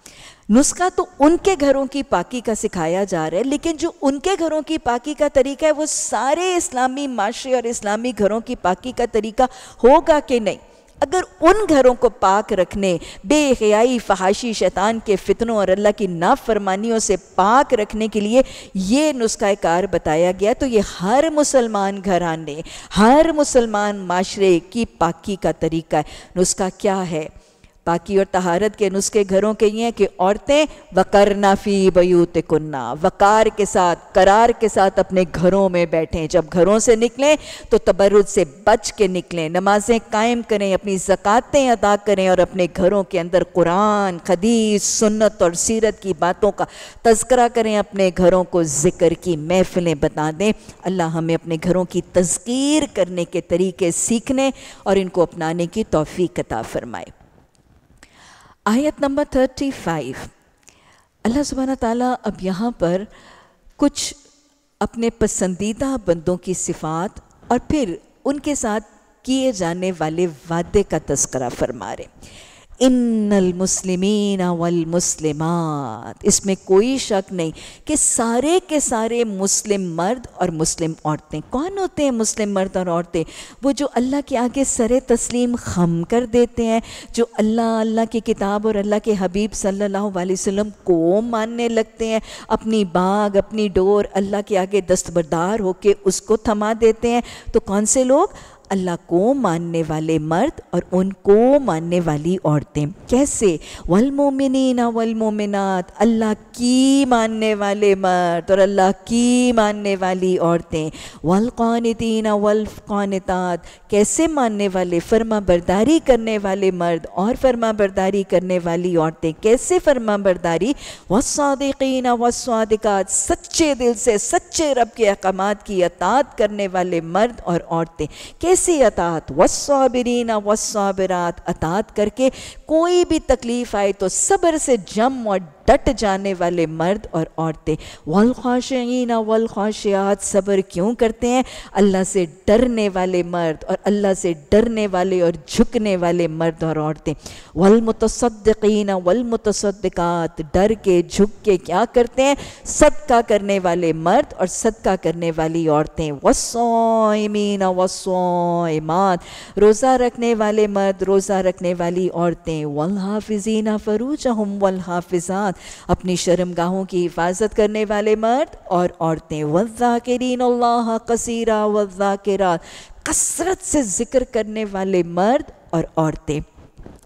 नुस्खा तो उनके घरों की पाकी का सिखाया जा रहा है लेकिन जो उनके घरों की पाकी का तरीका है वो सारे इस्लामी माशरे और इस्लामी घरों की पाकी का तरीका होगा कि नहीं अगर उन घरों को पाक रखने बेहयाई फहाशी शैतान के फितनों और अल्लाह की नाफरमानियों से पाक रखने के लिए ये नुस्खा कार बताया गया तो ये हर मुसलमान घराने हर मुसलमान माशरे की पाकी का तरीका है नुस्खा क्या है पाकि और तहारत के नुस्खे घरों के ये हैं कि औरतें वकरना फ़ी बयूत कुन्ना वकार के साथ करार के साथ अपने घरों में बैठें जब घरों से निकलें तो तबरुद से बच के निकलें नमाजें कायम करें अपनी ज़क़ातें अदा करें और अपने घरों के अंदर कुरान खदीस सुन्नत और सीरत की बातों का तस्करा करें अपने घरों को ज़िक्र की महफिलें बता दें अल्लाह हमें अपने घरों की तस्कीर करने के तरीके सीखने और इनको अपनाने की तोफ़ी कता फ़रमाए आयत नंबर थर्टी फाइव अल्लाह सुबहाना ताला अब यहाँ पर कुछ अपने पसंदीदा बंदों की सिफात और फिर उनके साथ किए जाने वाले वादे का तस्करा फरमा रहे इन्नल मुस्लिमीन वल मुस्लिमात इसमें कोई शक नहीं कि सारे के सारे मुस्लिम मर्द और मुस्लिम औरतें कौन होते हैं मुस्लिम मर्द और औरतें वो जो अल्लाह के आगे सर तस्लीम खम कर देते हैं जो अल्लाह अल्लाह की किताब और अल्लाह के हबीब सल्लल्लाहु अलैहि वसल्लम को मानने लगते हैं अपनी बाग अपनी डोर अल्लाह के आगे दस्तबरदार होकर उसको थमा देते हैं तो कौन से लोग अल्लाह को मानने वाले मर्द और उनको मानने वाली औरतें कैसे वल वलमोमिनत अल्लाह की मानने वाले मर्द और अल्लाह की मानने वाली औरतें वल कौनतीना वल कौनतात कैसे मानने वाले फर्मा बरदारी करने वाले मर्द और फर्मा बरदारी करने वाली औरतें कैसे फर्मा बरदारी वसादिकीना वसादिकात सच्चे दिल से सच्चे रब के अहकाम की अतात करने वाले मर्द और औरतें कैसे ऐसी अतात वस्बिरीना वस्बिरात अतात करके कोई भी तकलीफ आए तो सब्र से जम और डट जाने वाले मर्द और औरतें वल ख्वाशीना वल ख्वाशियात सब्र क्यों करते हैं अल्लाह से डरने वाले मर्द और अल्लाह से डरने वाले और झुकने वाले मर्द और औरतें वल मुतसद्दीन वल मुतसद्दकात डर के झुक के क्या करते हैं सदका करने वाले मर्द और सदका करने वाली औरतें वसोमीना वसौमात रोज़ा रखने वाले मर्द रोज़ा रखने वाली औरतें बनाए वल फ़रूज हम वल हाफिजात अपनी शर्मगाहों की हिफाजत करने वाले मर्द और औरतें वज़ाकरीन अल्लाह कसीरा वज़ाकरात कसरत से ज़िक्र करने वाले मर्द और औरतें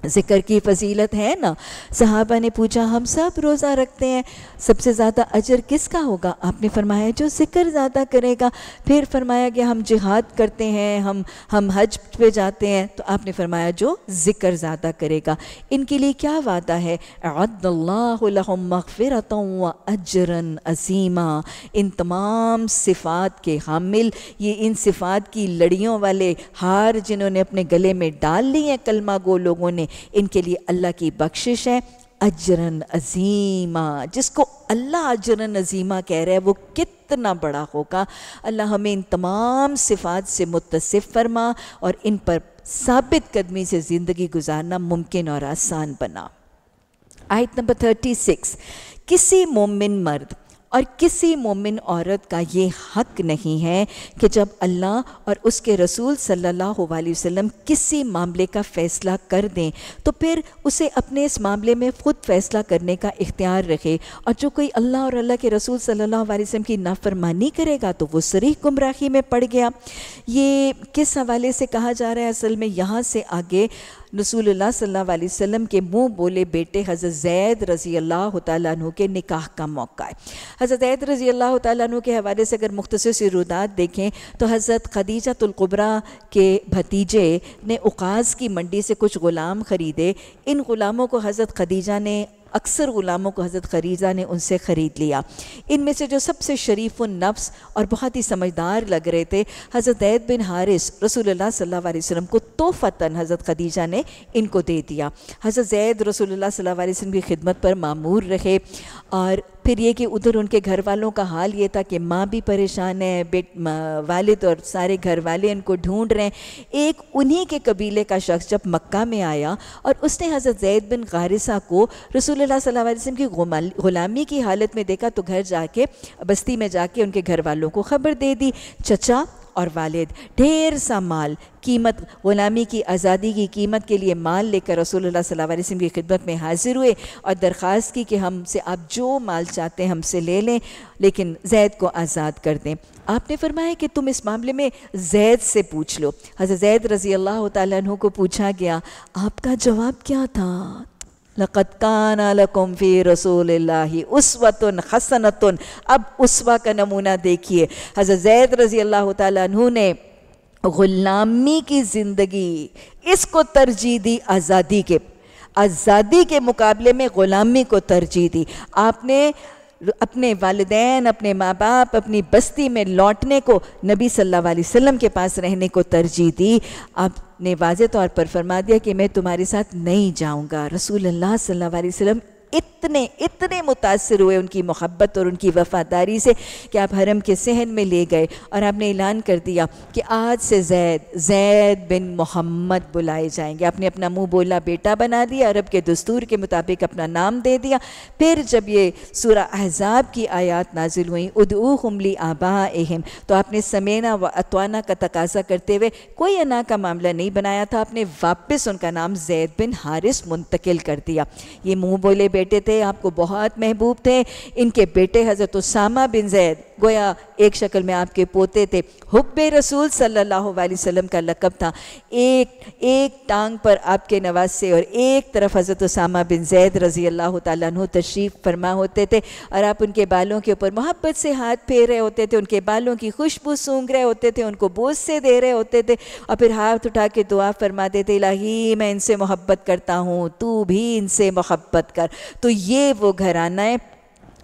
ज़िक्र की फजीलत है ना सहाबा ने पूछा हम सब रोज़ा रखते हैं सबसे ज़्यादा अजर किसका होगा आपने फरमाया जो ज़िक्र ज़्यादा करेगा फिर फरमाया कि हम जिहाद करते हैं हम हम हज पे जाते हैं तो आपने फरमाया जो ज़िक्र ज़्यादा करेगा इनके लिए क्या वादा है अदल्लाफ़िरत व अजरन अजीमा इन तमाम सिफ़ात के हामिल ये इन सिफ़ात की लड़ियों वाले हार जिन्होंने अपने गले में डाल ली हैं कलमा गो लोगों ने इनके लिए अल्लाह की बख्शिश है अजरन अजीमा जिसको अल्लाह अजरन अजीमा कह रहा है वो कितना बड़ा होगा अल्लाह हमें इन तमाम सिफात से मुतसिफ फरमा और इन पर साबित कदमी से ज़िंदगी गुजारना मुमकिन और आसान बना आयत नंबर थर्टी सिक्स किसी मोमिन मर्द और किसी मोमिन औरत का ये हक नहीं है कि जब अल्लाह और उसके रसूल सल्लल्लाहु अलैहि वसल्लम किसी मामले का फ़ैसला कर दें तो फिर उसे अपने इस मामले में ख़ुद फ़ैसला करने का इख्तियार रखे और जो कोई अल्लाह और अल्लाह के रसूल सल्लल्लाहु अलैहि वसल्लम की नाफरमानी करेगा तो वो सरी गुमराही में पड़ गया ये किस हवाले से कहा जा रहा है असल में यहाँ से आगे रसूलुल्लाह सल्लल्लाहु अलैहि वसल्लम के मुँह बोले बेटे हज़रत जैद रज़ी अल्लाह तु के निकाह का मौका है हज़रत जैद रज़ी अल्लाह तु के हवाले से अगर मुख्तर रुदात देखें तो हज़रत खदीजा तुलकुबरा के भतीजे ने उकाज़ की मंडी से कुछ ग़ुलाम ख़रीदे इन ग़ुलामों को हज़रत खदीजा ने अक्सर ग़ुलामों को हज़रत खरीजा ने उनसे ख़रीद लिया इनमें से जो सबसे शरीफ नफ्स और बहुत ही समझदार लग रहे थे हज़रत ऐद बिन हारिस रसूलुल्लाह सल्लल्लाहु अलैहि वसल्लम को तोहफ़ता हज़रत खदीजा ने इनको दे दिया हज़रत जैद रसूलुल्लाह सल्लल्लाहु अलैहि वसल्लम की खिदमत पर मामूर रहे और फिर ये कि उधर उनके घर वालों का हाल ये था कि माँ भी परेशान है बेट वालिद और सारे घर वाले इनको ढूंढ रहे हैं एक उन्हीं के कबीले का शख्स जब मक्का में आया और उसने हज़रत जैद बिन गारिसा को रसूल सल्लल्लाहु अलैहि वसल्लम की ग़ुलामी की हालत में देखा तो घर जाके बस्ती में जाके उनके घर वालों को ख़बर दे दी चचा और वालिद ढेर सा माल कीमत ग़ुलामी की आज़ादी की कीमत के लिए माल लेकर रसूलुल्लाह सल्लल्लाहु अलैहि वसल्लम की खिदमत में हाज़िर हुए और दरख्वास्त की कि हमसे आप जो माल चाहते हैं हमसे ले लें लेकिन जैद को आज़ाद कर दें आपने फरमाया कि तुम इस मामले में जैद से पूछ लो हज़रत जैद रज़ी अल्लाह तु को पूछा गया आपका जवाब क्या था लक़तकाना लकुम फ़ी रसूल उसवतन हसनतन अब उसवा का नमूना देखिए हज़रत जैद रज़ी अल्लाह तु ने ग़ुलामी की ज़िंदगी इसको तरजीह दी आज़ादी के आज़ादी के मुकाबले में ग़ुलामी को तरजीह दी आपने अपने वालदेन अपने माँ बाप अपनी बस्ती में लौटने को नबी सल्लल्लाहु अलैहि वसल्लम के पास रहने को तरजीह दी आपने वाज तौर पर फरमा दिया कि मैं तुम्हारे साथ नहीं जाऊँगा रसूल अल्लाह सल्लल्लाहु अलैहि वसल्लम इतने इतने मुतासर हुए उनकी मोहब्बत और उनकी वफादारी से कि आप हरम के सहन में ले गए और आपने ऐलान कर दिया कि आज से जैद जैद बिन मोहम्मद बुलाए जाएंगे आपने अपना मुँह बोला बेटा बना दिया अरब के दस्तूर के मुताबिक अपना नाम दे दिया फिर जब ये सूरा अहजाब की आयात नाजिल हुई उदू हमली आबा एहम तो आपने समेना व अतवाना का तकाजा करते हुए कोई अना का मामला नहीं बनाया था आपने वापस उनका नाम जैद बिन हारिस मुंतकिल कर दिया ये मुँह बोले बेटे थे आपको बहुत महबूब थे इनके बेटे हज़रत उसामा बिन जैद गोया एक शक्ल में आपके पोते थे हुब रसूल सल्लल्लाहु अलैहि वसल्लम का लकब था एक एक टांग पर आपके नवाज से और एक तरफ हज़रत उसामा बिन जैद रज़ी अल्लाह तु तशरीफ़ फरमा होते थे और आप उनके बालों के ऊपर मोहब्बत से हाथ फेर रहे होते थे उनके बालों की खुशबू सूंघ रहे होते थे उनको बोझ से दे रहे होते थे और फिर हाथ उठा के दुआ फरमाते थे इलाही मैं इनसे मोहब्बत करता हूँ तू भी इनसे मोहब्बत कर तो ये वो घराना है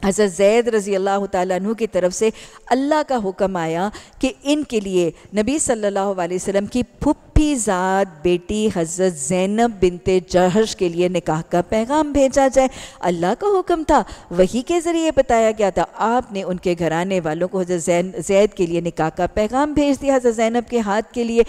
हज़रत जैद रज़ी अल्लाह तु की तरफ से अल्लाह का हुक्म आया कि इनके लिए नबी सल्लल्लाहु अलैहि वसल्लम की फुप्पी ज़ात बेटी हज़रत ज़ैनब बिनते जहश के लिए निकाह का पैगाम भेजा जाए अल्लाह का हुक्म था वही के ज़रिए बताया गया था आपने उनके घराने वालों को हज़रत जैन जैद के लिए निकाह का पैगाम भेज दिया हज़रत ज़ैनब के हाथ के लिए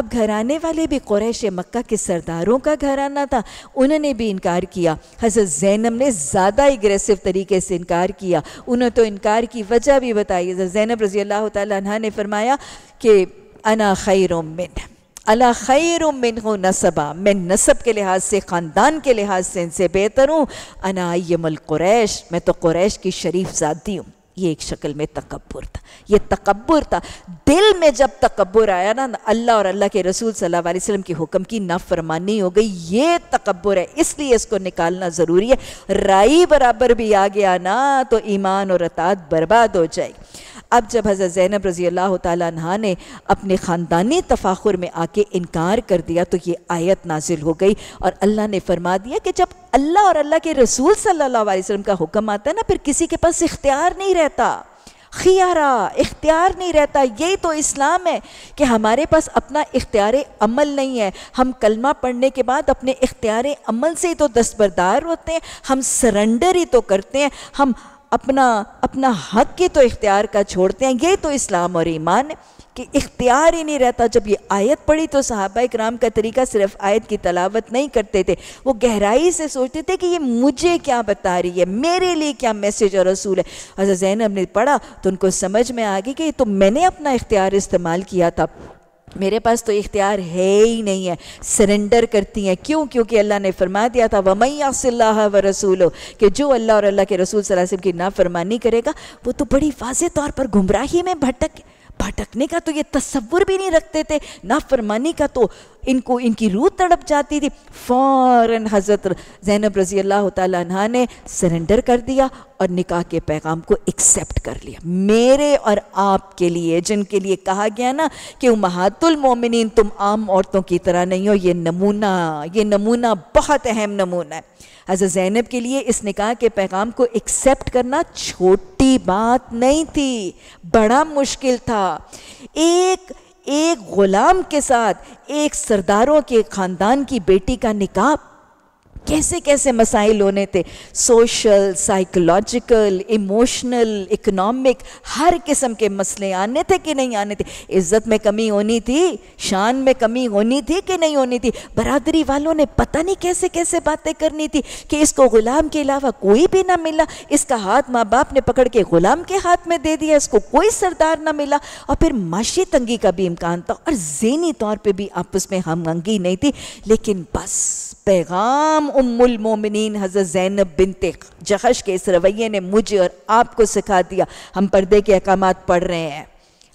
अब घराने वाले भी क्रैश मक् के सरदारों का घराना था उन्होंने भी इनकार किया हज़रत ज़ैनब ने ज़्यादा एग्रेसिव तरीके से इनकार किया उन्होंने तो इनकार की वजह भी बताई जैनब रज़ी अल्लाह तह ने फरमाया कि अना खैर मिन अला खैर मिन हो नसबा मैं नसब के लिहाज से ख़ानदान के लिहाज से इनसे बेहतर हूँ अना क्रैश कुरैश मैं तो कुरैश की शरीफ ज़ाती हूँ ये एक शक्ल में तकबर था ये तकबर था दिल में जब तकबर आया ना अल्लाह और अल्लाह के रसूल सल्लल्लाहु अलैहि वसल्लम के हुक्म की नाफरमानी हो गई ये तकबर है इसलिए इसको निकालना ज़रूरी है राई बराबर भी आ गया ना तो ईमान और अतात बर्बाद हो जाएगी अब जब हज़रत ज़ैनब रज़ी अल्लाह तहा ने अपने ख़ानदानी तफाखुर में आके इनकार कर दिया तो ये आयत नाजिल हो गई और अल्लाह ने फरमा दिया कि जब अल्लाह और अल्लाह के रसूल सल्ला अलैहि का हुक्म आता है ना फिर किसी के पास इख्तियार नहीं रहता खियारा इख्तियार नहीं रहता यही तो इस्लाम है कि हमारे पास अपना इख्तियार अमल नहीं है हम कलमा पढ़ने के बाद अपने इख्तियार अमल से ही तो दस्तबरदार होते हैं हम सरेंडर ही तो करते हैं हम अपना अपना हक के तो इख्तियार का छोड़ते हैं ये तो इस्लाम और ईमान कि इख्तियार ही नहीं रहता जब ये आयत पढ़ी तो सहाबा इक्राम का तरीका सिर्फ आयत की तलावत नहीं करते थे वो गहराई से सोचते थे कि ये मुझे क्या बता रही है मेरे लिए क्या मैसेज और रसूल है हजरत अच्छा, जैनब ने पढ़ा तो उनको समझ में आ गई कि ये तो मैंने अपना इख्तियार इस्तेमाल किया था मेरे पास तो इख्तियार है ही नहीं है सरेंडर करती हैं क्यों क्योंकि अल्लाह ने फरमा दिया था वमैयासल्ला व रसूल कि जो अल्लाह और अल्लाह के रसूल सलासम की नाफरमानी करेगा वो तो बड़ी वाज तौर पर गुमराही में भटक भटकने का तो ये तस्वुर भी नहीं रखते थे नाफरमानी का तो इनको इनकी रूह तड़प जाती थी फ़ौरन हज़रत जैनब रज़ी अल्लाह तह ने सरेंडर कर दिया और निकाह के पैगाम को एक्सेप्ट कर लिया मेरे और आपके लिए जिनके लिए कहा गया ना कि उमहातुल मोमिनीन तुम आम औरतों की तरह नहीं हो ये नमूना ये नमूना बहुत अहम नमूना है हज़रत जैनब के लिए इस निकाह के पैगाम को एक्सेप्ट करना छोटी बात नहीं थी बड़ा मुश्किल था एक एक गुलाम के साथ एक सरदारों के खानदान की बेटी का निकाह कैसे कैसे मसाइल होने थे सोशल साइकोलॉजिकल इमोशनल इकोनॉमिक हर किस्म के मसले आने थे कि नहीं आने थे इज्जत में कमी होनी थी शान में कमी होनी थी कि नहीं होनी थी बरादरी वालों ने पता नहीं कैसे कैसे बातें करनी थी कि इसको गुलाम के अलावा कोई भी ना मिला इसका हाथ माँ बाप ने पकड़ के गुलाम के हाथ में दे दिया इसको कोई सरदार ना मिला और फिर माशी तंगी का भी इम्कान था और जहनी तौर पर भी आपस में हम नहीं थी लेकिन बस पैगाम उम्मुल मोमिनीन हज़रत ज़ैनब बिनते जहश के इस रवैये ने मुझे और आपको सिखा दिया हम पर्दे के अहकाम पढ़ रहे हैं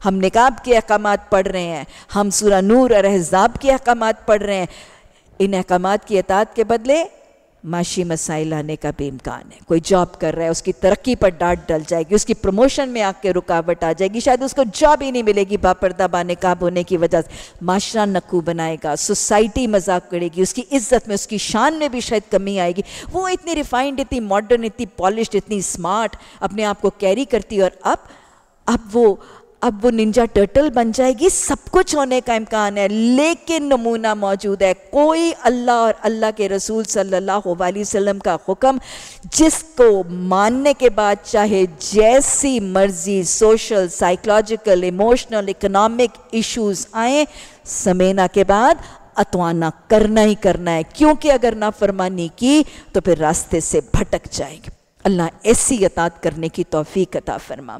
हम निकाब के अहकाम पढ़ रहे हैं हम सूरा नूर और अहजाब के अहकाम पढ़ रहे हैं इन अहकाम की अतात के बदले माशी मसाइल आने का भी इम्कान है कोई जॉब कर रहा है उसकी तरक्की पर डांट डल जाएगी उसकी प्रमोशन में आके रुकावट आ जाएगी शायद उसको जॉब ही नहीं मिलेगी बापर्दा बानकाब होने की वजह से माशरा नकू बनाएगा सोसाइटी मजाक करेगी उसकी इज्जत में उसकी शान में भी शायद कमी आएगी वो इतनी रिफाइंड इतनी मॉडर्न इतनी पॉलिश इतनी स्मार्ट अपने आप को कैरी करती और अब अब वो अब वो निंजा टर्टल बन जाएगी सब कुछ होने का इम्कान है लेकिन नमूना मौजूद है कोई अल्लाह और अल्लाह के रसूल सल्लल्लाहु अलैहि वसल्लम का हुक्म जिसको मानने के बाद चाहे जैसी मर्जी social psychological emotional economic issues आए समेना के बाद अतवाना करना ही करना है क्योंकि अगर नाफरमानी की तो फिर रास्ते से भटक जाएंगे अल्लाह ऐसी अतात करने की तोफ़ी अता फरमा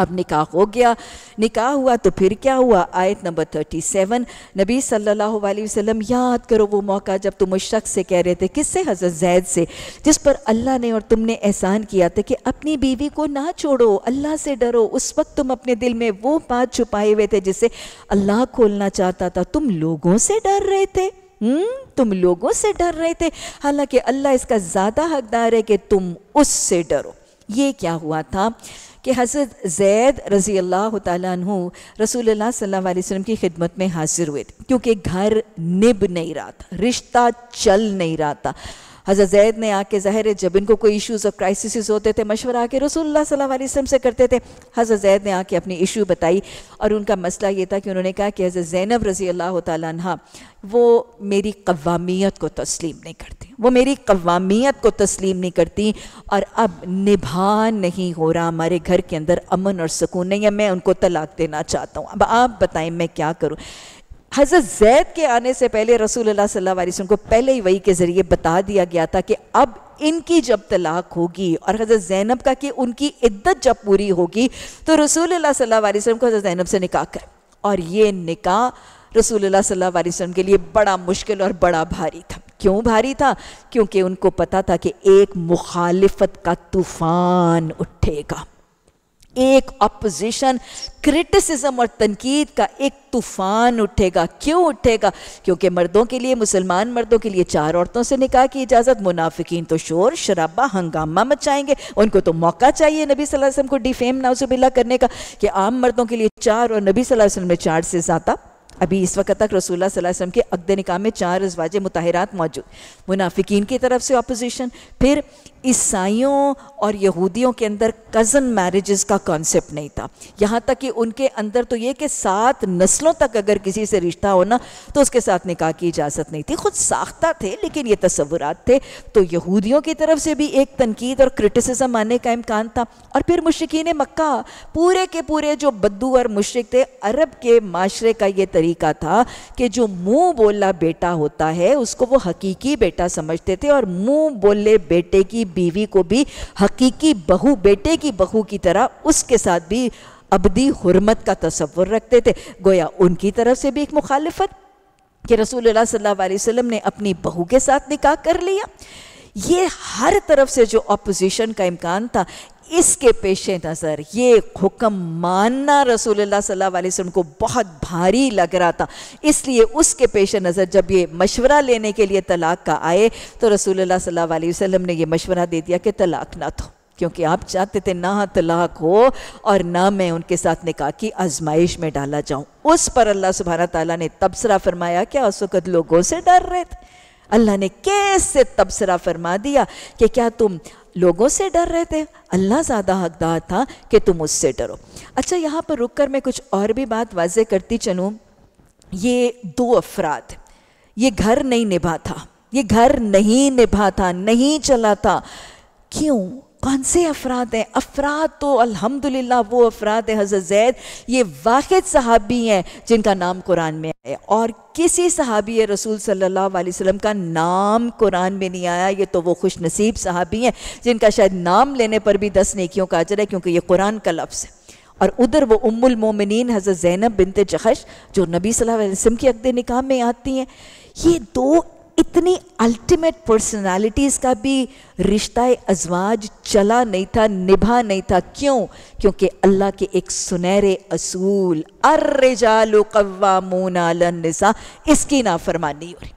अब निकाह हो गया निकाह हुआ तो फिर क्या हुआ आयत नंबर थर्टी सेवन नबी सल्लल्लाहु अलैहि वसल्लम याद करो वो मौका जब तुम उस शख्स से कह रहे थे किससे हज़रत जैद से जिस पर अल्लाह ने और तुमने एहसान किया था कि अपनी बीवी को ना छोड़ो अल्लाह से डरो उस वक्त तुम अपने दिल में वो बात छुपाए हुए थे जिसे अल्लाह खोलना चाहता था तुम लोगों से डर रहे थे हुँ? हम्म, तुम लोगों से डर रहे थे हालांकि अल्लाह इसका ज़्यादा हकदार है कि तुम उससे डरो ये क्या हुआ था कि हज़रत जैद रज़ी अल्लाह तु रसूल वसम की खिदमत में हाजिर हुए थे क्योंकि घर निब नहीं रहा था रिश्ता चल नहीं रहा था हज़रत जैद ने आके ज़ाहिर जब इनको कोई इश्यूज़ और क्राइसिस होते थे मशवरा आके रसोल्ला वसम से करते थे हज़रत जैद ने आके अपनी इशू बताई और उनका मसला ये था कि उन्होंने कहा कि हज़रत ज़ैनब रज़ी अल्लाह तह वो मेरी कवामीत को तस्लीम नहीं करती वो मेरी कवामीत को तस्लीम नहीं करती और अब निभा नहीं हो रहा हमारे घर के अंदर अमन और सुकून नहीं है मैं उनको तलाक देना चाहता हूँ अब आप बताएं मैं क्या करूँ हज़रत जैद के आने से पहले रसूल सल्लल्लाहु अलैहि वसल्लम को पहले ही वही के ज़रिए बता दिया गया था कि अब इनकी जब तलाक होगी और हज़रत ज़ैनब का कि उनकी इद्दत जब पूरी होगी तो रसूल सल्लल्लाहु अलैहि वसल्लम को हज़रत ज़ैनब से निकाह कर और ये निकाह रसूल सल्लल्लाहु अलैहि वसल्लम के लिए बड़ा मुश्किल और बड़ा भारी था क्यों भारी था क्योंकि उनको पता था कि एक मुखालफत का तूफ़ान उठेगा एक अपोजिशन क्रिटिसिज्म और तनकीद का एक तूफान उठेगा क्यों उठेगा क्योंकि मर्दों के लिए मुसलमान मर्दों के लिए चार औरतों से निकाह की इजाज़त मुनाफिकीन तो शोर शराबा हंगामा मचाएंगे उनको तो मौका चाहिए नबी सल्लल्लाहु अलैहि वसल्लम को डिफेम नाउजुबिल्ला करने का कि आम मर्दों के लिए चार और नबी सल्लल्लाहु अलैहि वसल्लम में चार से ज़्यादा अभी इस वक्त तक रसूलुल्लाह सल्लल्लाहु अलैहि वसल्लम के अगद निकाह में चार अजवाज मुताहरात मौजूद मुनाफिकीन की तरफ से अपोजिशन फिर ईसाइयों और यहूदियों के अंदर कज़न मैरिजेस का कॉन्सेप्ट नहीं था यहाँ तक कि उनके अंदर तो ये कि सात नस्लों तक अगर किसी से रिश्ता होना तो उसके साथ निकाह की इजाज़त नहीं थी खुद साख्ता थे लेकिन ये तस्वुरात थे तो यहूदियों की तरफ से भी एक तनकीद और क्रिटिसिज्म आने का इम्कान था और फिर मुश्किन मक्का पूरे के पूरे जो बद्दू और मुश्रक थे अरब के माशरे का ये तरीका था कि जो मुँह बोला बेटा होता है उसको वो हकीकी बेटा समझते थे और मुँह बोले बेटे की बीवी को भी हकीकी बहू बेटे की बहू की तरह उसके साथ भी अबदी हरमत का तस्वुर रखते थे गोया उनकी तरफ से भी एक मुखालफत कि रसूलुल्लाह सल्लल्लाहु अलैहि वसल्लम ने अपनी बहू के साथ निकाह कर लिया ये हर तरफ से जो अपोजिशन का इम्कान था इसके पेश नज़र ये हुक्म मानना रसूलुल्लाह सल्लल्लाहु अलैहि वसल्लम को बहुत भारी लग रहा था इसलिए उसके पेश नज़र जब ये मशवरा लेने के लिए तलाक का आए तो रसूलुल्लाह सल्लल्लाहु अलैहि वसल्लम ने यह मशवरा दे दिया कि तलाक ना दो क्योंकि आप चाहते थे ना तलाक हो और ना मैं उनके साथ निकाह की आजमाइश में डाला जाऊँ उस पर अल्लाह सुबहाना तला ने तबसरा फरमाया क्या उस वक़्त लोगों से डर रहे थे अल्लाह ने कैसे तबसरा फरमा दिया कि क्या तुम लोगों से डर रहे थे अल्लाह ज़्यादा हकदार था कि तुम उससे डरो अच्छा यहाँ पर रुक कर मैं कुछ और भी बात वाजे करती चलूँ ये दो अफराद ये घर नहीं निभा था ये घर नहीं निभा था नहीं चला था क्यों कौन से अफराद हैं अफराद तो अल्हम्दुलिल्लाह वो अफराद हैं हज़रत जैद ये वाहिद सहाबी हैं जिनका नाम कुरान में है और किसी सहाबी रसूल सल्लल्लाहु अलैहि वसल्लम का नाम कुरान में नहीं आया ये तो वो खुश नसीब सहाबी हैं जिनका शायद नाम लेने पर भी दस नेकियों का अजर है क्योंकि ये कुरान का लफ्ज़ है और उधर वो उम्मुल मोमिनीन हज़रत जैनब बिनते जखश जो नबी सल्लल्लाहु अलैहि वसल्लम की अकद निकाह में आती हैं ये दो इतनी अल्टीमेट पर्सनालिटीज़ का भी रिश्ता अजवाज चला नहीं था निभा नहीं था क्यों क्योंकि अल्लाह के एक सुनहरे असूल अर्रे जालो कवामूना लसा इसकी नाफरमानी हो रही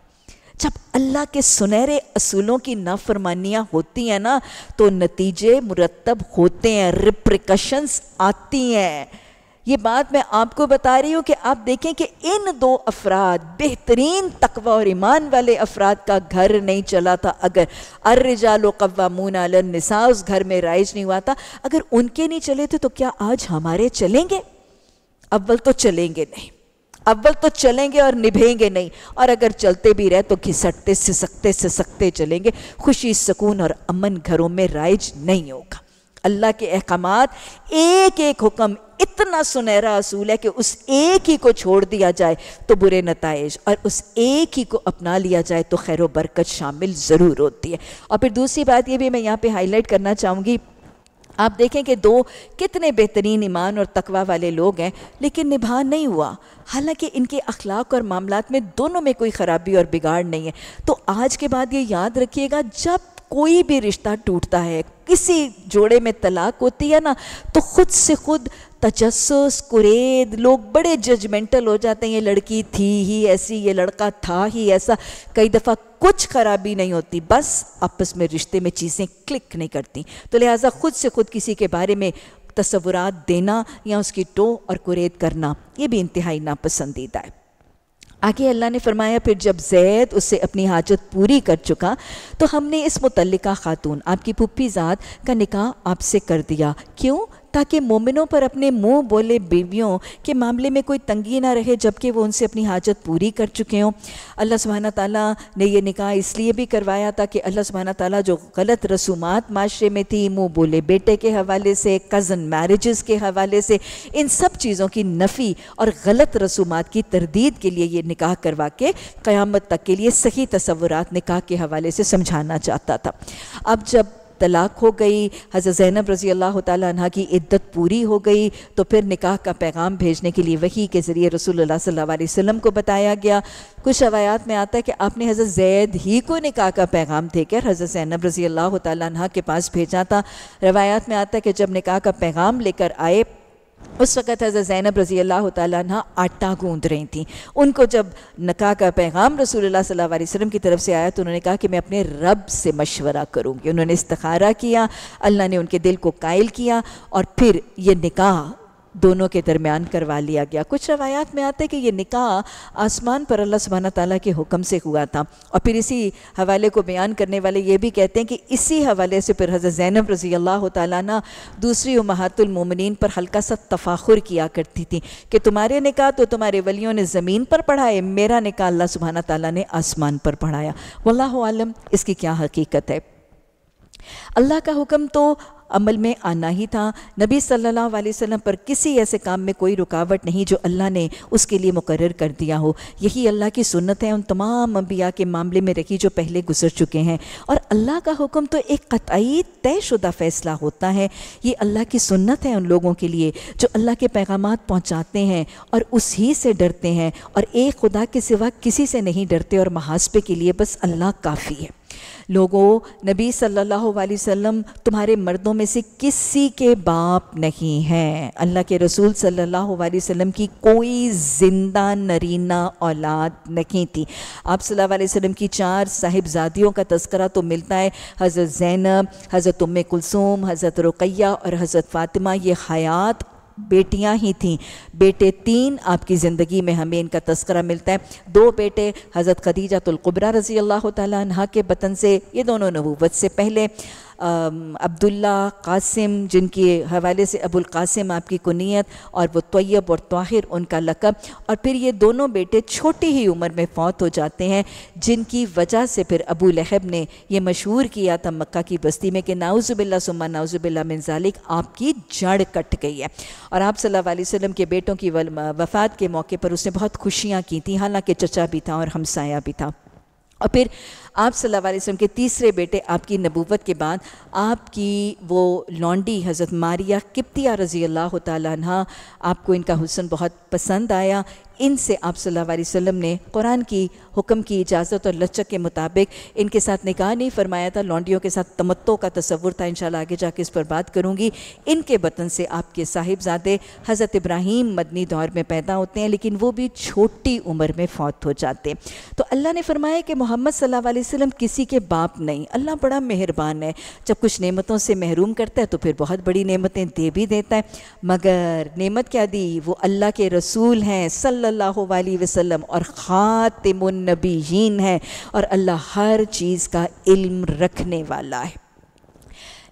जब अल्लाह के सुनहरे असूलों की नाफरमानियां होती हैं ना तो नतीजे मुरतब होते हैं रिप्रिकशंस आती हैं ये बात मैं आपको बता रही हूँ कि आप देखें कि इन दो अफराद बेहतरीन तकवा और ईमान वाले अफराद का घर नहीं चला था अगर अर्रजाल कवामून निसा उस घर में राइज नहीं हुआ था अगर उनके नहीं चले थे तो क्या आज हमारे चलेंगे अव्वल तो चलेंगे नहीं अव्वल तो चलेंगे और निभेंगे नहीं और अगर चलते भी रहे तो घिसटते सिसकते सिसकते चलेंगे खुशी सुकून और अमन घरों में राइज नहीं होगा अल्लाह के अहकाम एक एक हुक्म इतना सुनहरा असूल है कि उस एक ही को छोड़ दिया जाए तो बुरे नतज और उस एक ही को अपना लिया जाए तो खैर बरकत शामिल ज़रूर होती है और फिर दूसरी बात ये भी मैं यहाँ पे हाईलाइट करना चाहूँगी आप देखें कि दो कितने बेहतरीन ईमान और तकवा वाले लोग हैं लेकिन निभा नहीं हुआ हालांकि इनके अखलाक और मामला में दोनों में कोई ख़राबी और बिगाड़ नहीं है तो आज के बाद ये याद रखिएगा जब कोई भी रिश्ता टूटता है किसी जोड़े में तलाक होती है ना तो ख़ुद से खुद तजस्स कुरेद लोग बड़े जजमेंटल हो जाते हैं ये लड़की थी ही ऐसी ये लड़का था ही ऐसा कई दफ़ा कुछ खराबी नहीं होती बस आपस में रिश्ते में चीज़ें क्लिक नहीं करती तो लिहाजा ख़ुद से ख़ुद किसी के बारे में तस्वुरात देना या उसकी टो और कुरेद करना ये भी इंतहाई नापसंदीदा है आगे अल्लाह ने फरमाया फिर जब जैद उससे अपनी हाजत पूरी कर चुका तो हमने इस मुतलका ख़ातून आपकी पुप्पी ज़ात का निकाह आपसे कर दिया क्यों ताकि मोमिनों पर अपने मुंह बोले बीवियों के मामले में कोई तंगी ना रहे जबकि वो उनसे अपनी हाजत पूरी कर चुके हों अल्लाह सुबहाना ताली ने यह निकाह इसलिए भी करवाया था कि अल्लाह सुबहाना ताली जो गलत रसूमात माशरे में थी मुँह बोले बेटे के हवाले से कज़न मैरिज़ के हवाले से इन सब चीज़ों की नफ़ी और गलत रसूमात की तरदीद के लिए ये निकाह करवा के क़्यामत तक के लिए सही तस्वुरा निकाह के हवाले से समझाना चाहता था अब जब तलाक हो गई हज़रत ज़ैनब रज़ी अल्लाह तह की इद्दत पूरी हो गई तो फिर निकाह का पैगाम भेजने के लिए वही के ज़रिए रसूल अलैहि वसम को बताया गया कुछ रवायात में आता है कि आपने हज़रत जैद ही को निकाह का पैगाम देकर हज़रत ज़ैनब रज़ी अल्लाह तह के पास भेजा था रवायात में आता है कि जब निकाह का पैगाम लेकर आए उस वक़्त हज़र ज़ैनब रज़ी अल्लाह तह आटा गूँध रही थी उनको जब नका का पैगाम रसूल अलैहि वसल्लम की तरफ से आया तो उन्होंने कहा कि मैं अपने रब से मशवरा करूँगी उन्होंने इस्तारा किया अल्लाह ने उनके दिल को कायल किया और फिर ये निकाह दोनों के दरमियान करवा लिया गया कुछ रवायात में आते हैं कि ये निकाह आसमान पर अल्लाह सुबहाना ताला के हुक्म से हुआ था और फिर इसी हवाले को बयान करने वाले ये भी कहते हैं कि इसी हवाले से फिर हज़रत ज़ैनब रज़ी अल्लाह तूसरी दूसरी पर हल्का सा तफाखुर किया करती थी कि तुम्हारे निकाह तो तुम्हारे वलियों ने ज़मीन पर पढ़ाए मेरा निकाह अल्लाह सुबहाना ताली ने आसमान पर पढ़ाया वल्लम इसकी क्या हकीकत है अल्लाह का हुक्म तो अमल में आना ही था नबी सल्लल्लाहु अलैहि वसल्लम पर किसी ऐसे काम में कोई रुकावट नहीं जो अल्लाह ने उसके लिए मुकर कर दिया हो यही अल्लाह की सुन्नत है उन तमाम अम्बिया के मामले में रखी जो पहले गुजर चुके हैं और अल्लाह का हुक्म तो एक कतई तयशुदा फ़ैसला होता है ये अल्लाह की सुन्नत है उन लोगों के लिए जो अल्लाह के पैगाम पहुँचाते हैं और उस से डरते हैं और एक खुदा के सिवा किसी से नहीं डरते और महासपे के लिए बस अल्लाह काफ़ी है लोगों नबी सल्लल्लाहु अलैहि वसल्लम तुम्हारे मर्दों में से किसी के बाप नहीं हैं अल्लाह के रसूल सल्लल्लाहु अलैहि वसल्लम की कोई ज़िंदा नरीना औलाद नहीं थी आप सल्लल्लाहु अलैहि वसल्लम की चार साहिबजादियों का तस्करा तो मिलता है हज़रत ज़ैनब हज़रत उम कुलसूम हज़रत रुकैया और हज़रत फ़ातिमा ये हयात बेटियां ही थीं बेटे तीन आपकी ज़िंदगी में हमें इनका तस्करा मिलता है दो बेटे हज़रत तुलकुबरा रज़ी अल्लाह तह के बतन से ये दोनों नबूवत से पहले अब्दुल्ला कासिम जिनके हवाले से अबुल कासिम आपकी कुनीत और वो तोयब और ताहिर उनका लकब और फिर ये दोनों बेटे छोटी ही उम्र में फौत हो जाते हैं जिनकी वजह से फिर अबू लहब ने यह मशहूर किया था मक्का की बस्ती में कि नाउज़ुबिल्ला सुमा नाउज़ुबिल्ला मिनजालिक आपकी जड़ कट गई है और आप सल्लल्लाहु अलैहि वसल्लम के बेटों की वफ़ात के मौके पर उसने बहुत खुशियाँ की थी हालांकि चचा भी था और हमसाया भी था और फिर आप सल्लल्लाहु अलैहि वसल्लम के तीसरे बेटे आपकी नबूवत के बाद आपकी वो लॉन्डी हज़रत मारिया किप्तिया रज़ी अल्लाह तह आपको इनका हुसन बहुत पसंद आया इनसे आप सल्लल्लाहु अलैहि ने कुरान की हुक्म की इजाज़त और लचक के मुताबिक इनके साथ निकाह नहीं फरमाया था लॉन्डियों के साथ तमत्तों का तस्वुर था इन आगे जाके इस पर बात करूँगी इनके बतन से आपके साहिबजादे हज़रत इब्राहिम मदनी दौर में पैदा होते हैं लेकिन वो भी छोटी उम्र में फौत हो जाते तो अल्लाह ने फरमाया कि मोहम्मद सल्ला किसी के बाप नहीं अल्लाह बड़ा मेहरबान है जब कुछ नियमतों से महरूम करता है तो फिर बहुत बड़ी नमतें दे भी देता है मगर नमत क्या दी वो अल्लाह के रसूल हैं सल्ला सल्लल्लाहु अलैहि वसल्लम और ख़ातमनबीन है और अल्लाह हर चीज़ का इल्म रखने वाला है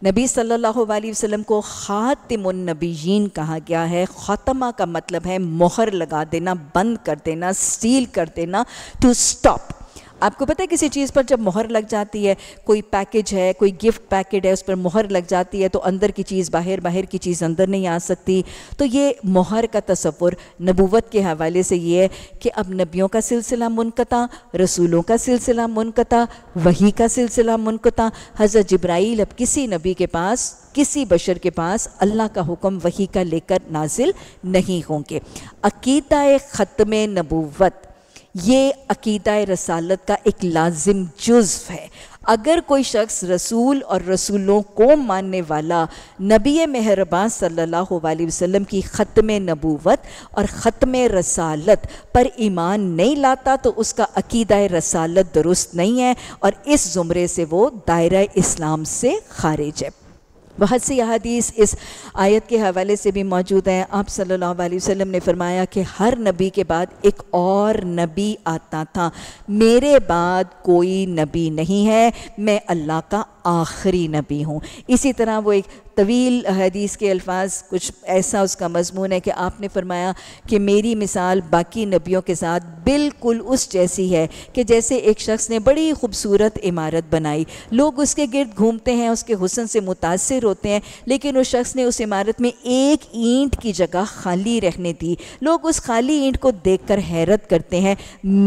नबी सल्लल्लाहु अलैहि वसल्लम को ख़ातमनबीन कहा गया है ख़ातमा का मतलब है मोहर लगा देना बंद कर देना सील कर देना टू स्टॉप आपको पता है किसी चीज़ पर जब मोहर लग जाती है कोई पैकेज है कोई गिफ्ट पैकेट है उस पर मोहर लग जाती है तो अंदर की चीज़ बाहर बाहर की चीज़ अंदर नहीं आ सकती तो ये मोहर का तस्वुर नबूवत के हवाले से ये है कि अब नबियों का सिलसिला मुनकता रसूलों का सिलसिला मुनकता वही का सिलसिला मुनकता हज़रत जब्राइल अब किसी नबी के पास किसी बशर के पास अल्लाह का हुक्म वही का लेकर नाजिल नहीं होंगे अकीदा ख़त्म नबूवत ये अकीदा रसालत का एक लाजिम जुज्व है अगर कोई शख्स रसूल और रसूलों को मानने वाला नबी मेहरबान सल्लल्लाहु अलैहि वसल्लम की ख़त्म नबूवत और ख़त्म रसालत पर ईमान नहीं लाता तो उसका अकीदा रसालत दुरुस्त नहीं है और इस ज़ुमरे से वो दायरा इस्लाम से खारिज है बहुत सी अदीस इस आयत के हवाले से भी मौजूद हैं आप सल्लल्लाहु अलैहि वसल्लम ने फरमाया कि हर नबी के बाद एक और नबी आता था मेरे बाद कोई नबी नहीं है मैं अल्लाह का आखिरी नबी हूँ इसी तरह वो एक तवील हदीस के अल्फाज कुछ ऐसा उसका मजमून है कि आपने फरमाया कि मेरी मिसाल बाकी नबियों के साथ बिल्कुल उस जैसी है कि जैसे एक शख्स ने बड़ी खूबसूरत इमारत बनाई लोग उसके गिरद घूमते हैं उसके हुसन से मुतासर होते हैं लेकिन उस शख्स ने उस इमारत में एक ईंट की जगह खाली रहने दी लोग उस खाली ईंट को देख कर हैरत करते हैं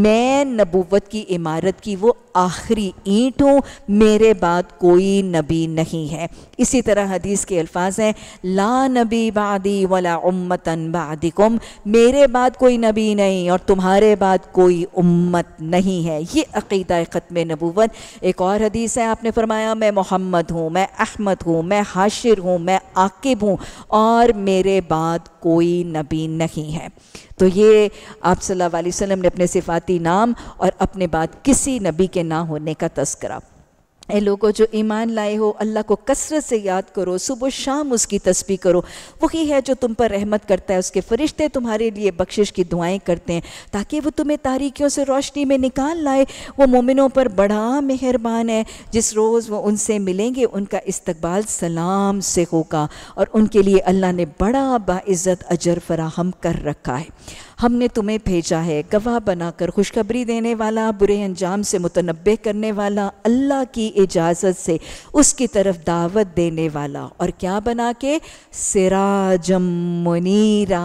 मैं नबूवत की इमारत की वो आखिरी ईंट हूँ मेरे बाद को कोई नबी नहीं है इसी तरह हदीस के अल्फाज हैं ला नबी बादी वला उम्मतन बादिकुम मेरे बाद कोई नबी नहीं और तुम्हारे बाद कोई उम्मत नहीं है ये अकीदा ख़त्म नबूवत एक और हदीस है आपने फरमाया मैं मोहम्मद हूँ मैं अहमद हूँ मैं हाशिर हूँ मैं आकिब हूँ और मेरे बाद कोई नबी नहीं है तो ये आप सल्लल्लाहु अलैहि वसल्लम ने अपने सिफाती नाम और अपने बाद किसी नबी के ना होने का तस्करा ए लोगों जो ईमान लाए हो अल्लाह को कसरत से याद करो सुबह शाम उसकी तस्बी करो वही है जो तुम पर रहमत करता है उसके फरिश्ते तुम्हारे लिए बख्शिश की दुआएं करते हैं ताकि वो तुम्हें तारीखियों से रोशनी में निकाल लाए वो मोमिनों पर बड़ा मेहरबान है जिस रोज़ वो उनसे मिलेंगे उनका इस्तबाल सलाम से होगा और उनके लिए अल्लाह ने बड़ा बाज़्ज़त अजर फराहम कर रखा है हमने तुम्हें भेजा है गवाह बनाकर खुशखबरी देने वाला बुरे अंजाम से मुतनबे करने वाला अल्लाह की इजाज़त से उसकी तरफ दावत देने वाला और क्या बना के सिराजम मुनीरा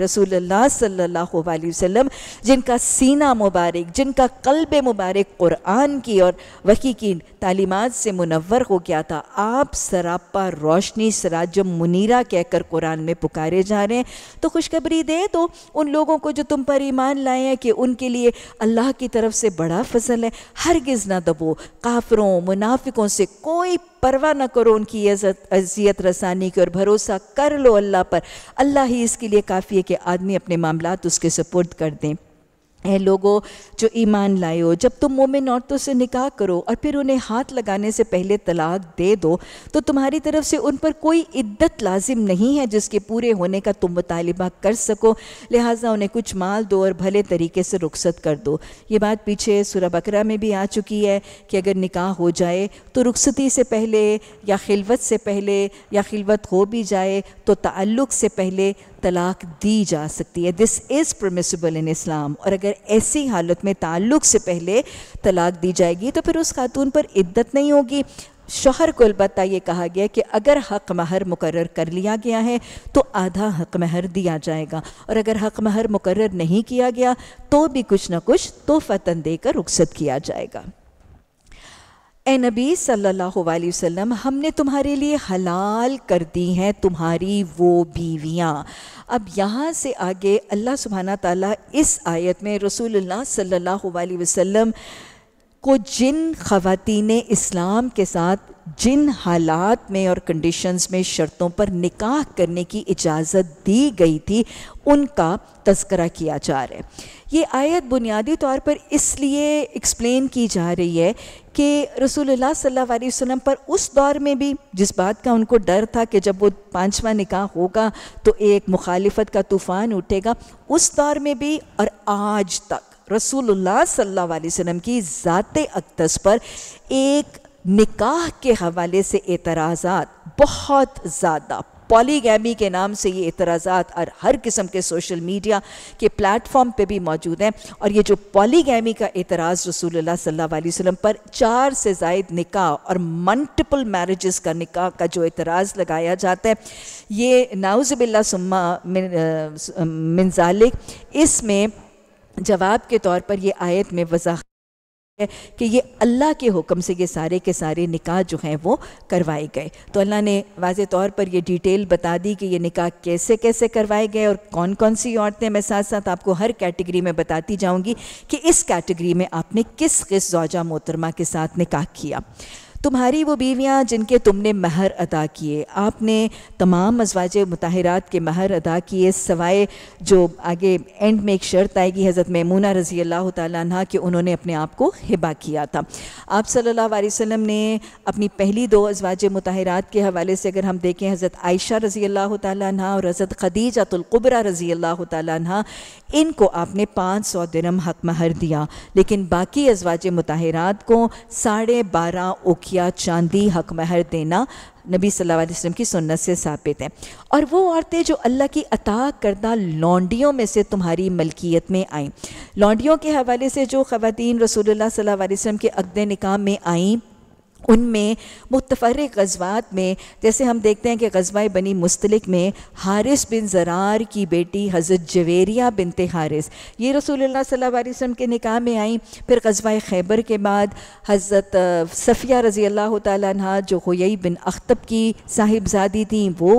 रसूल सल्लल्लाहु अलैहि वसल्लम जिनका सीना मुबारक जिनका कल्ब मुबारक क़ुरान की और वकी की तालीमत से मुनवर हो गया था आप सरापा रोशनी सराजम मुनीरा कहकर कुरान में पुकारे जा रहे हैं तो खुशखबरी दे तो उन लोगों को जो तुम पर ईमान लाए हैं कि उनके लिए अल्लाह की तरफ से बड़ा फजल है गिज ना दबो काफरों मुनाफिकों से कोई परवाह ना करो उनकी अजियत रसानी की और भरोसा कर लो अल्लाह पर अल्लाह ही इसके लिए काफ़ी है कि आदमी अपने मामला उसके सुपुर्द कर दें ए लोगों जो ईमान लाए हो जब तुम मोमिन औरतों से निकाह करो और फिर उन्हें हाथ लगाने से पहले तलाक दे दो तो तुम्हारी तरफ से उन पर कोई इद्दत लाजिम नहीं है जिसके पूरे होने का तुम मुतालबा कर सको लिहाजा उन्हें कुछ माल दो और भले तरीके से रुखसत कर दो ये बात पीछे सूरा बकरा में भी आ चुकी है कि अगर निकाह हो जाए तो रुखसती से पहले या खिलवत से पहले या खिलवत हो भी जाए तो ताल्लुक़ से पहले तलाक दी जा सकती है this is permissible in Islam और अगर ऐसी हालत में ताल्लुक़ से पहले तलाक दी जाएगी तो फिर उस खातून पर इद्दत नहीं होगी शोहर को अलबत्ता ये कहा गया कि अगर हक महर मुकर कर लिया गया है तो आधा हक महर दिया जाएगा और अगर हक महर मुकर नहीं किया गया तो भी कुछ ना कुछ तोहफतन देकर रुखसत किया जाएगा ए नबी सल्लल्लाहु अलैहि वसल्लम हमने तुम्हारे लिए हलाल कर दी हैं तुम्हारी वो बीवियाँ अब यहाँ से आगे अल्लाह सुबहाना ताला इस आयत में रसूलुल्लाह सल्लल्लाहु अलैहि वसल्लम को जिन ख़वातीन इस्लाम के साथ जिन हालात में और कंडीशंस में शर्तों पर निकाह करने की इजाज़त दी गई थी उनका तस्करा किया जा रहा है ये आयत बुनियादी तौर पर इसलिए एक्सप्लेन की जा रही है कि रसूलुल्लाह सल्लल्लाहु अलैहि वसल्लम पर उस दौर में भी जिस बात का उनको डर था कि जब वो पांचवा निकाह होगा तो एक मुखालिफत का तूफ़ान उठेगा उस दौर में भी और आज तक रसूलुल्लाह सल्लल्लाहु अलैहि वसल्लम की ज़ात अक्तस पर एक निकाह के हवाले से एतराज़ात बहुत ज़्यादा पॉलीगैमी के नाम से ये इतराज़ात और हर किस्म के सोशल मीडिया के प्लेटफॉर्म पे भी मौजूद हैं और ये जो पॉलीगैमी का एतराज़ रसूलुल्लाह सल्लल्लाहु अलैहि वसल्लम पर चार से जायद निकाह और मल्टीपल मैरिजेस का निकाह का जो एतराज़ लगाया जाता है ये नाउज़बिल्ला मिनजालिक इसमें जवाब के तौर पर यह आयत में वजाह है कि ये अल्लाह के हुक्म से ये सारे के सारे निकाह जो हैं वो करवाए गए तो अल्लाह ने वाज तौर पर ये डिटेल बता दी कि ये निकाह कैसे कैसे करवाए गए और कौन कौन सी औरतें मैं साथ साथ आपको हर कैटेगरी में बताती जाऊँगी कि इस कैटेगरी में आपने किस किस जौजा मोहतरमा के साथ निकाह किया तुम्हारी वो बीवियाँ जिनके तुमने महर अदा किए आपने तमाम अजवाज मतहरात के महर अदा किए सवाए जो आगे एंड में एक शर्त आएगी हज़रत ममूना रज़ी अल्लाह तह कि उन्होंने अपने आप को हिबा किया था आप सल्ला वसम ने अपनी पहली दो अजवाज मतहरात के हवाले से अगर हम देखें हज़रत आयशा रज़ी अल्लाह तह और हज़रत खदीजातुल्कुबरा रज़ी अल्लाह तह इनको आपने पाँच सौ दिनम हक महर दिया लेकिन बाकी अजवाज मतहरात को साढ़े बारह ओके या चांदी हक महर देना नबी सल्लल्लाहु अलैहि वसल्लम की सुन्नत से साबित है और वो औरतें जो अल्लाह की अता करदा लौंडियों में से तुम्हारी मलकियत में आईं लौंडियों के हवाले से जो ख़वातीन रसूलुल्लाह सल्लल्लाहु अलैहि वसल्लम के अगद निकाम में आईं उनमें मुतफर गजबात में जैसे हम देखते हैं कि गजबा बनी मुस्तलिक में हारिस बिन ज़रार की बेटी हज़रत जवेरिया बिनते हारिस ये रसूलुल्लाह सल्लल्लाहु अलैहि वसल्लम के निकाह में आई फिर गजबा खैबर के बाद हज़रत सफ़िया रज़ी अल्लाह तहा जो हुई बिन अख्तब की साहिबजादी थी वो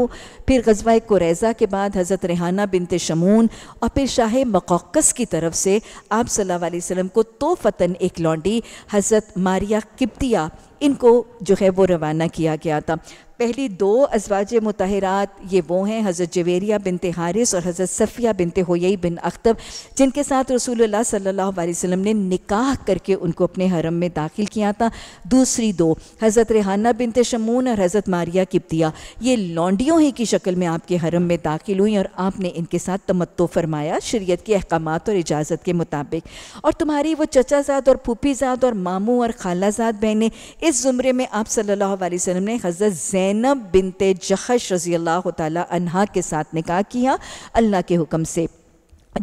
फिर गजवा कुरैज़ा के बाद हज़रत रेहाना बिनते शमून और फिर शाह मकोकस की तरफ से आप सल्ला वसम को तो एक लौंडी हज़रत मारिया किप्तिया इनको जो है वो रवाना किया गया था पहली दो अजवाज मतहरात ये वो हैं हज़रत जवेरिया बिन हारिस और हज़रत सफ़िया बिन होयई बिन अख्तब जिनके साथ रसूल सल्ला वसम ने निकाह करके उनको अपने हरम में दाखिल किया था दूसरी दो हज़रत रेहाना बिन शमून और हज़रत मारिया किप्तिया ये लॉन्डियों ही की शक्ल में आपके हरम में दाखिल हुई और आपने इनके साथ तमत्तो फरमाया शरीत के अहकाम और इजाज़त के मुताबिक और तुम्हारी वो चचाजाद और फूफीजाद और मामू और खालाजाद बहने इस ज़ुमरे में आप सल्ला वसम ने हज़रत जैन ज़ैनब बिनते जखश रज़ी अल्लाह तहा के साथ निकाह किया अल्लाह के हुक्म से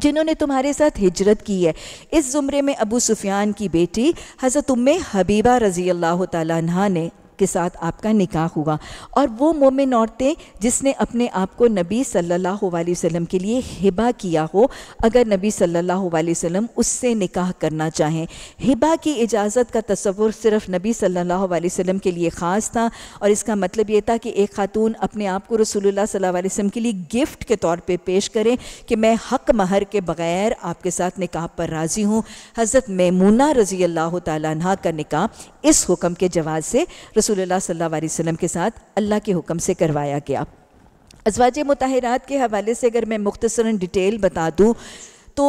जिन्होंने तुम्हारे साथ हिजरत की है इस ज़ुमरे में अबू सुफियान की बेटी हज़रत उम्मे हबीबा रज़ी अल्लाह तह ने के साथ आपका निकाह हुआ और वो मोमिन औरतें जिसने अपने आप को नबी सल्लल्लाहु अलैहि वसल्लम के लिए हिबा किया हो अगर नबी सल्लल्लाहु अलैहि वसल्लम उससे निकाह करना चाहें हिबा की इजाज़त का तस्वुर सिर्फ नबी सल्लल्लाहु अलैहि वसल्लम के लिए ख़ास था और इसका मतलब ये था कि एक खातून अपने आप को रसूलुल्लाह सल्लल्लाहु अलैहि वसल्लम के लिए गिफ्ट के तौर पर पेश करें कि मैं हक महर के बग़ैर आपके साथ निकाह पर राज़ी हूँ हज़रत मैमूना रज़ी अल्लाह तह का निकाह इस हुक्म के जवाब से रसूल वसम के साथ अल्लाह के हुक्म से करवाया गया अजवाज मतहरात के हवाले से अगर मैं मुख्तसरा डिटेल बता दूँ तो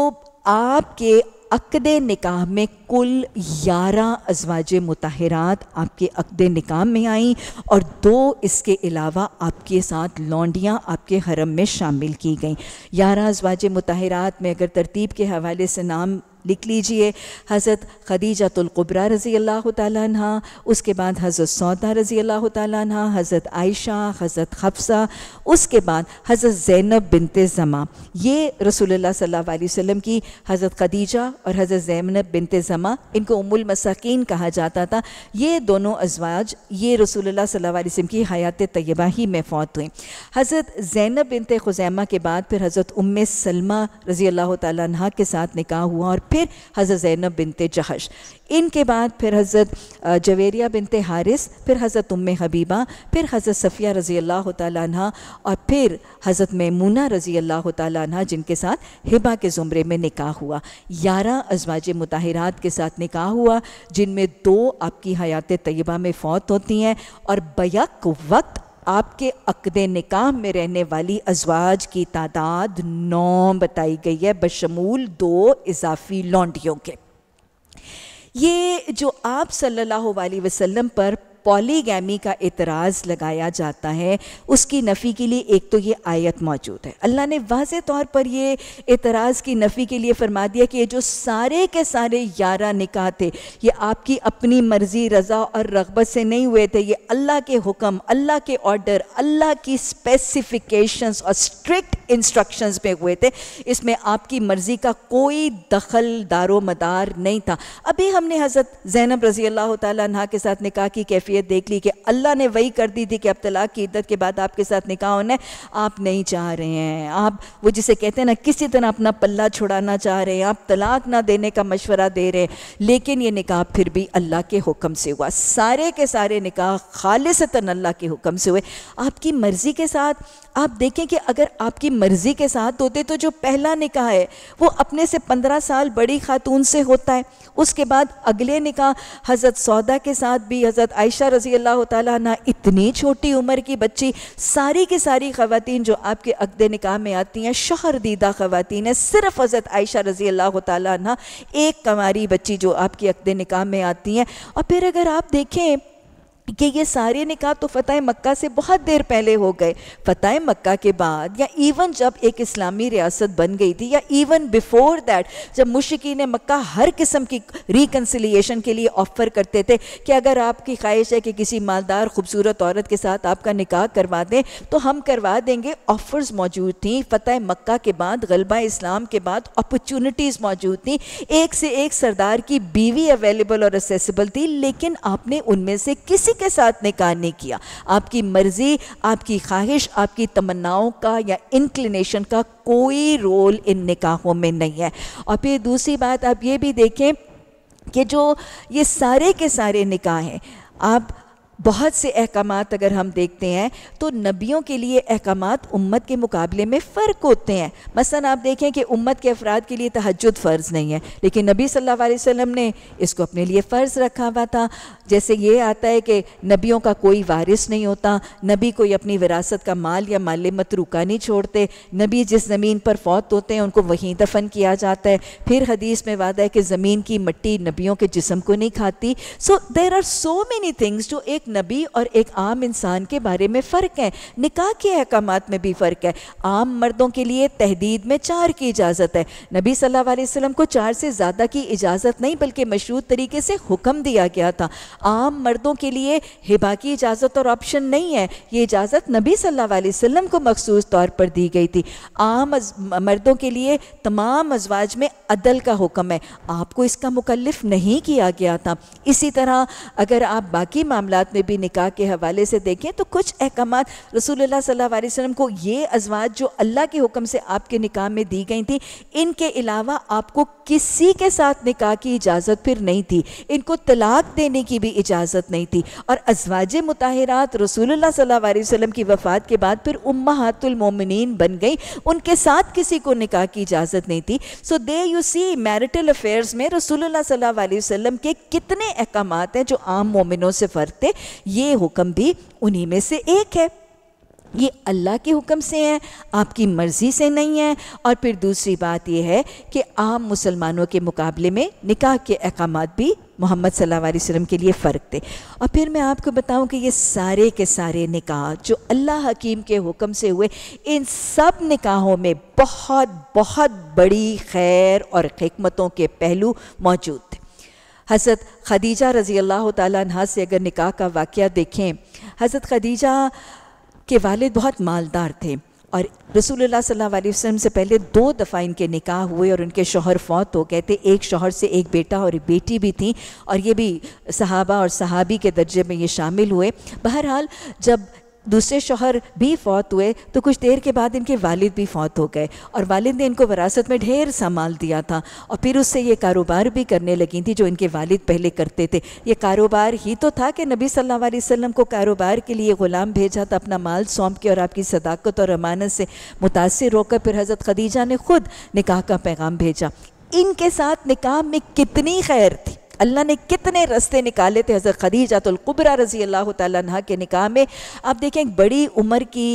आपके अकद निकाह में कुल ग्यारह अजवाज मतहरात आपके अकद निकाह में आई और दो इसके अलावा आपके साथ लौंडियाँ आपके हरम में शामिल की गई ग्यारह अजवाज मतहरात में अगर तरतीब के हवाले से नाम लिख लीजिए हज़रत खदीजा खदीजतुल्कुबरा रज़ी अल्लाह तह उसके बाद हज़रत सौदा रज़ी अल्लाह तह हज़रत आयशा हज़रत हफ्सा उसके बाद हज़रत ज़ैनब बिनते ज़मा ये रसूलुल्लाह सल्लल्लाहु अलैहि वसल्लम की हज़रत खदीजा और हज़रत ज़ैनब बिनते ज़मा इनको उमुल कहा जाता था ये दोनों अजवाज ये रसूलुल्लाह सल्लल्लाहु अलैहि वसल्लम की हयात तय्यबा ही में फौत हुई हज़रत ज़ैनब बिनते खुजैमा के बाद फिर हज़रत उम सलमा रज़ी अल्लाह तह के साथ निकाह हुआ और फिर हज़रत ज़ैनब बिनते जहश इनके बाद फिर हज़रत जवेरिया बिनते हारिस फिर हज़रत उम हबीबा फिर हज़रत सफ़िया रज़ी अल्लाह तह और फिर हज़रत मैमूना रज़ी अल्लाह तह जिनके साथ हिबा के ज़ुमरे में निकाह हुआ ग्यारह अजवाज मतहरात के साथ निकाह हुआ जिनमें दो आपकी हयात तयबा में फ़ौत होती हैं और बैक वक्त आपके अकद निकाह में रहने वाली अजवाज की तादाद नौ बताई गई है बशमूल दो इजाफी लौंडियों के ये जो आप सल्लल्लाहु अलैहि वसल्लम पर पॉलीगैमी का इतराज़ लगाया जाता है उसकी नफ़ी के लिए एक तो ये आयत मौजूद है अल्लाह ने वाज तौर पर ये इतराज़ की नफ़ी के लिए फरमा दिया कि ये जो सारे के सारे यारा निकाह थे ये आपकी अपनी मर्ज़ी रज़ा और रगबत से नहीं हुए थे ये अल्लाह के हुक्म अल्लाह के ऑर्डर अल्लाह की स्पेसिफिकेशन और स्ट्रिक्ट इंस्ट्रक्शंस पे हुए थे इसमें आपकी मर्ज़ी का कोई दखल दारो मदार नहीं था अभी हमने हज़रत जैनब रज़ी अल्लाह तह के साथ निकाह की कैफियत शरीयत देख ली कि अल्लाह ने वही कर दी थी कि अब तलाक की इद्दत के बाद आपके साथ निकाह होना है आप नहीं चाह रहे हैं आप वो जिसे कहते हैं ना किसी तरह अपना पल्ला छुड़ाना चाह रहे हैं आप तलाक ना देने का मशवरा दे रहे हैं लेकिन ये निकाह फिर भी अल्लाह के हुक्म से हुआ सारे के सारे निकाह खालिशता अल्लाह के हुक्म से हुए आपकी मर्ज़ी के साथ आप देखें कि अगर आपकी मर्ज़ी के साथ होते तो जो पहला निकाह है वो अपने से पंद्रह साल बड़ी खातून से होता है उसके बाद अगले निकाह हज़रत सौदा के साथ भी हज़रत आयशा रज़ी अल्लाह ना इतनी छोटी उम्र की बच्ची सारी की सारी खवतिन जो आपके अकद निकाह में आती हैं शहर दीदा खवतिन है सिर्फ हज़रत आयशा रज़ी अल्लाह ताली एक कंवारी बच्ची जो आपके अकद निकाह में आती हैं और फिर अगर आप देखें कि ये सारे निकाह तो फ़तेह मक्का से बहुत देर पहले हो गए फ़तेह मक्का के बाद या इवन जब एक इस्लामी रियासत बन गई थी या इवन बिफोर दैट जब मुशिकी ने मक्का हर किस्म की रिकन्सिलियेशन के लिए ऑफ़र करते थे कि अगर आपकी ख्वाहिश है कि किसी मालदार खूबसूरत औरत के साथ आपका निकाह करवा दें तो हम करवा देंगे ऑफ़र्स मौजूद थी फ़तेह मक्का के बाद गलबा इस्लाम के बाद अपॉर्चुनिटीज़ मौजूद थी एक से एक सरदार की बीवी अवेलेबल और असेसबल थी लेकिन आपने उनमें से किसी के साथ निकाह नहीं किया आपकी मर्ज़ी आपकी ख्वाहिश आपकी तमन्नाओं का या इंक्लिनेशन का कोई रोल इन निकाहों में नहीं है और फिर दूसरी बात आप ये भी देखें कि जो ये सारे के सारे निकाह हैं आप बहुत से अहकाम अगर हम देखते हैं तो नबियों के लिए अहकाम उम्मत के मुकाबले में फ़र्क होते हैं मसलन आप देखें कि उम्मत के अफराद के लिए तहजद फ़र्ज़ नहीं है लेकिन नबी सल्लल्लाहु अलैहि वसल्लम ने इसको अपने लिए फ़र्ज़ रखा हुआ था जैसे ये आता है कि नबियों का कोई वारिस नहीं होता नबी कोई अपनी विरासत का माल या माल रुका नहीं छोड़ते नबी जिस ज़मीन पर फौत होते हैं उनको वहीं दफन किया जाता है फिर हदीस में वादा है कि ज़मीन की मट्टी नबियों के जिसम को नहीं खाती so there are so many things जो एक नबी और एक आम इंसान के बारे में फ़र्क है निकाह के अहकाम में भी फ़र्क है आम मर्दों के लिए तहदीद में चार की इजाज़त है नबी सल्लल्लाहु अलैहि वसल्लम को चार से ज़्यादा की इजाज़त नहीं बल्कि मशरूत तरीके से हुक्म दिया गया था आम मर्दों के लिए हिबा की इजाज़त और ऑप्शन नहीं है ये इजाज़त नबी सल्लल्लाहु अलैहि वसल्लम को मखसूस तौर पर दी गई थी आम मर्दों के लिए तमाम अजवाज में अदल का हुक्म है आपको इसका मुकलफ नहीं किया गया था इसी तरह अगर आप बाकी मामला में में भी निकाह के हवाले से देखें तो कुछ अहकाम रसूलुल्लाह सल्लल्लाहु अलैहि वसल्लम को ये अजवाज जो अल्लाह के हुक्म से आपके निकाह में दी गई थी इनके अलावा आपको किसी के साथ निकाह की इजाज़त फिर नहीं थी इनको तलाक देने की भी इजाज़त नहीं थी और अजवाज मुताहरात रसूलुल्लाह सल्लल्लाहु अलैहि वसल्लम की वफ़ात के बाद फिर उम्मातुल बन गई उनके साथ किसी को निकाह की इजाज़त नहीं थी so they you see marital affairs में रसूल सल्ला वसम के कितने अहकाम हैं जो आम मोमिनों से फ़र्क थे ये हुक्म भी उन्हीं में से एक है ये अल्लाह के हुक्म से हैं आपकी मर्ज़ी से नहीं है और फिर दूसरी बात यह है कि आम मुसलमानों के मुकाबले में निकाह के अहकाम भी मोहम्मद सल्लल्लाहु अलैहि वसल्लम के लिए फ़र्क थे और फिर मैं आपको बताऊं कि ये सारे के सारे निकाह जो अल्लाह हकीम के हुक्म से हुए इन सब निकाहों में बहुत बहुत बड़ी खैर और हमतों के पहलू मौजूद हज़रत खदीजा रज़ी अल्लाह तहा से अगर निकाह का वाक़ देखें हज़रत खदीजा के वालिद बहुत मालदार थे और रसूलुल्लाह सल्लल्लाहु अलैहि वसल्लम से पहले दो दफ़ा इनके निकाह हुए और उनके शोहर फौत हो गए थे एक शोहर से एक बेटा और एक बेटी भी थी और ये भी सहाबा और सहाबी के दर्जे में ये शामिल हुए बहरहाल जब दूसरे शोहर भी फौत हुए तो कुछ देर के बाद इनके वालिद भी फौत हो गए और वालिद ने इनको वरासत में ढेर सामाल दिया था और फिर उससे ये कारोबार भी करने लगी थी जो इनके वालिद पहले करते थे ये कारोबार ही तो था कि नबी सल्लल्लाहु अलैहि वसल्लम को कारोबार के लिए ग़ुलाम भेजा था अपना माल सौंप के और आपकी सदाकत और अमानत से मुतासर होकर फिर हज़रत खदीजा ने खुद निकाह का पैगाम भेजा इनके साथ निकाह में कितनी खैर थी अल्लाह ने कितने रस्ते निकाले थे हज़रत खदीजातुल्कुबरा रज़ी अल्लाह तह के निकाह में आप देखें एक बड़ी उम्र की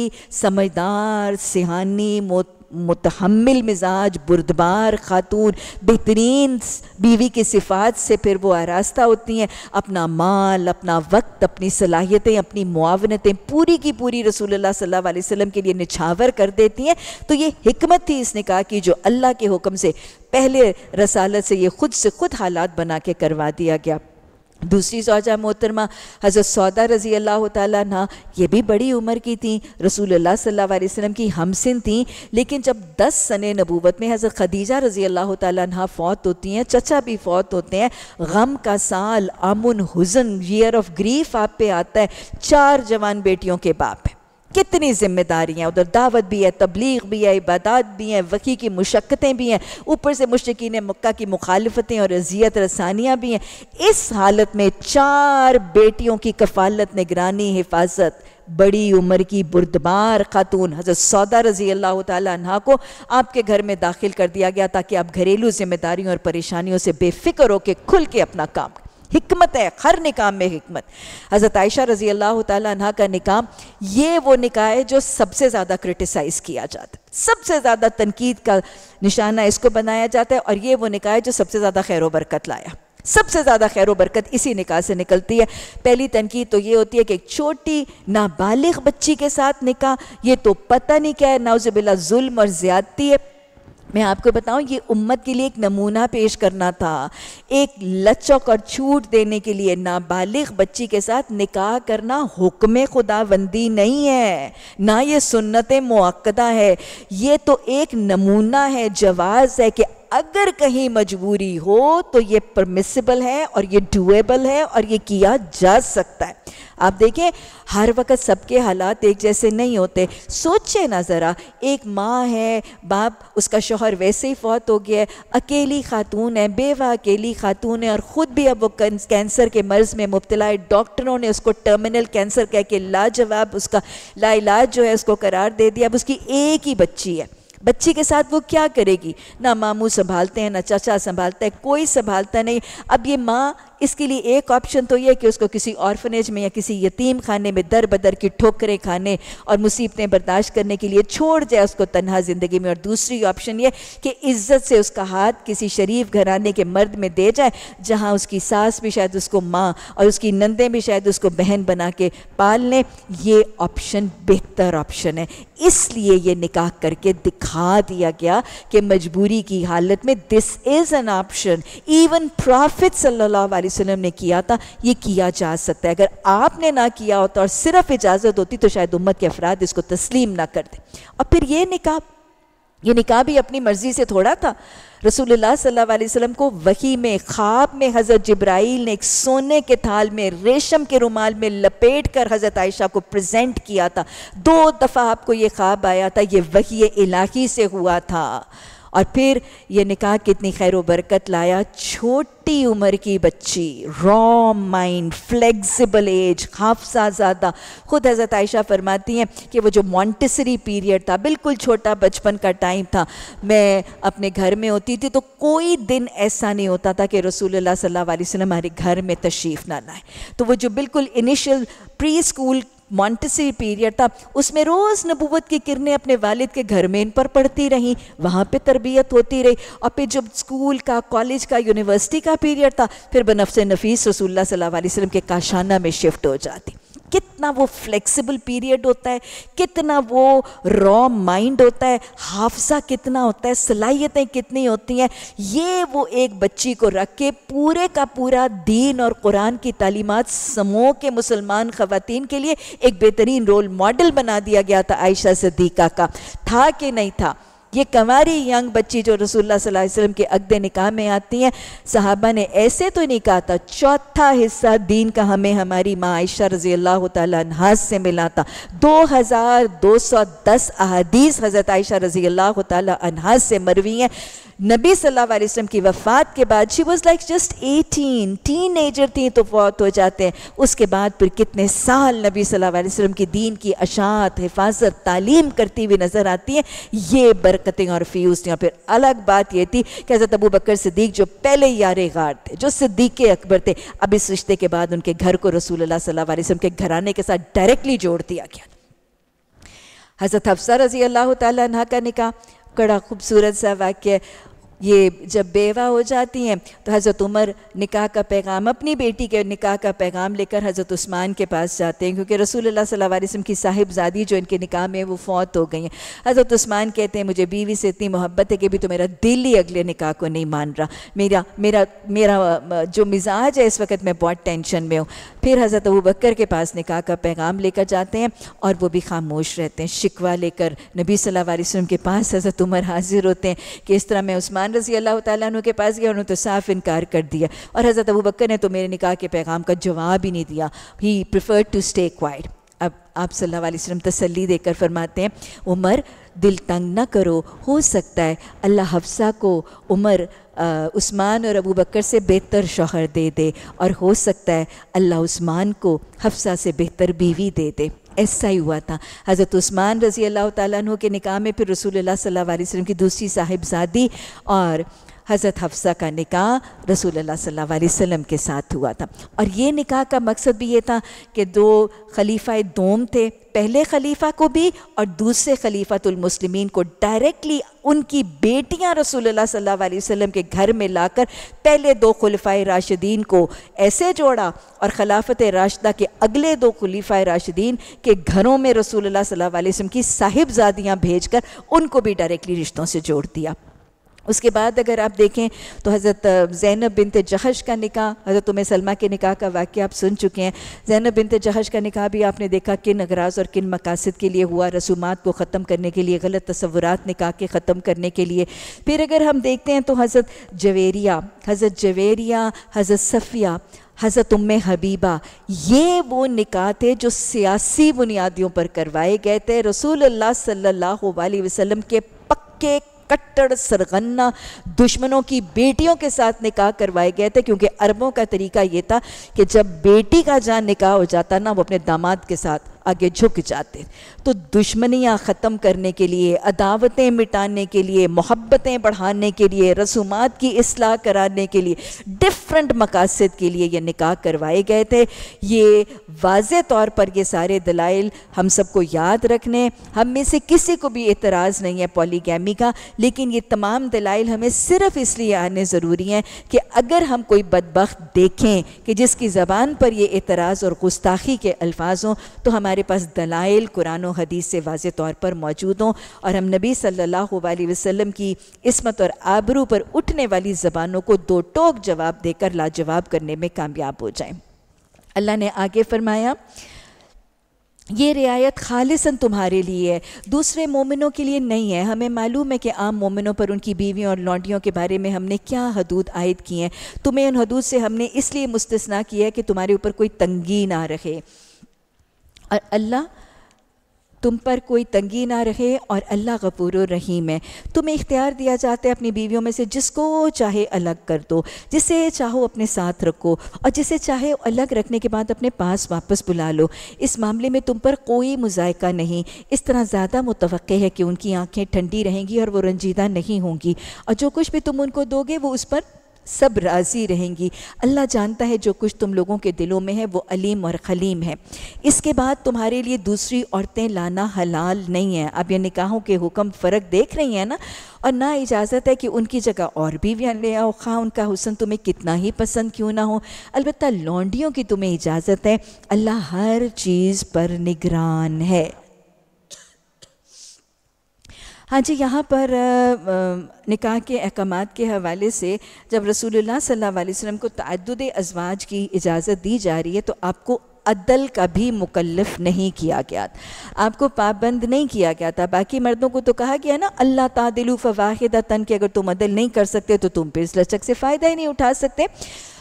समझदार सिहानी मोत मुतहमल मिजाज बुरदबार ख़ातून बेहतरीन बीवी की सिफात से फिर वो आरास्ता होती हैं अपना माल अपना वक्त अपनी सलाहियतें अपनी मुआवनतें पूरी की पूरी रसूल अलैहि वसम के लिए निछावर कर देती हैं तो ये हमत थी इसने कहा कि जो अल्लाह के हुक्म से पहले रसालत से ये ख़ुद से ख़ुद हालात बना के करवा दिया गया दूसरी जौजा मोहतरमा हज़रत सौदा रज़ी अल्लाह तह ये भी बड़ी उम्र की थी रसूल अल्लाह अलैहि वसल्लम की हमसिन थी लेकिन जब दस सन नबूवत में हज़रत खदीजा रज़ी अल्लाह तह फ़ौत होती हैं चचा भी फ़ौत होते हैं गम का साल अमन हुजन ईयर ऑफ ग्रीफ आप पे आता है चार जवान बेटियों के बाप हैं कितनी जिम्मेदारियाँ उधर दावत भी है तबलीग भी है इबादत भी है वकी की मुशक्तें भी हैं ऊपर से मुश्किन मक्का की मुखालफतें और अजियत रसानियाँ भी हैं इस हालत में चार बेटियों की कफालत निगरानी हिफाजत बड़ी उम्र की बुरदबार खातून हज़रत सौदा रजी अल्लाह तहा को आपके घर में दाखिल कर दिया गया ताकि आप घरेलू जिम्मेदारियों और परेशानियों से बेफिक्र होकर खुल के अपना काम हमत है हर निकाम में हमत हज़रत आयशा रज़ी अल्लाह तह का निकाम ये वो निकाह है जो सबसे ज़्यादा क्रिटिसाइज़ किया जाता है सबसे ज़्यादा तनकीद का निशाना इसको बनाया जाता है और ये वो निकाह है जो सबसे ज़्यादा खैर वरकत लाया सबसे ज़्यादा खैर वरकत इसी निकाह से निकलती है पहली तनकीद तो ये होती है कि एक छोटी नाबालिग बच्ची के साथ निकाह ये तो पता नहीं क्या है नाउजबिल्ला जुल्म और ज़्यादती है मैं आपको बताऊं ये उम्मत के लिए एक नमूना पेश करना था एक लचक और छूट देने के लिए नाबालिग बच्ची के साथ निकाह करना हुक्म खुदाबंदी नहीं है ना ये सुन्नत मौक़दा है ये तो एक नमूना है जवाज़ है कि अगर कहीं मजबूरी हो तो ये परमिसिबल है और ये डूएबल है और ये किया जा सकता है आप देखें हर वक्त सबके हालात एक जैसे नहीं होते सोचे ना ज़रा एक माँ है बाप उसका शोहर वैसे ही फौत हो गया है अकेली खातून है बेवा अकेली खातून है और ख़ुद भी अब वो कैंसर के मर्ज़ में मुबतला है डॉक्टरों ने उसको टर्मिनल कैंसर कह के लाजवाब उसका लाइलाज जो है उसको करार दे दिया अब उसकी एक ही बच्ची है बच्ची के साथ वो क्या करेगी ना मामू संभालते हैं ना चाचा संभालता है कोई संभालता नहीं अब ये माँ इसके लिए एक ऑप्शन तो यह कि उसको किसी ऑर्फनेज में या किसी यतीम खाने में दर बदर की ठोकरें खाने और मुसीबतें बर्दाश्त करने के लिए छोड़ जाए उसको तनहा ज़िंदगी में और दूसरी ऑप्शन ये कि इज्जत से उसका हाथ किसी शरीफ घराने के मर्द में दे जाए जहाँ उसकी सास भी शायद उसको माँ और उसकी नंदें भी शायद उसको बहन बना के पाल लें ये ऑप्शन बेहतर ऑप्शन है इसलिए ये निकाह करके दिखा दिया गया कि मजबूरी की हालत में this is an option even prophet सल्लल्लाहु अलैहि वसल्लम ने किया था ये किया जा सकता है अगर आपने ना किया होता और सिर्फ इजाज़त होती तो शायद उम्मत के अफराद इसको तस्लीम ना कर दे और फिर ये निकाह ये निकाह भी अपनी मर्ज़ी से थोड़ा था रसूलुल्लाह सल्लल्लाहु अलैहि वसल्लम को वही में ख्वाब में हज़रत जब्राइल ने एक सोने के थाल में रेशम के रुमाल में लपेट कर हज़रत आयशा को प्रेजेंट किया था दो दफ़ा आपको ये ख्वाब आया था ये वही इलाही से हुआ था और फिर ये निकाह कितनी खैर बरकत लाया छोटी उम्र की बच्ची raw mind flexible as Hafsa ज़्यादा ख़ुद हज़रत आयशा फरमाती हैं कि वो जो मॉन्टेसरी पीरियड था बिल्कुल छोटा बचपन का टाइम था मैं अपने घर में होती थी तो कोई दिन ऐसा नहीं होता था कि रसूल सल्ला वसलम हमारे घर में तशरीफ़ ना लाए तो वो जो बिल्कुल initial preschool Montessori period था उसमें रोज़ नबूवत की किरणें अपने वालिद के घर में इन पर पढ़ती रहीं वहाँ पे तरबियत होती रही और फिर जब स्कूल का कॉलेज का यूनिवर्सिटी का पीरियड था फिर बनफ़ नफीस रसूलुल्लाह सल्लल्लाहु अलैहि वसल्लम के काशाना में शिफ्ट हो जाती कितना वो फ्लेक्सिबल पीरियड होता है कितना वो रॉ माइंड होता है हाफजा कितना होता है सलाहियतें कितनी होती हैं ये वो एक बच्ची को रख के पूरे का पूरा दीन और कुरान की तालीमत समूह के मुसलमान ख़वान के लिए एक बेहतरीन रोल मॉडल बना दिया गया था आयशा सदीक़ा का था कि नहीं था ये कमारी यंग बच्ची जो रसूल सल्लल्लाहु के अगद निकाह में आती हैं साहबा ने ऐसे तो नहीं कहा था चौथा हिस्सा दीन का हमें हमारी माँ आयशा रजी अल्लाह तहाज से मिला था दो हज़ार दो सौ दस अहदीस हज़रत आयशा रजी अल्लाह तहाज से मरवी हैं नबी सल्लल्लाहु अलैहि वसल्लम की वफ़ात के बाद she was like just eighteen teenager थी तो फौत हो जाते हैं उसके बाद फिर कितने साल नबी सल्लल्लाहु अलैहि वसल्लम की दीन की अशात हिफाजत तालीम करती हुई नज़र आती है ये बरकतें और फ्यूज़ थी और फिर अलग बात यह थी कि हज़रत अबू बकर सिद्दीक जो पहले यार गार थे जो सिद्दीक अकबर थे अब इस रिश्ते के बाद उनके घर को रसूल सल्ला वसलम के घराने के साथ डायरेक्टली जोड़ दिया गया हज़रत हफ्सा रजी अल्लाह तह का निका बड़ा खूबसूरत सा वाक्य ये जब बेवा हो जाती हैं तो हज़रत उमर निकाह का पैगाम अपनी बेटी के निकाह का पैगाम लेकर हज़रत उस्मान के पास जाते हैं क्योंकि रसूल सल्ला वसम की साहिबजादी जो इनके निकाह में वो फौत हो गई हैं हज़रत उस्मान कहते हैं मुझे बीवी से इतनी मोहब्बत है कि भी तो मेरा दिल ही अगले निकाह को नहीं मान रहा मेरा मेरा मेरा जो मिजाज है इस वक्त मैं बहुत टेंशन में हूँ फिर हज़रत अबू बकर के पास निकाह का पैगाम लेकर जाते हैं और वो भी खामोश रहते हैं शिकवा लेकर नबी सल्ला वसम के पास हज़रत उमर हाजिर होते हैं कि इस तरह मैं उस्मान रजी अल्लाह तु के पास गया उन्होंने तो साफ इनकार कर दिया और हज़रत अबू बकर ने तो मेरे निकाह के पैगाम का जवाब ही नहीं दिया he prefer to stay quiet अब आप सल्लल्लाहु अलैहि वसल्लम तसल्ली देकर फरमाते हैं उमर दिल तंग ना करो हो सकता है अल्लाह हफ्सा को उमर उस्मान और अबू बकर से बेहतर शोहर दे दे और हो सकता है अल्लाह उस्मान को हफ्सा से बेहतर बीवी दे दे ऐसा ही हुआ था हज़रत उस्मान रज़ी अल्लाह तु के निकाह में फिर रसूल अलैहि वसल्लम की दूसरी साहिबजादी और हज़रत हफ्सा का निकाह रसूल सल्लल्लाहु अलैहि वसल्लम के साथ हुआ था और ये निकाह का मकसद भी ये था कि दो खलीफा दोम थे पहले खलीफा को भी और दूसरे खलीफातुलमसलिमिन को डायरेक्टली उनकी बेटियां रसूलुल्लाह सल्लल्लाहु अलैहि वसल्लम के घर में लाकर पहले दो खलफा राशिदीन को ऐसे जोड़ा और खिलाफत राशदा के अगले दो खलीफा राशिदीन के घरों में रसूल सल्लल्लाहु अलैहि वसल्लम की साहिबजादियां भेजकर उनको भी डायरेक्टली रिश्तों से जोड़ दिया उसके बाद अगर आप देखें तो हज़रत ज़ैनब बिनत जहश का निकाह हज़रत उम सलमा के निकाह का वाक्य आप सुन चुके हैं ज़ैनब बिनत जहश का निकाह भी आपने देखा किन अगराज और किन मकासद के लिए हुआ रसूमात को ख़त्म करने के लिए गलत तस्वुरात निकाह के ख़त्म करने के लिए फिर अगर हम देखते हैं तो हज़रत जवेरिया हज़रत जवेरिया हज़रत सफ़िया हज़रत उम हबीबा ये वो निकाह थे जो सियासी बुनियादियों पर करवाए गए थे रसूल अल्लाह सल्लल्लाहु के पक्के कट्टर सरगन्ना दुश्मनों की बेटियों के साथ निकाह करवाए गए थे क्योंकि अरबों का तरीका ये था कि जब बेटी का जान निकाह हो जाता ना वो अपने दामाद के साथ आगे झुक जाते तो दुश्मनियाँ ख़त्म करने के लिए अदावतें मिटाने के लिए मोहब्बतें बढ़ाने के लिए रसूमात की असलाह कराने के लिए डिफरेंट मकासद के लिए ये निकाह करवाए गए थे ये वाज तौर पर ये सारे दलाइल हम सबको याद रखने हम में से किसी को भी एतराज़ नहीं है पॉलीगैमी का लेकिन ये तमाम दलाइल हमें सिर्फ इसलिए आने ज़रूरी हैं कि अगर हम कोई बदबक देखें कि जिसकी ज़बान पर ये एतराज़ और गुस्ताखी के अल्फाज हों तो हमारे हमारे पास दलाइल कुरान और हदीस से वाज तौर पर मौजूद हों और हम नबी सल्लल्लाहु अलैहि वसल्लम की इसमत और आबरू पर उठने वाली ज़बानों को दो टोक जवाब देकर लाजवाब करने में कामयाब हो जाए अल्लाह ने आगे फरमाया ये रियायत खालिसन तुम्हारे लिए है दूसरे मोमिनों के लिए नहीं है हमें मालूम है कि आम मोमिनों पर उनकी बीवियों और लॉन्डियों के बारे में हमने क्या हदूद आयद की हैं तुम्हें उन हदूद से हमने इसलिए मुस्तना किया है कि तुम्हारे ऊपर कोई तंगी ना रहे अल्लाह तुम पर कोई तंगी ना रहे और अल्लाह गफूर रहीम है तुम्हें इख्तियार दिया जाता है अपनी बीवियों में से जिसको चाहे अलग कर दो जिसे चाहो अपने साथ रखो और जिसे चाहे अलग रखने के बाद अपने पास वापस बुला लो इस मामले में तुम पर कोई मुजायका नहीं इस तरह ज़्यादा मुतव है कि उनकी आँखें ठंडी रहेंगी और वो रंजीदा नहीं होंगी और जो कुछ भी तुम उनको दोगे वो उस पर सब राज़ी रहेंगी अल्लाह जानता है जो कुछ तुम लोगों के दिलों में है वो अलीम और खलीम है इसके बाद तुम्हारे लिए दूसरी औरतें लाना हलाल नहीं है अब ये निकाहों के हुक्म फ़र्क देख रही हैं ना और ना इजाज़त है कि उनकी जगह और भी ले आओ खा उनका हुसन तुम्हें कितना ही पसंद क्यों ना हो अलबत्त लौंडियों की तुम्हें इजाज़त है अल्लाह हर चीज़ पर निगरान है हाँ जी यहाँ पर निकाह के अहकाम के हवाले से जब रसूलुल्लाह सल्लल्लाहु अलैहि वसल्लम को तद अजवाज की इजाज़त दी जा रही है तो आपको अदल का भी मुकलफ नहीं किया गया आपको पाबंद नहीं किया गया था बाकी मर्दों को तो कहा गया ना अल्लाह तादिलू फ़वाहिदा तन के अगर तुम अदल नहीं कर सकते तो तुम फिर इस लचक से फ़ायदा ही नहीं उठा सकते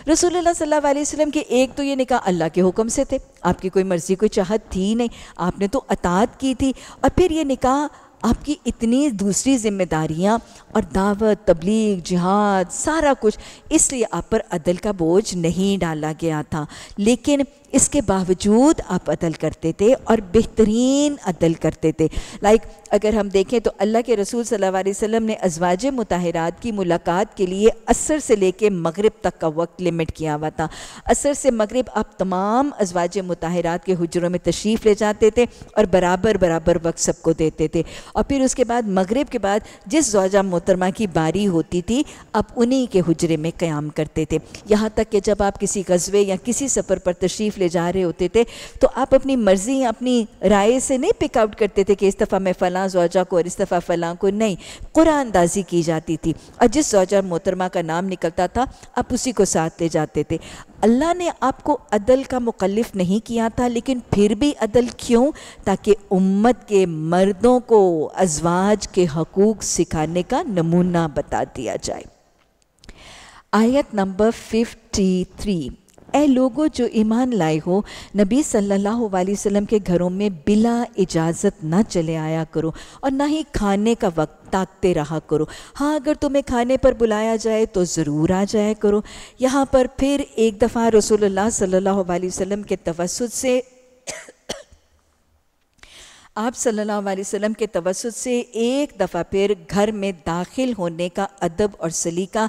रसूलुल्लाह सल्लल्लाहु अलैहि वसल्लम के एक तो ये निकाह अल्लाह के हुक्म से थे आपकी कोई मर्ज़ी कोई चाहत थी नहीं आपने तो अतात की थी और फिर ये निकाह आपकी इतनी दूसरी जिम्मेदारियाँ और दावत तबलीग जिहाद सारा कुछ इसलिए आप पर अदल का बोझ नहीं डाला गया था लेकिन इसके बावजूद आप अदल करते थे और बेहतरीन अदल करते थे लाइक अगर हम देखें तो अल्लाह के रसूल सल्लल्लाहु अलैहि वसल्लम ने अजवाज मुताहरात की मुलाकात के लिए असर से लेके मगरिब तक का वक्त लिमिट किया हुआ था असर से मगरिब आप तमाम अजवाज मुताहरात के हजरों में तशरीफ़ ले जाते थे और बराबर बराबर वक्त सबको देते थे और फिर उसके बाद मगरब के बाद जिस जोजा मोहतरमा की बारी होती थी आप उन्हीं के हजरे में क़्याम करते थे यहाँ तक कि जब आप किसी कस्बे या किसी सफ़र पर तशरीफ़ ले जा रहे होते थे तो आप अपनी मर्ज़ी या अपनी राय से नहीं पिकआउट करते थे कि इस दफ़ा मैं फ़लाँ जोजा को और इस दफ़ा फ़लाँ को नहीं कुरानंदाजी की जाती थी और जिस जोजा मोहतरमा का नाम निकलता था आप उसी को साथ ले जाते थे अल्लाह ने आपको अदल का मुकलफ नहीं किया था लेकिन फिर भी अदल क्यों ताकि उम्मत के मर्दों को अजवाज के हकूक़ सिखाने का नमूना बता दिया जाए आयत नंबर फिफ्टी थ्री ए लोगों जो ईमान लाए हो नबी सल्लल्लाहु अलैहि वसल्लम के घरों में बिला इजाज़त ना चले आया करो और ना ही खाने का वक्त ताकते रहा करो हाँ अगर तुम्हें खाने पर बुलाया जाए तो ज़रूर आ जाया करो यहाँ पर फिर एक दफ़ा रसोल्ला सल्ला वसम के तवसत से आप सल्लल्लाहु अलैहि वसल्लम के तवसत से एक दफ़ा फिर घर में दाखिल होने का अदब और सलीका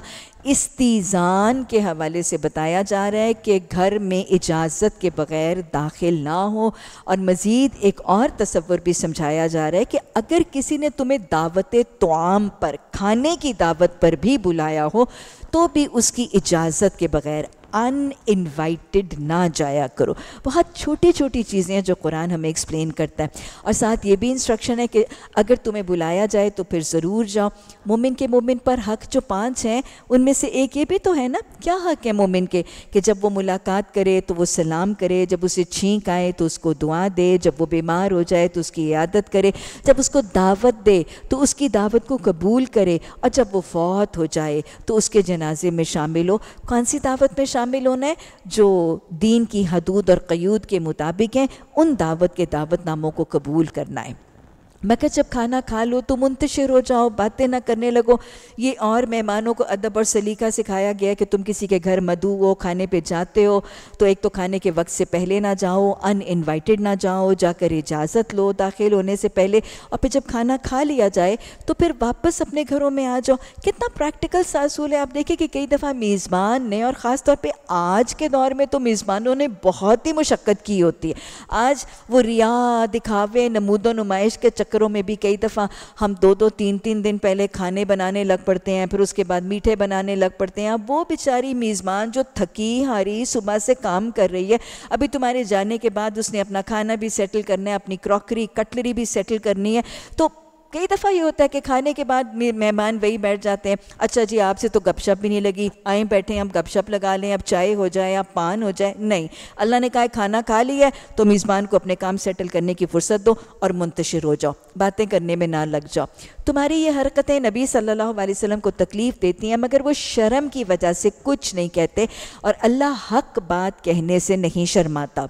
इस्तीज़ान के हवाले से बताया जा रहा है कि घर में इजाज़त के बग़ैर दाखिल ना हो और मज़ीद एक और तस्वुर भी समझाया जा रहा है कि अगर किसी ने तुम्हें दावत तोम पर खाने की दावत पर भी बुलाया हो तो भी उसकी इजाज़त के बग़ैर अनइनवाइटेड ना जाया करो बहुत छोटी छोटी चीज़ें हैं जो कुरान हमें एक्सप्लेन करता है और साथ ये भी इंस्ट्रक्शन है कि अगर तुम्हें बुलाया जाए तो फिर ज़रूर जाओ मोमिन के मोमिन पर हक जो पाँच हैं उनमें से एक ये भी तो है ना क्या हक है मोमिन के कि जब वो मुलाकात करे तो वो सलाम करे जब उसे छींक आए तो उसको दुआ दे जब वो बीमार हो जाए तो उसकी यादत करे जब उसको दावत दे तो उसकी दावत को कबूल करे और जब वो फौत हो जाए तो उसके जनाजे में शामिल हो कौन सी दावत में शामिल शामिल होना है जो दीन की हदूद और क्यूद के मुताबिक हैं उन दावत के दावत नामों को कबूल करना है मैं कहा जब खाना खा लो तो मुंतशिर हो जाओ बातें ना करने लगो ये और मेहमानों को अदब और सलीका सिखाया गया कि तुम किसी के घर मधु हो खाने पे जाते हो तो एक तो खाने के वक्त से पहले ना जाओ अन इन्वाइटेड ना जाओ जाकर इजाज़त लो दाखिल होने से पहले और फिर जब खाना खा लिया जाए तो फिर वापस अपने घरों में आ जाओ कितना प्रैक्टिकल सासूल है आप देखिए कि कई दफ़ा मेज़बान ने और ख़ास तौर पर आज के दौर में तो मेज़बानों ने बहुत ही मशक्क़त की होती है आज वो रिया दिखावे नमूदो नुमाइश के चक्कर चक्करों में भी कई दफ़ा हम दो दो तीन तीन दिन पहले खाने बनाने लग पड़ते हैं फिर उसके बाद मीठे बनाने लग पड़ते हैं अब वो बेचारी मेज़बान जो थकी हारी सुबह से काम कर रही है अभी तुम्हारे जाने के बाद उसने अपना खाना भी सेटल करना है अपनी क्रॉकरी कटलरी भी सेटल करनी है तो कई दफ़ा ये होता है कि खाने के बाद मेहमान वही बैठ जाते हैं अच्छा जी आपसे तो गपशप भी नहीं लगी आए बैठे हम गपशप लगा लें अब चाय हो जाए या पान हो जाए नहीं अल्लाह ने कहा खाना खा लिया है तो मेज़बान को अपने काम सेटल करने की फुर्सत दो और मुंतशिर हो जाओ बातें करने में ना लग जाओ तुम्हारी ये हरकतें नबी सल्लल्लाहु अलैहि वसल्लम को तकलीफ़ देती हैं मगर वो शर्म की वजह से कुछ नहीं कहते और अल्लाह हक बात कहने से नहीं शर्माता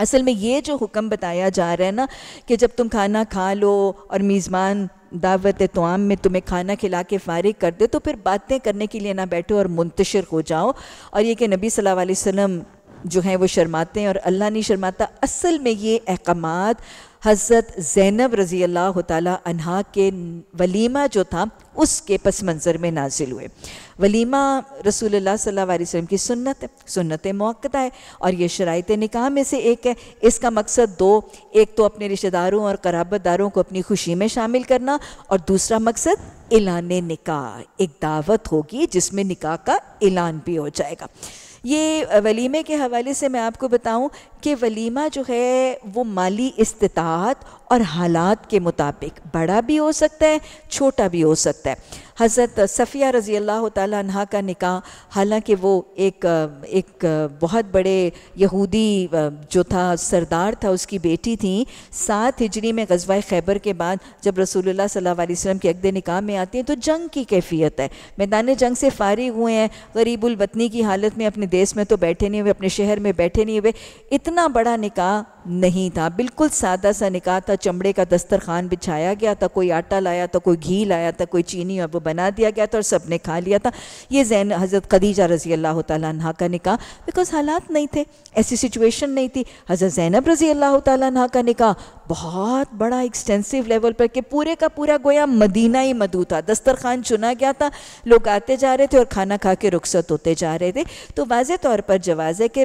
असल में ये जो हुक्म बताया जा रहा है ना कि जब तुम खाना खा लो और मेज़बान दावत तोआम में तुम्हें खाना खिला के फारिग कर दे तो फिर बातें करने के लिए ना बैठो और मुंतशर हो जाओ और ये कि नबी सल्लल्लाहु अलैहि वसल्लम जो हैं वो शर्माते हैं और अल्लाह नहीं शर्माता असल में ये अहकाम हज़रत ज़ैनब रज़ी अल्लाह तहा के वलीमा जो था उसके पस मंज़र में नाजिल हुए वलीमा रसूल सल्लल्लाहु अलैहि वसल्लम की सुन्नत है सुन्नत मौक़ा है और ये शराइत निकाह में से एक है इसका मकसद दो एक तो अपने रिश्तेदारों और कराबतदारों को अपनी खुशी में शामिल करना और दूसरा मकसद एलान निकाह एक दावत होगी जिसमें निकाह का ऐलान भी हो जाएगा ये वलीमे के हवाले से मैं आपको बताऊं कि वलीमा जो है वो माली इस्तात और हालात के मुताबिक बड़ा भी हो सकता है छोटा भी हो सकता है हज़रत सफ़िया रज़ी अल्लाह तह का निका हालांकि वो एक एक बहुत बड़े यहूदी जो था सरदार था उसकी बेटी थी सात हिजरी में गजवा खैबर के बाद जब रसूलुल्लाह सल्लल्लाहु अलैहि वसल्लम के अकद निकाह में आती हैं तो जंग की कैफियत है मैदान जंग से फारिग हुए हैं गरीबुलवतनी की हालत में अपने देश में तो बैठे नहीं हुए अपने शहर में बैठे नहीं हुए इतना बड़ा निका नहीं था बिल्कुल सादा सा निकाह था चमड़े का दस्तरखान बिछाया गया था कोई आटा लाया था कोई घी लाया था कोई चीनी अब वो बना दिया गया था और सब ने खा लिया था ये जैन हज़रत खदीजा रज़ी अल्लाह तह का निकाह बिकॉज हालात नहीं थे ऐसी सिचुएशन नहीं थी हज़रत जैनब रज़ी अल्लाह तह का निकाह बहुत बड़ा एक्सटेंसिव लेवल पर कि पूरे का पूरा गोया मदीना ही मधु था दस्तरखान चुना गया था लोग आते जा रहे थे और खाना खा के रुख्सत होते जा रहे थे तो वाज तौर पर जवाज़ है कि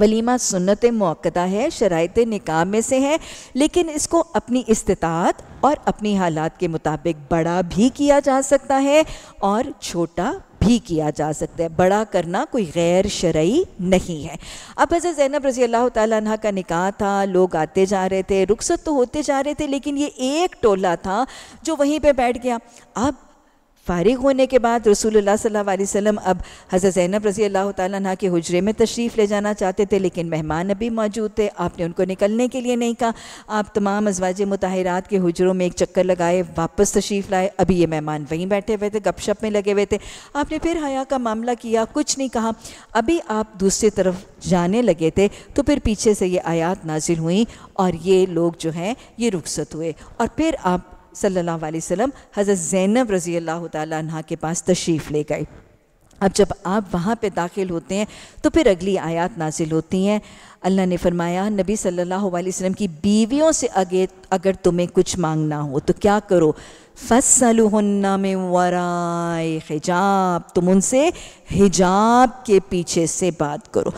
वलीमा सुन्नत मौक़दा है शरात निकाह में से है लेकिन इसको अपनी इस्तात और अपनी हालात के मुताबिक बड़ा भी किया जा सकता है और छोटा भी किया जा सकता है बड़ा करना कोई गैर शरई नहीं है अब हज़रत जैनब रजी अल्लाह तह का निकाह था लोग आते जा रहे थे रुखसत तो होते जा रहे थे लेकिन ये एक टोला था जो वहीं पे बैठ गया अब फारिग होने के बाद रसूलुल्लाह सल्लल्लाहु अलैहि वसल्लम अब हज़रत ज़ैनब रज़ी अल्लाह तह के हजरे में तशरीफ़ ले जाना चाहते थे लेकिन मेहमान अभी मौजूद थे आपने उनको निकलने के लिए नहीं कहा आप तमाम अजवाज मतहरात के हजरों में एक चक्कर लगाए वापस तशरीफ़ लाए अभी ये मेहमान वहीं बैठे हुए थे गपशप में लगे हुए थे आपने फिर हया का मामला किया कुछ नहीं कहा अभी आप दूसरी तरफ जाने लगे थे तो फिर पीछे से ये आयात नाजिल हुई और ये लोग जो हैं ये रुखसत हुए और फिर आप सल्लल्लाहु अलैहि वसल्लम हज़रत ज़ैनब रज़ी अल्लाह तह के पास तशरीफ़ ले गए अब जब आप वहाँ पे दाखिल होते हैं तो फिर अगली आयत नाजिल होती हैं अल्लाह ने फरमाया नबी सल्लल्लाहु अलैहि वसल्लम की बीवियों से अगे अगर तुम्हें कुछ मांगना हो तो क्या करो फसलुहन्ना में वराए हिजाब तुम उनसे हिजाब के पीछे से बात करो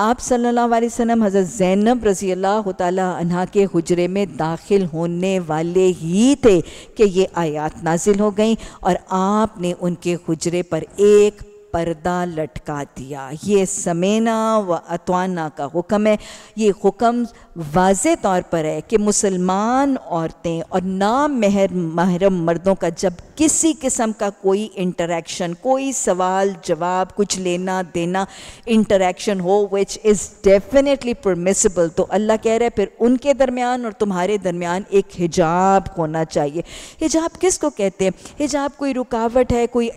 आप सल्लल्लाहु अलैहि वसल्लम हज़रत ज़ैनब रज़ी अल्लाह तह के हजरे में दाखिल होने वाले ही थे कि ये आयात नाजिल हो गई और आपने उनके हजरे पर एक पर्दा लटका दिया ये समेना व अतवाना का हुक्म है ये हुक्म वाज तौर पर है कि मुसलमान औरतें और ना महर महरम मर्दों का जब किसी किस्म का कोई इंटरेक्शन कोई सवाल जवाब कुछ लेना देना इंटरेक्शन हो विच इज़ डेफिनेटली परमिसबल तो अल्लाह कह रहा है फिर उनके दरमियान और तुम्हारे दरमियान एक हिजाब होना चाहिए हिजाब किस को कहते हैं हिजाब कोई रुकावट है कोई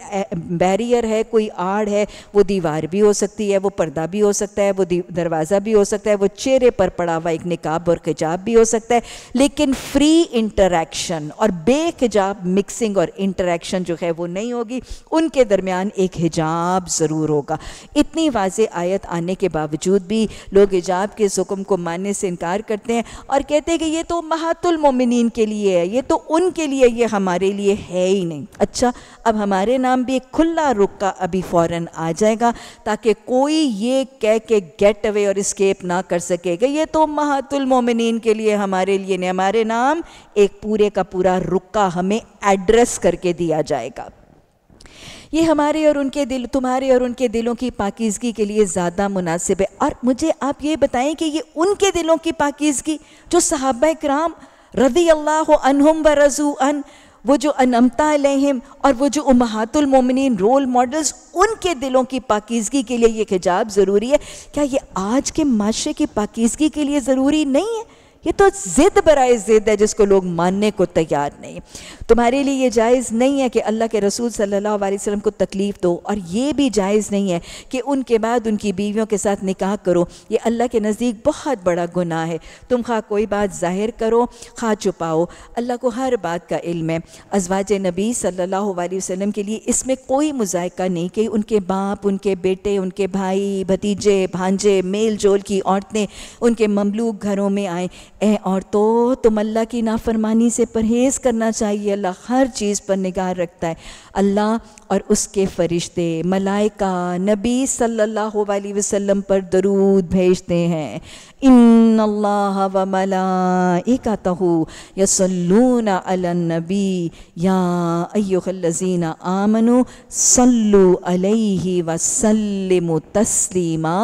बैरियर है कोई आड़ है वो दीवार भी हो सकती है वो पर्दा भी हो सकता है वो दरवाज़ा भी हो सकता है वो चेहरे पर पड़ा हुआ एक निकाब और खिजाब भी हो सकता है लेकिन फ्री इंटरेक्शन और बेखिजाब मिक्सिंग और इंटरेक्शन जो है वो नहीं होगी उनके दरमियान एक हिजाब ज़रूर होगा इतनी वाज आयत आने के बावजूद भी लोग हिजाब के इस हुक्म को मानने से इनकार करते हैं और कहते हैं कि ये तो महातुलमोमिन के लिए है ये तो उनके लिए ये हमारे लिए है ही नहीं अच्छा अब हमारे नाम भी एक खुला रुख का अभी फ़ौरन आ जाएगा ताकि कोई ये कह के गेट अवे और स्केप ना कर सकेगा ये तो महातुल मोमिन के लिए हमारे लिए ने हमारे नाम एक पूरे का पूरा रुका हमें एड्रेस करके दिया जाएगा ये हमारे और उनके दिल तुम्हारे और उनके दिलों की पाकिजगी के लिए ज़्यादा मुनासिब है और मुझे आप ये बताएं कि ये उनके दिलों की पाकिजगी जो सहाबा कराम रदी अल्लाह अनहम व रजू अन वो जो अनमता अलहम और वो जो उमहातुल मोमिन रोल मॉडल्स उनके दिलों की पाकिजगी के लिए ये हिजाब ज़रूरी है क्या ये आज के माशरे की पाकिजगी के लिए ज़रूरी नहीं है ये तो ज़िद बरए ज़िद है जिसको लोग मानने को तैयार नहीं तुम्हारे लिए ये जायज़ नहीं है कि अल्लाह के रसूल सल्लल्लाहु अलैहि वसल्लम को तकलीफ़ दो और ये भी जायज़ नहीं है कि उनके बाद उनकी बीवियों के साथ निकाह करो ये अल्लाह के नज़दीक बहुत बड़ा गुनाह है तुम खा कोई बात ज़ाहिर करो खा छुपाओ अल्लाह को हर बात का इल्म है अजवाज नबी सल्ला वसलम के लिए इसमें कोई मुजायका नहीं कि उनके बाप उनके बेटे उनके भाई भतीजे भांजे मेल जोल की औरतें उनके ममलूक घरों में आएँ ए तो तुम अल्लाह की नाफरमानी से परहेज़ करना चाहिए अल्लाह हर चीज़ पर निगाह रखता है अल्लाह और उसके फरिश्ते मलाइका नबी सल्लल्लाहु अलैहि वसल्लम पर दरूद भेजते हैं इन अल्लाह व मलाइकतहु यसल्लून अलन नबी या अय्युहल्लजीना आमनु सल्लु अलैहि व सल्लिमु तस्लीमा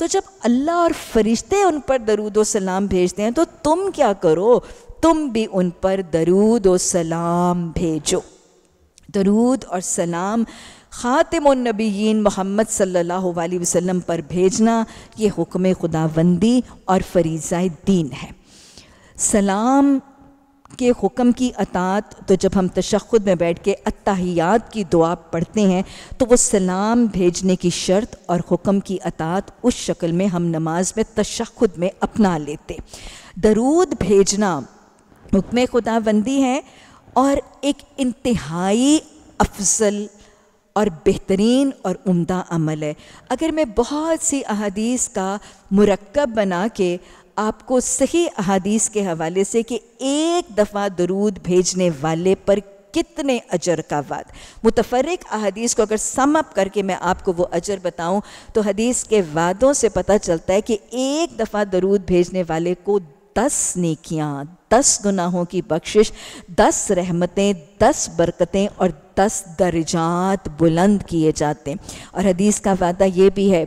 तो जब अल्लाह और फरिश्ते उन पर दरूद सलाम भेजते हैं तो तुम क्या करो तुम भी उन पर दरूद सलाम भेजो दरूद और सलाम ख़ातमनबीन मोहम्मद सल्ला वसम पर भेजना ये हुक्म खुदाबंदी और फरीज़ा दीन है सलाम के हुक्म की अतात तो जब हम तशद में बैठ के अतहियात की दुआ पढ़ते हैं तो वो सलाम भेजने की शर्त और हुक्म की अतात उस शक्ल में हम नमाज में तशद में अपना लेते दरूद भेजना हुक्म खुदाबंदी है और एक इंतहाई अफजल और बेहतरीन और उम्दा अमल है अगर मैं बहुत सी अहादीस का मुरक्कब बना के आपको सही अहादीस के हवाले से कि एक दफ़ा दरूद भेजने वाले पर कितने अजर का वाद मुतफरक अहदीस को अगर समअप करके मैं आपको वो अजर बताऊं तो हदीस के वादों से पता चलता है कि एक दफ़ा दरूद भेजने वाले को दस नेकियां दस गुनाहों की बख्शिश दस रहमतें दस बरकतें और दस दर्जात बुलंद किए जाते हैं और हदीस का वादा ये भी है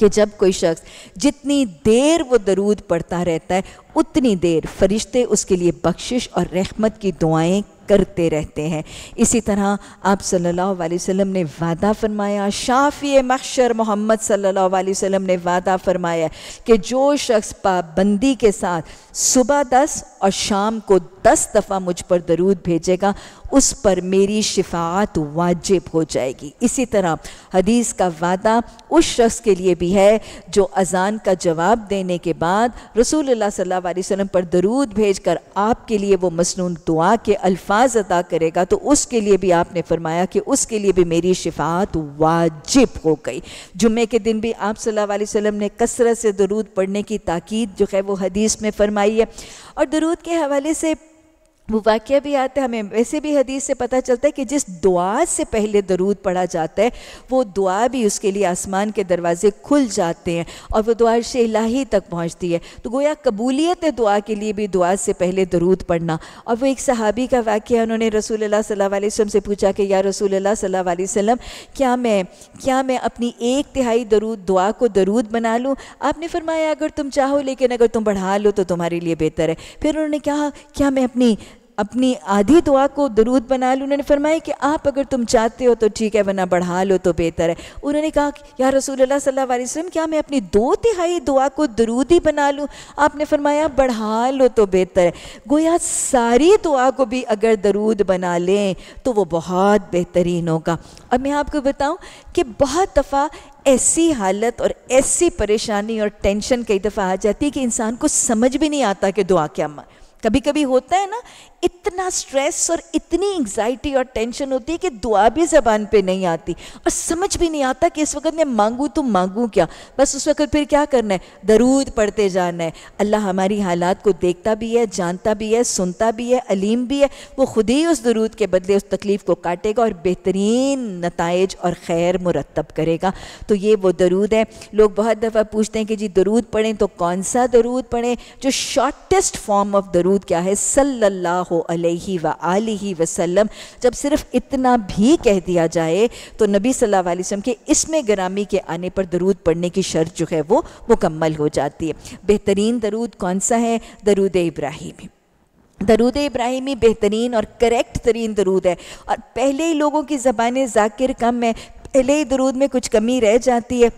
कि जब कोई शख्स जितनी देर वो दरूद पढ़ता रहता है उतनी देर फरिश्ते उसके लिए बख्शिश और रहमत की दुआएं करते रहते हैं इसी तरह आप सल्लल्लाहु अलैहि वसल्लम ने वादा फरमाया शाफी मक्शर मोहम्मद सल्लल्लाहु अलैहि वसल्लम ने वादा फरमाया कि जो शख्स पाबंदी के साथ सुबह दस और शाम को दस दफ़ा मुझ पर दरूद भेजेगा उस पर मेरी शिफात वाजिब हो जाएगी इसी तरह हदीस का वादा उस शख्स के लिए भी है जो अजान का जवाब देने के बाद रसूल सल्लल्लाहु अलैहि वसल्लम पर दरूद भेजकर आपके लिए वो मसनून दुआ के अल्फाज नमाज अदा करेगा तो उसके लिए भी आपने फरमाया कि उसके लिए भी मेरी शिफात वाजिब हो गई जुम्मे के दिन भी आप सल्लल्लाहु अलैहि वसल्लम ने कसरत से दरूद पढ़ने की ताकीद जो है वो हदीस में फरमाई है और दरूद के हवाले से वो वाक्य भी आता है हमें वैसे भी हदीस से पता चलता है कि जिस दुआ से पहले दरूद पढ़ा जाता है वो दुआ भी उसके लिए आसमान के दरवाजे खुल जाते हैं और वो दुआ अर्श इलाही तक पहुंचती है तो गोया कबूलियत है दुआ के लिए भी दुआ से पहले दरूद पढ़ना और वो एक सहाबी का वाक्य है उन्होंने रसूल अल्लाह सल्लल्लाहु अलैहि वसल्लम से पूछा कि या रसूल अल्लाह सल्लल्लाहु अलैहि वसल्लम क्या मैं क्या मैं अपनी एक तिहाई दरूद दुआ को दरूद बना लूँ आपने फरमाया अगर तुम चाहो लेकिन अगर तुम बढ़ा लो तो तुम्हारे लिए बेहतर है फिर उन्होंने कहा क्या मैं अपनी अपनी आधी दुआ को दरूद बना लो उन्होंने फरमाया कि आप अगर तुम चाहते हो तो ठीक है वरना बढ़ा लो तो बेहतर है उन्होंने कहा कि यार रसूल अल्लाह सल्लल्लाहु अलैहि वसल्लम क्या मैं अपनी दो तिहाई दुआ को दरूद ही बना लूँ आपने फरमाया बढ़ा लो तो बेहतर है गोया सारी दुआ को भी अगर दरूद बना लें तो वो बहुत बेहतरीन होगा अब मैं आपको बताऊँ कि बहुत दफ़ा ऐसी हालत और ऐसी परेशानी और टेंशन कई दफ़ा आ जाती है कि इंसान को समझ भी नहीं आता कि दुआ क्या कभी कभी होता है ना इतना स्ट्रेस और इतनी एंग्जाइटी और टेंशन होती है कि दुआ भी जबान पे नहीं आती और समझ भी नहीं आता कि इस वक्त मैं मांगूँ तो मांगूँ क्या बस उस वक्त फिर क्या करना है दरूद पढ़ते जाना है अल्लाह हमारी हालात को देखता भी है जानता भी है सुनता भी है अलीम भी है वो खुद ही उस दरूद के बदले उस तकलीफ़ को काटेगा और बेहतरीन नतज और खैर मुरतब करेगा तो ये वो दरूद है लोग बहुत दफ़ा पूछते हैं कि जी दरूद पढ़ें तो कौन सा दरूद पढ़ें जो शॉर्टेस्ट फॉर्म ऑफ दरूद क्या है सल्ला अलैहि व आलिहि वसल्लम जब सिर्फ इतना भी कह दिया जाए तो नबी सल्लल्लाहु अलैहि वसल्लम के इसमें ग्रामी के आने पर दरूद पढ़ने की शर्त जो है वो मुकम्मल हो जाती है बेहतरीन दरूद कौन सा है दरूद इब्राहिम दरूद इब्राहिमी बेहतरीन और करेक्ट तरीन दरूद है और पहले ही लोगों की ज़बान ज़ाकिर कम है पहले ही दरूद में कुछ कमी रह जाती है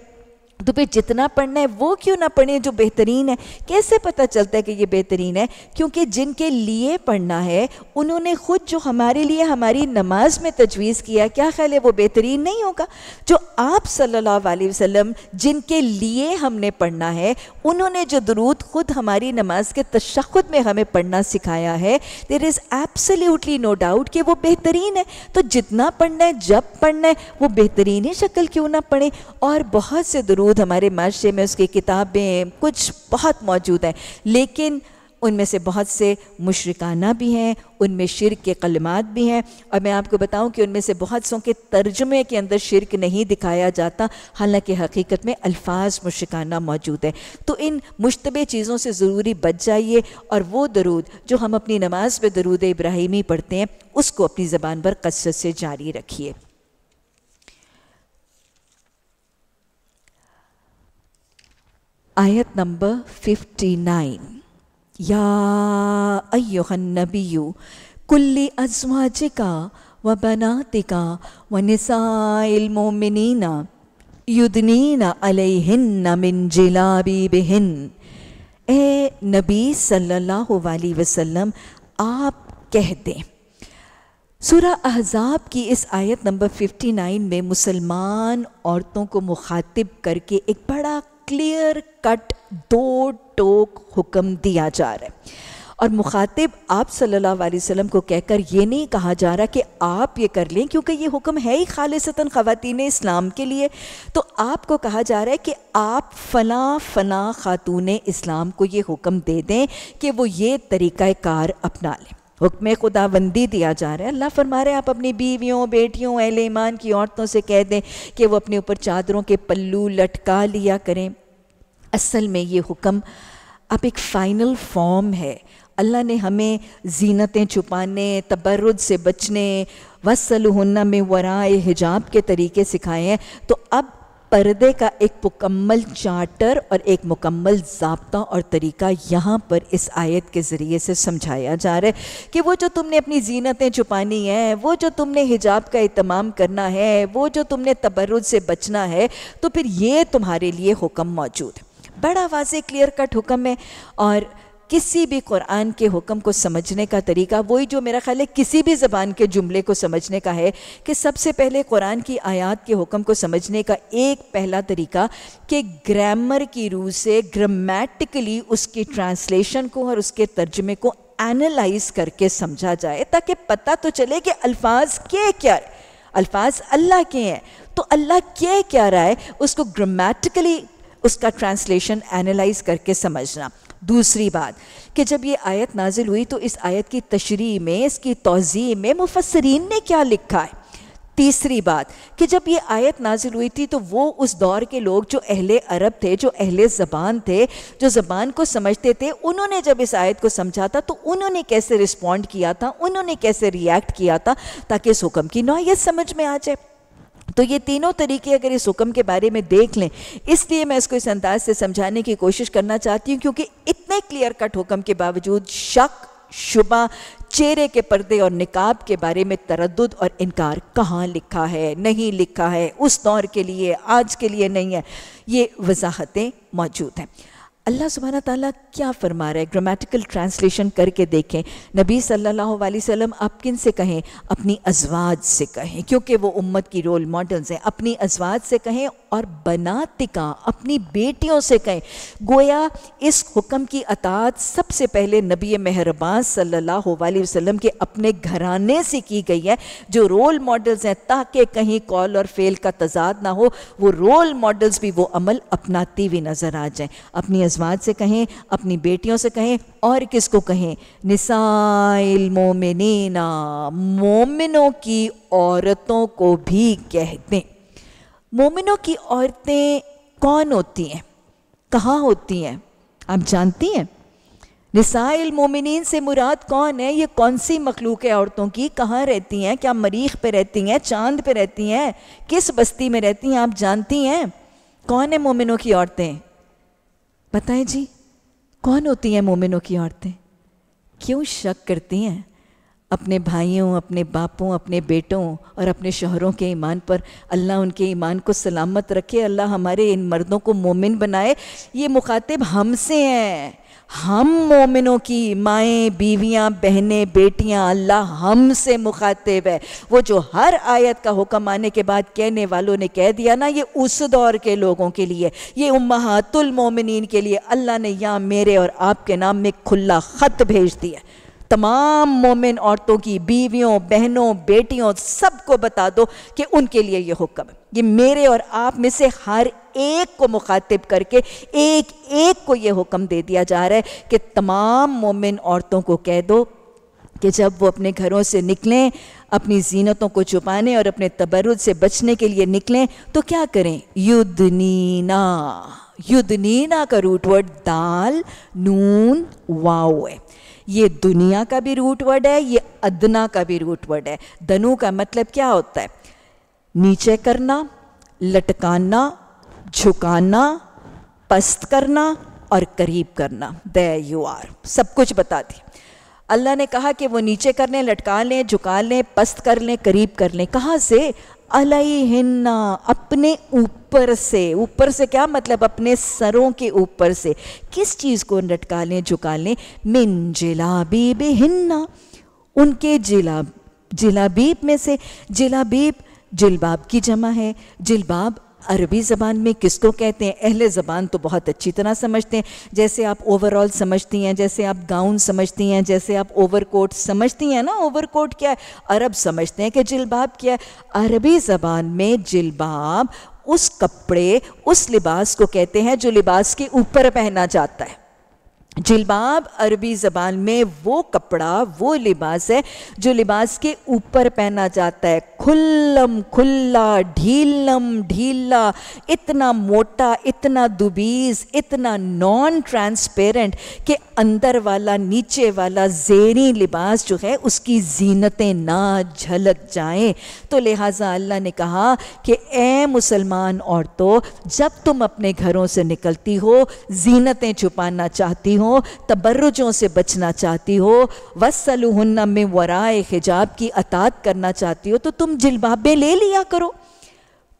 तुम्हें तो जितना पढ़ना है वो क्यों ना पढ़े जो बेहतरीन है कैसे पता चलता है कि ये बेहतरीन है क्योंकि जिनके लिए पढ़ना है उन्होंने खुद जो हमारे लिए हमारी नमाज में तजवीज़ किया क्या ख्याल है वो बेहतरीन नहीं होगा जो आप सल्लल्लाहु अलैहि वसल्लम जिनके लिए हमने पढ़ना है उन्होंने जो दरूद खुद हमारी नमाज के तशद में हमें पढ़ना सिखाया है there is absolutely no doubt कि वो बेहतरीन है तो जितना पढ़ना है जब पढ़ना है वो बेहतरीन ही शक्ल क्यों ना पढ़े और बहुत से दरूद मौजूद हमारे माशरे में उसकी किताबें कुछ बहुत मौजूद हैं लेकिन उनमें से बहुत से मुशरकाना भी हैं उनमें शिरक के कलमात भी हैं और मैं आपको बताऊं कि उनमें से बहुत सौ के तर्जमे के अंदर शिरक नहीं दिखाया जाता हालांकि हकीकत में अल्फाज मुशरकाना मौजूद है तो इन मुशतबे चीज़ों से ज़रूरी बच जाइए और वो दरूद जो हम अपनी नमाज में दरूद इब्राहिमी पढ़ते हैं उसको अपनी ज़बान पर कसरत से जारी रखिए आयत नंबर 59 नाइन अय्युहन नबीयु कुल्ली अजवाजिका व बनातिका व निसाइल मोमिनीना युदनीना अलैहिन्न मिन जिलाबी बिहिन ए नबी सल्लल्लाहु अलैहि वसल्लम आप कह दें सूरह अहजाब की इस आयत नंबर 59 में मुसलमान औरतों को मुखातिब करके एक बड़ा क्लियर कट दो टोक हुक्म दिया जा रहा है और मुखातिब आप सल्लल्लाहु अलैहि वसल्लम को कहकर यह नहीं कहा जा रहा कि आप ये कर लें क्योंकि ये हुक्म है ही खालिसता ख़वान इस्लाम के लिए तो आपको कहा जा रहा है कि आप फ़लाँ फ़लाँ ख़ातून इस्लाम को ये हुक्म दे दें कि वो ये तरीक़ा कार अपना लें हुक्म खुदाबंदी दिया जा रहा है अल्लाह फरमा रहे आप अपनी बीवियों बेटियों अहल ईमान की औरतों से कह दें कि वो अपने ऊपर चादरों के पल्लू लटका लिया करें असल में ये हुक्म अब एक फ़ाइनल फॉर्म है अल्लाह ने हमें जीनतें छुपाने तबरुद से बचने वसल हन्ना में वराए हिजाब के तरीके सिखाए हैं तो अब पर्दे का एक मुकम्मल चार्टर और एक मुकम्मल जबता और तरीका यहाँ पर इस आयत के ज़रिए से समझाया जा रहा है कि वो जो तुमने अपनी जीनतें छुपानी हैं वो जो तुमने हिजाब का इतमाम करना है वो जो तुमने तबरुद से बचना है तो फिर ये तुम्हारे लिए हुक्म मौजूद है बड़ा वाज क्लियर कट हुक्म है और किसी भी कुरान के हुक्म को समझने का तरीका वही जो मेरा ख्याल है किसी भी ज़बान के जुमले को समझने का है कि सबसे पहले कुरान की आयात के हुक्म को समझने का एक पहला तरीका कि ग्रामर की रूह से ग्रामेटिकली उसकी ट्रांसलेशन को और उसके तर्जमे को एनालाइज करके समझा जाए ताकि पता तो चले कि अल्फाज के क्या अल्फाज अल्लाह के हैं तो अल्लाह के क्या रहा है उसको ग्रामेटिकली उसका ट्रांसलेशन एनालाइज करके समझना दूसरी बात कि जब ये आयत नाजिल हुई तो इस आयत की तशरी में इसकी तोज़ी में मुफसरीन ने क्या लिखा है तीसरी बात कि जब ये आयत नाजिल हुई थी तो वो उस दौर के लोग जो अहले अरब थे जो अहले ज़बान थे जो ज़बान को समझते थे उन्होंने जब इस आयत को समझा था तो उन्होंने कैसे रिस्पॉन्ड किया था उन्होंने कैसे रिएक्ट किया था ताकि इस हुक्म की नौीयत समझ में आ जाए तो ये तीनों तरीके अगर इस हुक्म के बारे में देख लें इसलिए मैं इसको इस अंदाज से समझाने की कोशिश करना चाहती हूँ क्योंकि इतने क्लियर कट हुक्म के बावजूद शक शुबा चेहरे के पर्दे और निकाब के बारे में तरद और इनकार कहाँ लिखा है नहीं लिखा है उस दौर के लिए आज के लिए नहीं है ये वजाहतें मौजूद हैं अल्लाह सुबहाना ताला क्या फरमा रहा है ग्रामेटिकल ट्रांसलेशन करके देखें नबी सल्लल्लाहु अलैहि वसल्लम आप किन से कहें अपनी अजवाज से कहें क्योंकि वो उम्मत की रोल मॉडल्स हैं अपनी अजवाज से कहें और बनातिका अपनी बेटियों से कहें गोया इस हुक्म की अतात सबसे पहले नबी मेहरबान सल्ला वसलम के अपने घराने से की गई है जो रोल मॉडल्स हैं ताकि कहीं कॉल और फेल का तजाद ना हो वो रोल मॉडल्स भी वो अमल अपनाती हुई नज़र आ जाएँ अपनी अजवाज से कहें अपनी बेटियों से कहें और किसको कहें निसाइल मोमिनीना मोमिनों की औरतों को भी कह दें मोमिनों की औरतें कौन होती हैं कहाँ होती हैं आप जानती हैं निसाइल मोमिन से मुराद कौन है ये कौन सी मखलूक है औरतों की कहाँ रहती हैं क्या मरीख पे रहती हैं चांद पे रहती हैं किस बस्ती में रहती हैं आप जानती हैं कौन है मोमिनों की औरतें बताएं जी कौन होती हैं मोमिनों की औरतें क्यों शक करती हैं अपने भाइयों अपने बापों अपने बेटों और अपने शोहरों के ईमान पर अल्लाह उनके ईमान को सलामत रखे अल्लाह हमारे इन मर्दों को मोमिन बनाए ये मुखातिब हमसे हैं हम मोमिनों की माएँ बीवियाँ बहनें बेटियाँ अल्लाह हम से मुखातिब है वो जो हर आयत का हुक्म आने के बाद कहने वालों ने कह दिया ना ये उस दौर के लोगों के लिए ये उम्मातुल मोमिनीन के लिए अल्लाह ने यहाँ मेरे और आपके नाम में खुला ख़त भेज दिया तमाम मोमिन औरतों की बीवियों बहनों बेटियों सबको बता दो कि उनके लिए ये हुक्म ये मेरे और आप में से हर एक को मुखातिब करके एक एक को ये हुक्म दे दिया जा रहा है कि तमाम मोमिन औरतों को कह दो कि जब वो अपने घरों से निकलें अपनी जीनतों को छुपाने और अपने तबरुद से बचने के लिए निकलें तो क्या करें युद्धनीना युद्धनीना का रूटवर्ड दाल नून वाओ है ये दुनिया का भी रूटवर्ड है ये अदना का भी रूटवर्ड है धनु का मतलब क्या होता है नीचे करना लटकाना झुकाना पस्त करना और करीब करना दे यू आर सब कुछ बता दी अल्लाह ने कहा कि वो नीचे कर लें लटका लें झुका लें पस्त कर लें करीब कर लें कहाँ से अलई हिन्ना अपने ऊपर से ऊपर से क्या मतलब अपने सरों के ऊपर से किस चीज़ को लटका लें झुका लें मिन जिला बे हिन्ना उनके जिला जिलाबीब में से जिलाबीब जिलबाब की जमा है जिलबाब अरबी ज़बान में किसको कहते हैं अहले ज़बान तो बहुत अच्छी तरह समझते हैं जैसे आप ओवरऑल समझती हैं जैसे आप गाउन समझती हैं जैसे आप ओवर कोट समझती हैं ना ओवर कोट क्या है अरब समझते हैं कि जिलबाब क्या है अरबी ज़बान में जिलबाब उस कपड़े उस लिबास को कहते हैं जो लिबास के ऊपर पहना जाता है जिलबाब अरबी ज़बान में वो कपड़ा वो लिबास है जो लिबास के ऊपर पहना जाता है खुल्लम खुल्ला ढीलम ढीला इतना मोटा इतना दुबीज इतना नॉन ट्रांसपेरेंट कि अंदर वाला नीचे वाला जेरी लिबास जो है उसकी जीनतें ना झलक जाएं तो लिहाजा अल्लाह ने कहा कि ए मुसलमान औरतों जब तुम अपने घरों से निकलती हो जीनतें छुपाना चाहती हो हो तबर्रुजों से बचना चाहती हो वसलुहन्ना में वराए हिजाब की अतात करना चाहती हो तो तुम जिलबाबे ले लिया करो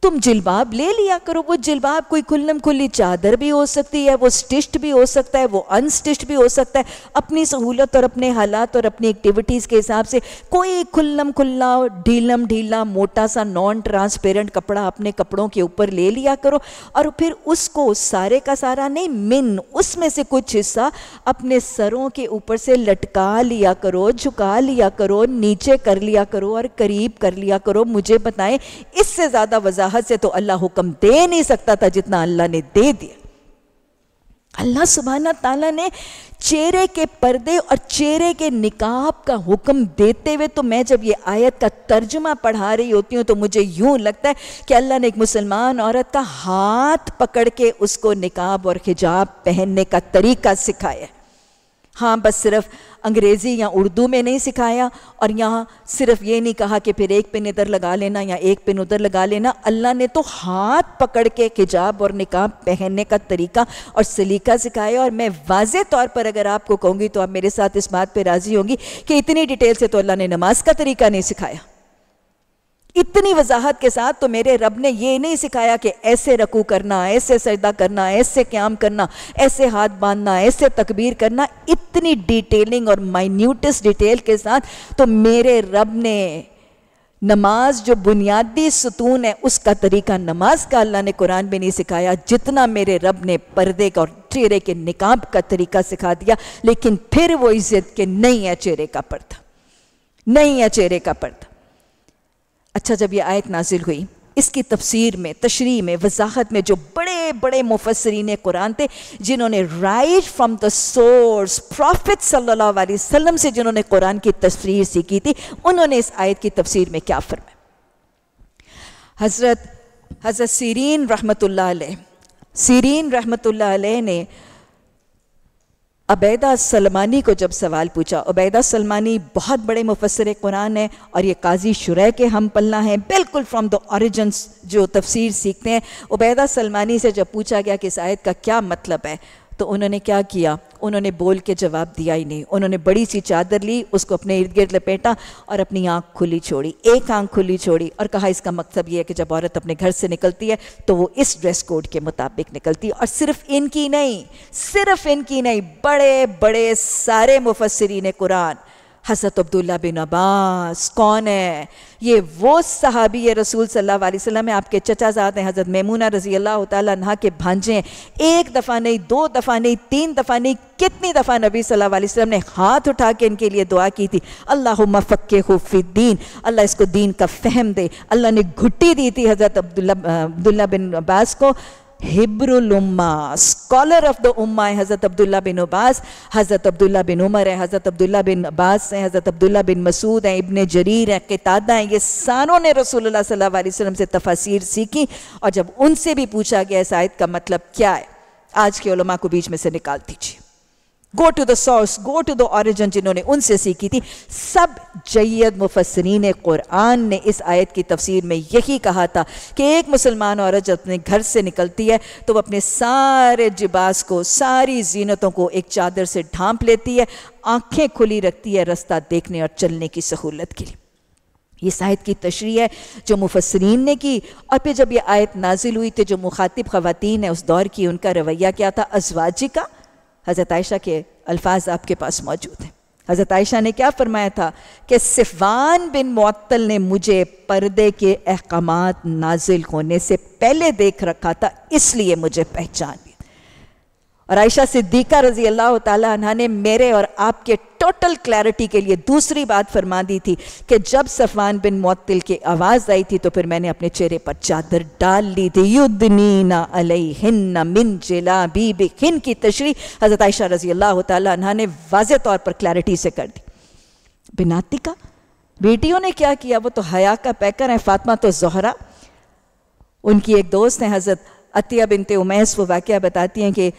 तुम जिलबाब ले लिया करो वो जिलबाब कोई खुल्लम खुली चादर भी हो सकती है वो स्टिश्ड भी हो सकता है वो अनस्टिश्ड भी हो सकता है अपनी सहूलत और अपने हालात और अपनी एक्टिविटीज़ के हिसाब से कोई खुल्लम खुल्ला ढीलम ढीला मोटा सा नॉन ट्रांसपेरेंट कपड़ा अपने कपड़ों के ऊपर ले लिया करो और फिर उसको सारे का सारा नहीं मिन उसमें से कुछ हिस्सा अपने सरों के ऊपर से लटका लिया करो झुका लिया करो नीचे कर लिया करो और करीब कर लिया करो मुझे बताएं इससे ज़्यादा वजह चाहत से तो अल्लाह हुक्म दे नहीं सकता था जितना अल्लाह ने दे दिया अल्लाह सुबहाना ताला ने चेहरे के पर्दे और चेहरे के निकाब का हुक्म देते हुए तो मैं जब ये आयत का तर्जमा पढ़ा रही होती हूँ तो मुझे यूं लगता है कि अल्लाह ने एक मुसलमान औरत का हाथ पकड़ के उसको निकाब और हिजाब पहनने का तरीका सिखाया हाँ बस सिर्फ अंग्रेज़ी या उर्दू में नहीं सिखाया और यहाँ सिर्फ ये नहीं कहा कि फिर एक पिन इधर लगा लेना या एक पिन उधर लगा लेना अल्लाह ने तो हाथ पकड़ के हिजाब और निकाब पहनने का तरीका और सलीका सिखाया और मैं वाज तौर पर अगर आपको कहूँगी तो आप मेरे साथ इस बात पर राज़ी होंगी कि इतनी डिटेल से तो अल्लाह ने नमाज का तरीका नहीं सिखाया इतनी वजाहत के साथ तो मेरे रब ने ये नहीं सिखाया कि ऐसे रकू करना ऐसे सजदा करना ऐसे क्याम करना ऐसे हाथ बांधना ऐसे तकबीर करना इतनी डिटेलिंग और माइन्यूटस डिटेल के साथ तो मेरे रब ने नमाज जो बुनियादी सुतून है उसका तरीका नमाज का अल्लाह ने कुरान में नहीं सिखाया जितना मेरे रब ने पर्दे का और चेहरे के निकाब का तरीका सिखा दिया लेकिन फिर वो इज्जत के नहीं है चेहरे का पर्दा नहीं है चेहरे का पर्दा अच्छा जब यह आयत नाजिल हुई इसकी तफसीर में तशरी में वजाहत में जो बड़े बड़े मुफसरीन कुरान थे जिन्होंने right from the source prophet सल्लल्लाहु अलैहि वसल्लम से जिन्होंने कुरान की तस्वीर सीखी थी उन्होंने इस आयत की तफसीर में क्या फरमाया हज़रत हज़रत सीरीन रहमत सीरीन रहमत ने अबैदा सलमानी को जब सवाल पूछा अबैदा सलमानी बहुत बड़े मुफसर कुरान हैं और ये काजी शुरह के हम पल्ला हैं बिल्कुल फ्रॉम द ऑरिजन्स जो तफसीर सीखते हैं उबैदा सलमानी से जब पूछा गया कि इस आयत का क्या मतलब है तो उन्होंने क्या किया उन्होंने बोल के जवाब दिया ही नहीं उन्होंने बड़ी सी चादर ली उसको अपने इर्द गिर्द लपेटा और अपनी आँख खुली छोड़ी एक आँख खुली छोड़ी और कहा इसका मकसद ये है कि जब औरत अपने घर से निकलती है तो वो इस ड्रेस कोड के मुताबिक निकलती है और सिर्फ इनकी नहीं सिर्फ इनकी नहीं बड़े बड़े सारे मुफसरीन कुरान हज़रत अब्दुल्ला बिन अब्बास कौन है ये वो सहाबी है रसूल सल्लल्लाहु अलैहि वसल्लम है आपके जात हैं हज़रत मेमूना रजी अल्लाह तह के भांजे हैं एक दफ़ा नहीं दो दफ़ा नहीं तीन दफ़ा नहीं कितनी दफ़ा नबी सल्लल्लाहु अलैहि वसल्लम ने हाथ उठा के इनके लिए दुआ की थी अल्लाह मफ़क्के दीन अल्लाह इसको दीन का फहम दे अल्लाह ने घुट्टी दी थी हज़रत अब्दुल्ला अब्दुल्ला बिन अब्बास को हिब्रुल उम्मा स्कॉलर ऑफ द उम्मा है हज़रत अब्दुल्ला बिन अब्बास हज़रत अब्दुल्ला बिन उमर है हज़रत अब्दुल्ला बिन अब्बास है हज़रत अब्दुल्ला बिन मसूद है इब्ने जरीर है कितादा है ये सारों ने रसूलुल्लाह सल्लल्लाहु अलैहि वसल्लम से तफासिर सीखी और जब उनसे भी पूछा गया इस आयत का मतलब क्या है आज के उलमा को बीच में से निकाल दीजिए go to the source go to the origin जिन्होंने उनसे सीखी थी सब जैद मुफसरीन कुरान ने इस आयत की तफसीर में यही कहा था कि एक मुसलमान औरत जब अपने घर से निकलती है तो वह अपने सारे जिबास को सारी जीनतों को एक चादर से ढांप लेती है आंखें खुली रखती है रास्ता देखने और चलने की सहूलत के लिए ये आयत की तशरी है जो मुफसरीन ने की और फिर जब यह आयत नाजिल हुई थी तो जो मुखातिब ख़वान है उस दौर की उनका रवैया क्या था अजवाजी का हज़रत आयशा के अल्फाज आपके पास मौजूद हैं हज़रत आयशा ने क्या फरमाया था कि सिफान बिन मअतल ने मुझे पर्दे के अहकाम नाजिल होने से पहले देख रखा था इसलिए मुझे पहचान और आयशा सिद्दीका रजी अल्लाह तह ने मेरे और आपके टोटल क्लैरिटी के लिए दूसरी बात फरमा दी थी कि जब सफवान बिन मुअत्तिल की आवाज़ आई थी तो फिर मैंने अपने चेहरे पर चादर डाल ली थी युद्धनीना अलई हिन्न मिन जिला बीबी हिन की तशरी हज़रत आयशा रजी अल्लाह तह ने वाज तौर पर क्लैरिटी से कर दी बिनाती का बेटियों ने क्या किया वो तो हया का पैकर है फातमा तो जहरा उनकी एक दोस्त हैं हज़रत अतिया बिनते उमैस वो वाक्य बताती हैं कि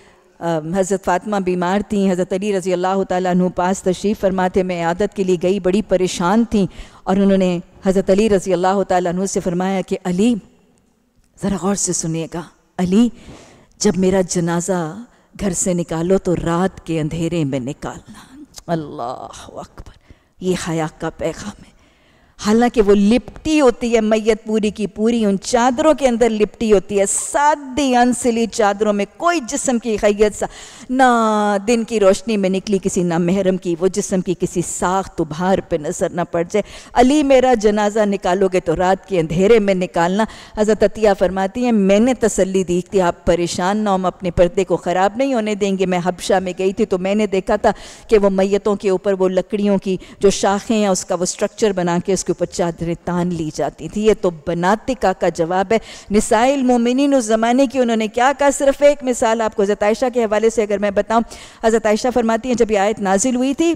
हज़रत फ़ातिमा बीमार थी हज़रत अली रज़ी अल्लाह तु पास तशरीफ़ फरमाते मैं आदत के लिए गई बड़ी परेशान थी और उन्होंने हज़रत अली रज़ी अल्लाह तु से फ़रमाया कि अली ज़रा गौर से सुनिएगा अली जब मेरा जनाजा घर से निकालो तो रात के अंधेरे में निकालना अल्लाह अकबर ये हया का पैगाम है हालांकि वो लिपटी होती है मैयत पूरी की पूरी उन चादरों के अंदर लिपटी होती है सादी अनसिली चादरों में कोई जिस्म की खैत सा ना दिन की रोशनी में निकली किसी ना महरम की वो जिस्म की किसी साख तुभार पे नज़र ना पड़ जाए अली मेरा जनाजा निकालोगे तो रात के अंधेरे में निकालना हज़रत अतिया फरमाती हैं मैंने तसली दी थी आप परेशान ना हम अपने पर्दे को ख़राब नहीं होने देंगे मैं हबशा में गई थी तो मैंने देखा था कि वो मैतों के ऊपर वो लकड़ियों की जो शाखें हैं उसका वो स्ट्रक्चर बना के उसके ऊपर चादरें तान ली जाती थी ये तो बनातिका का जवाब है मिसाइल मोमिन उस ज़माने की उन्होंने क्या कहा सिर्फ एक मिसाल आपको हजरत के हवाले से अगर मैं बताऊँ हजरत फरमाती हैं जब ये आयत नाजिल हुई थी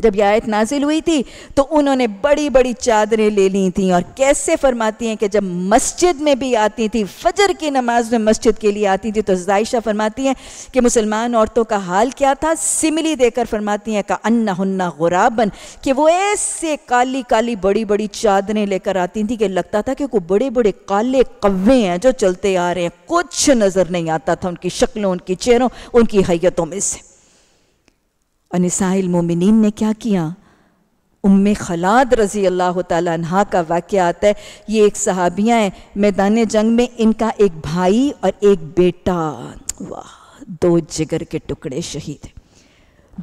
जब यह आयत नाजिल हुई थी तो उन्होंने बड़ी बड़ी चादरें ले ली थी और कैसे फरमाती हैं कि जब मस्जिद में भी आती थी फजर की नमाज में मस्जिद के लिए आती थी तो जायशा फरमाती हैं कि मुसलमान औरतों का हाल क्या था सिमली देकर फरमाती हैं का अन्ना हन्ना गुराबन कि वो ऐसे काली काली बड़ी बड़ी चादरें लेकर आती थी कि लगता था कि वो बड़े बड़े काले कवे हैं जो चलते आ रहे हैं कुछ नज़र नहीं आता था उनकी शक्लों उनकी चेहरों उनकी हैतों में से और निसाइल मोमिनीन ने क्या किया उम्म खलाद रज़ी अल्लाह तहा का वाक्य आता है ये एक सहाबियाँ हैं मैदान जंग में इनका एक भाई और एक बेटा वाह दो जिगर के टुकड़े शहीद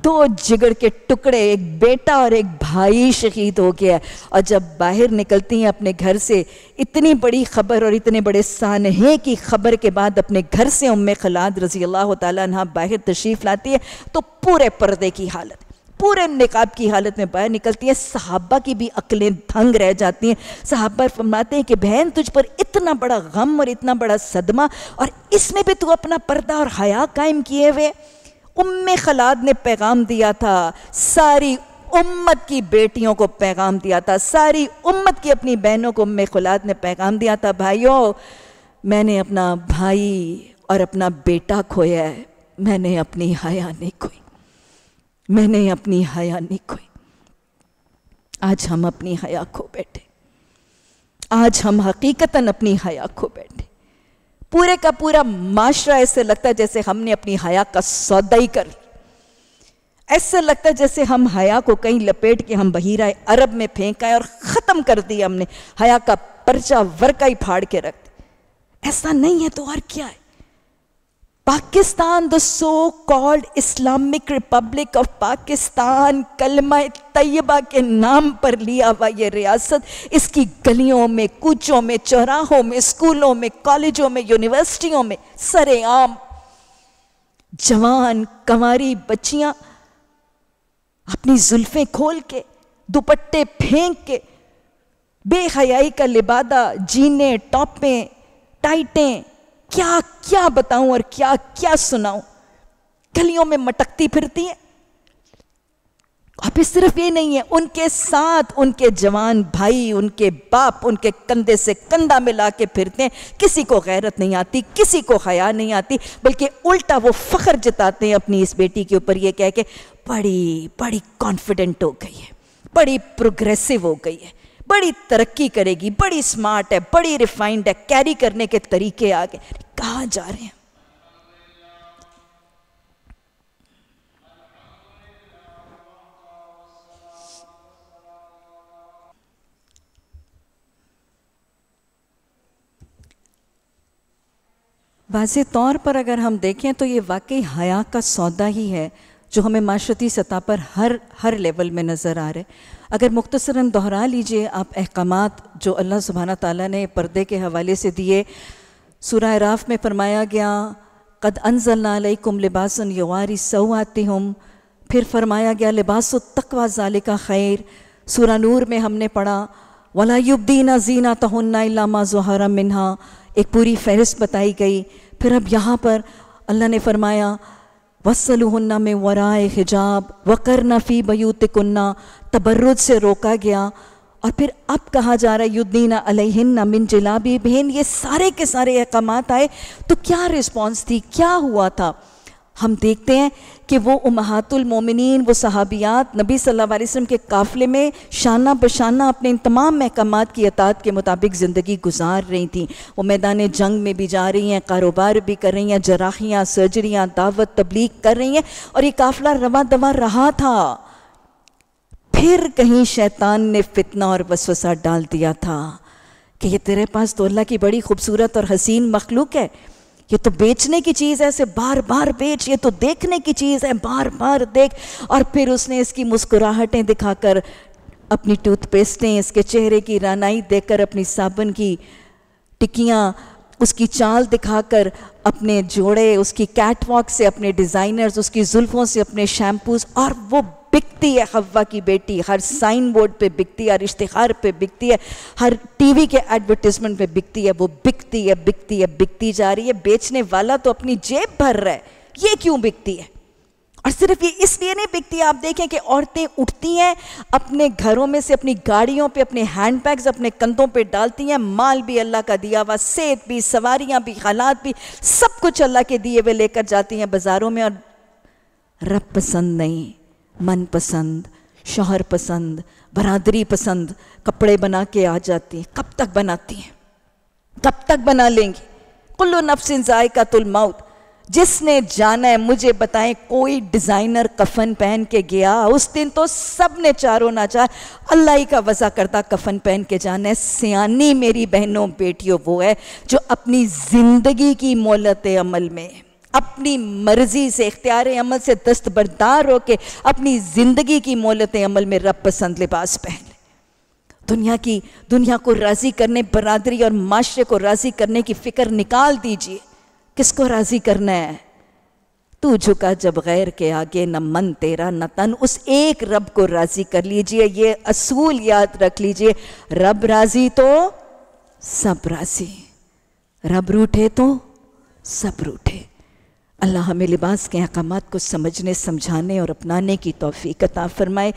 दो जिगर के टुकड़े एक बेटा और एक भाई शहीद हो गया और जब बाहर निकलती हैं अपने घर से इतनी बड़ी खबर और इतने बड़े सानहे की खबर के बाद अपने घर से उम खलाद रजी अल्लाह तह बाहर तशरीफ़ लाती है तो पूरे पर्दे की हालत पूरे निकाब की हालत में बाहर निकलती है सहाबा की भी अकलें भंग रह जाती हैं सहाबा फरमाते हैं कि बहन तुझ पर इतना बड़ा गम और इतना बड़ा सदमा और इसमें भी तू अपना पर्दा और हया कायम किए हुए उम्म खलाद ने पैगाम दिया था सारी उम्मत की बेटियों को पैगाम दिया था सारी उम्मत की अपनी बहनों को उम्म खलाद ने पैगाम दिया था भाइयों मैंने अपना भाई और अपना बेटा खोया है मैंने अपनी हया नहीं खोई मैंने अपनी हया नहीं खोई आज हम अपनी हया खो बैठे आज हम हकीकतन अपनी हया खो बैठे पूरे का पूरा माशरा ऐसे लगता है जैसे हमने अपनी हया का सौदा ही कर ऐसे लगता है जैसे हम हया को कहीं लपेट के हम बहिरा अरब में फेंका है और ख़त्म कर दिया हमने हया का पर्चा वर्का ही फाड़ के रख ऐसा नहीं है तो और क्या है Pakistan the so called Islamic republic of Pakistan कलमा तयबा के नाम पर लिया हुआ ये रियासत इसकी गलियों में कूचों में चौराहों में स्कूलों में कॉलेजों में यूनिवर्सिटियों में सरेआम जवान कंवारी बच्चियां अपनी जुल्फें खोल के दुपट्टे फेंक के बेहयाई का लिबादा जीने टॉपें टाइटें क्या क्या बताऊं और क्या क्या सुनाऊं गलियों में मटकती फिरती है अब सिर्फ ये नहीं है उनके साथ उनके जवान भाई उनके बाप उनके कंधे से कंधा मिला के फिरते हैं किसी को गैरत नहीं आती किसी को हया नहीं आती बल्कि उल्टा वो फ़ख्र जताते हैं अपनी इस बेटी के ऊपर ये कह के बड़ी बड़ी कॉन्फिडेंट हो गई है बड़ी प्रोग्रेसिव हो गई है बड़ी तरक्की करेगी बड़ी स्मार्ट है बड़ी रिफाइंड है कैरी करने के तरीके आ गए जा रहे हैं वाजे तौर पर अगर हम देखें तो ये वाकई हया का सौदा ही है जो हमें माशरती सतह पर हर हर लेवल में नज़र आ रहा है अगर मुख्तसरा दोहरा लीजिए आप अहकाम जो अल्लाह सुबहाना ताली ने पर्दे के हवाले से दिए सुरह राफ में फरमाया गया कद कुम लिबासन यवारी सऊ आती हम फिर फरमाया गया लिबास तकवा ज़ाल का खैर सूरा नूर में हमने पढ़ा वलायुबदीना जीना तहन्ना ज़ुहारा मिन्हा एक पूरी फहरिस्त बताई गई फिर अब यहाँ पर अल्लाह ने फरमाया वसलुहन्ना में वराए हिजाब वकरना फ़ी कुन्ना तबर्रुज से रोका गया और फिर अब कहा जा रहा है युद्दीना अलहिन्ना मिन जिलाबी बहन ये सारे के सारे अहकाम आए तो क्या रिस्पॉन्स थी क्या हुआ था हम देखते हैं कि वो उमहातुल मोमिनीन वो सहाबियात नबी सल्लल्लाहु अलैहि वसल्लम के काफ़िले में शाना बशाना अपने इन तमाम महकाम की अतात के मुताबिक ज़िंदगी गुजार रही थी वो मैदान जंग में भी जा रही हैं कारोबार भी कर रही हैं जराहियाँ सर्जरियाँ दावत तबलीग कर रही हैं और ये काफ़िला रवा दवा रहा था फिर कहीं शैतान ने फितना और वसवसा डाल दिया था कि ये तेरे पास तो अल्लाह की बड़ी खूबसूरत और हसीन मखलूक है ये तो बेचने की चीज़ है ऐसे बार बार बेच ये तो देखने की चीज़ है बार बार देख और फिर उसने इसकी मुस्कुराहटें दिखाकर अपनी टूथपेस्टें इसके चेहरे की रानाई देकर अपनी साबुन की टिकियाँ उसकी चाल दिखाकर अपने जोड़े उसकी कैटवॉक से अपने डिज़ाइनर्स उसकी जुल्फ़ों से अपने शैम्पूज़ और वो बिकती है हवा की बेटी हर साइन बोर्ड पे बिकती है हर इश्तिहार पे बिकती है हर टीवी के एडवर्टीजमेंट पे बिकती है वो बिकती है बिकती है बिकती जा रही है बेचने वाला तो अपनी जेब भर रहा है ये क्यों बिकती है और सिर्फ ये इसलिए नहीं बिकती आप देखें कि औरतें उठती हैं अपने घरों में से अपनी गाड़ियों पे अपने हैंड बैग्स अपने कंधों पे डालती हैं माल भी अल्लाह का दिया हुआ सेहत भी सवारियां भी हालात भी सब कुछ अल्लाह के दिए हुए लेकर जाती हैं बाज़ारों में और रब पसंद नहीं मन पसंद शोहर पसंद बरादरी पसंद कपड़े बना के आ जाती हैं कब तक बनाती हैं कब तक बना लेंगी कुल्लू नफ्सिन जायका तुल माउत जिसने जाना है मुझे बताएं कोई डिज़ाइनर कफन पहन के गया उस दिन तो सब ने चारों ना चार अल्लाह ही का वज़ा करता कफन पहन के जाना है सियानी मेरी बहनों बेटियों वो है जो अपनी ज़िंदगी की मोहलत अमल में अपनी मर्जी से इख्तियार अमल से दस्तबरदार होकर अपनी ज़िंदगी की मोलत अमल में रब पसंद लिबास पहन दुनिया की दुनिया को राज़ी करने बरदरी और माशरे को राज़ी करने की फ़िक्र निकाल दीजिए किसको राज़ी करना है तू झुका जब गैर के आगे न मन तेरा न तन उस एक रब को राज़ी कर लीजिए ये असूल याद रख लीजिए रब राज़ी तो सब राज़ी रब रूठे तो सब रूठे अल्लाह हमें लिबास के अहकाम को समझने समझाने और अपनाने की तोफ़ी कता फ़रमाए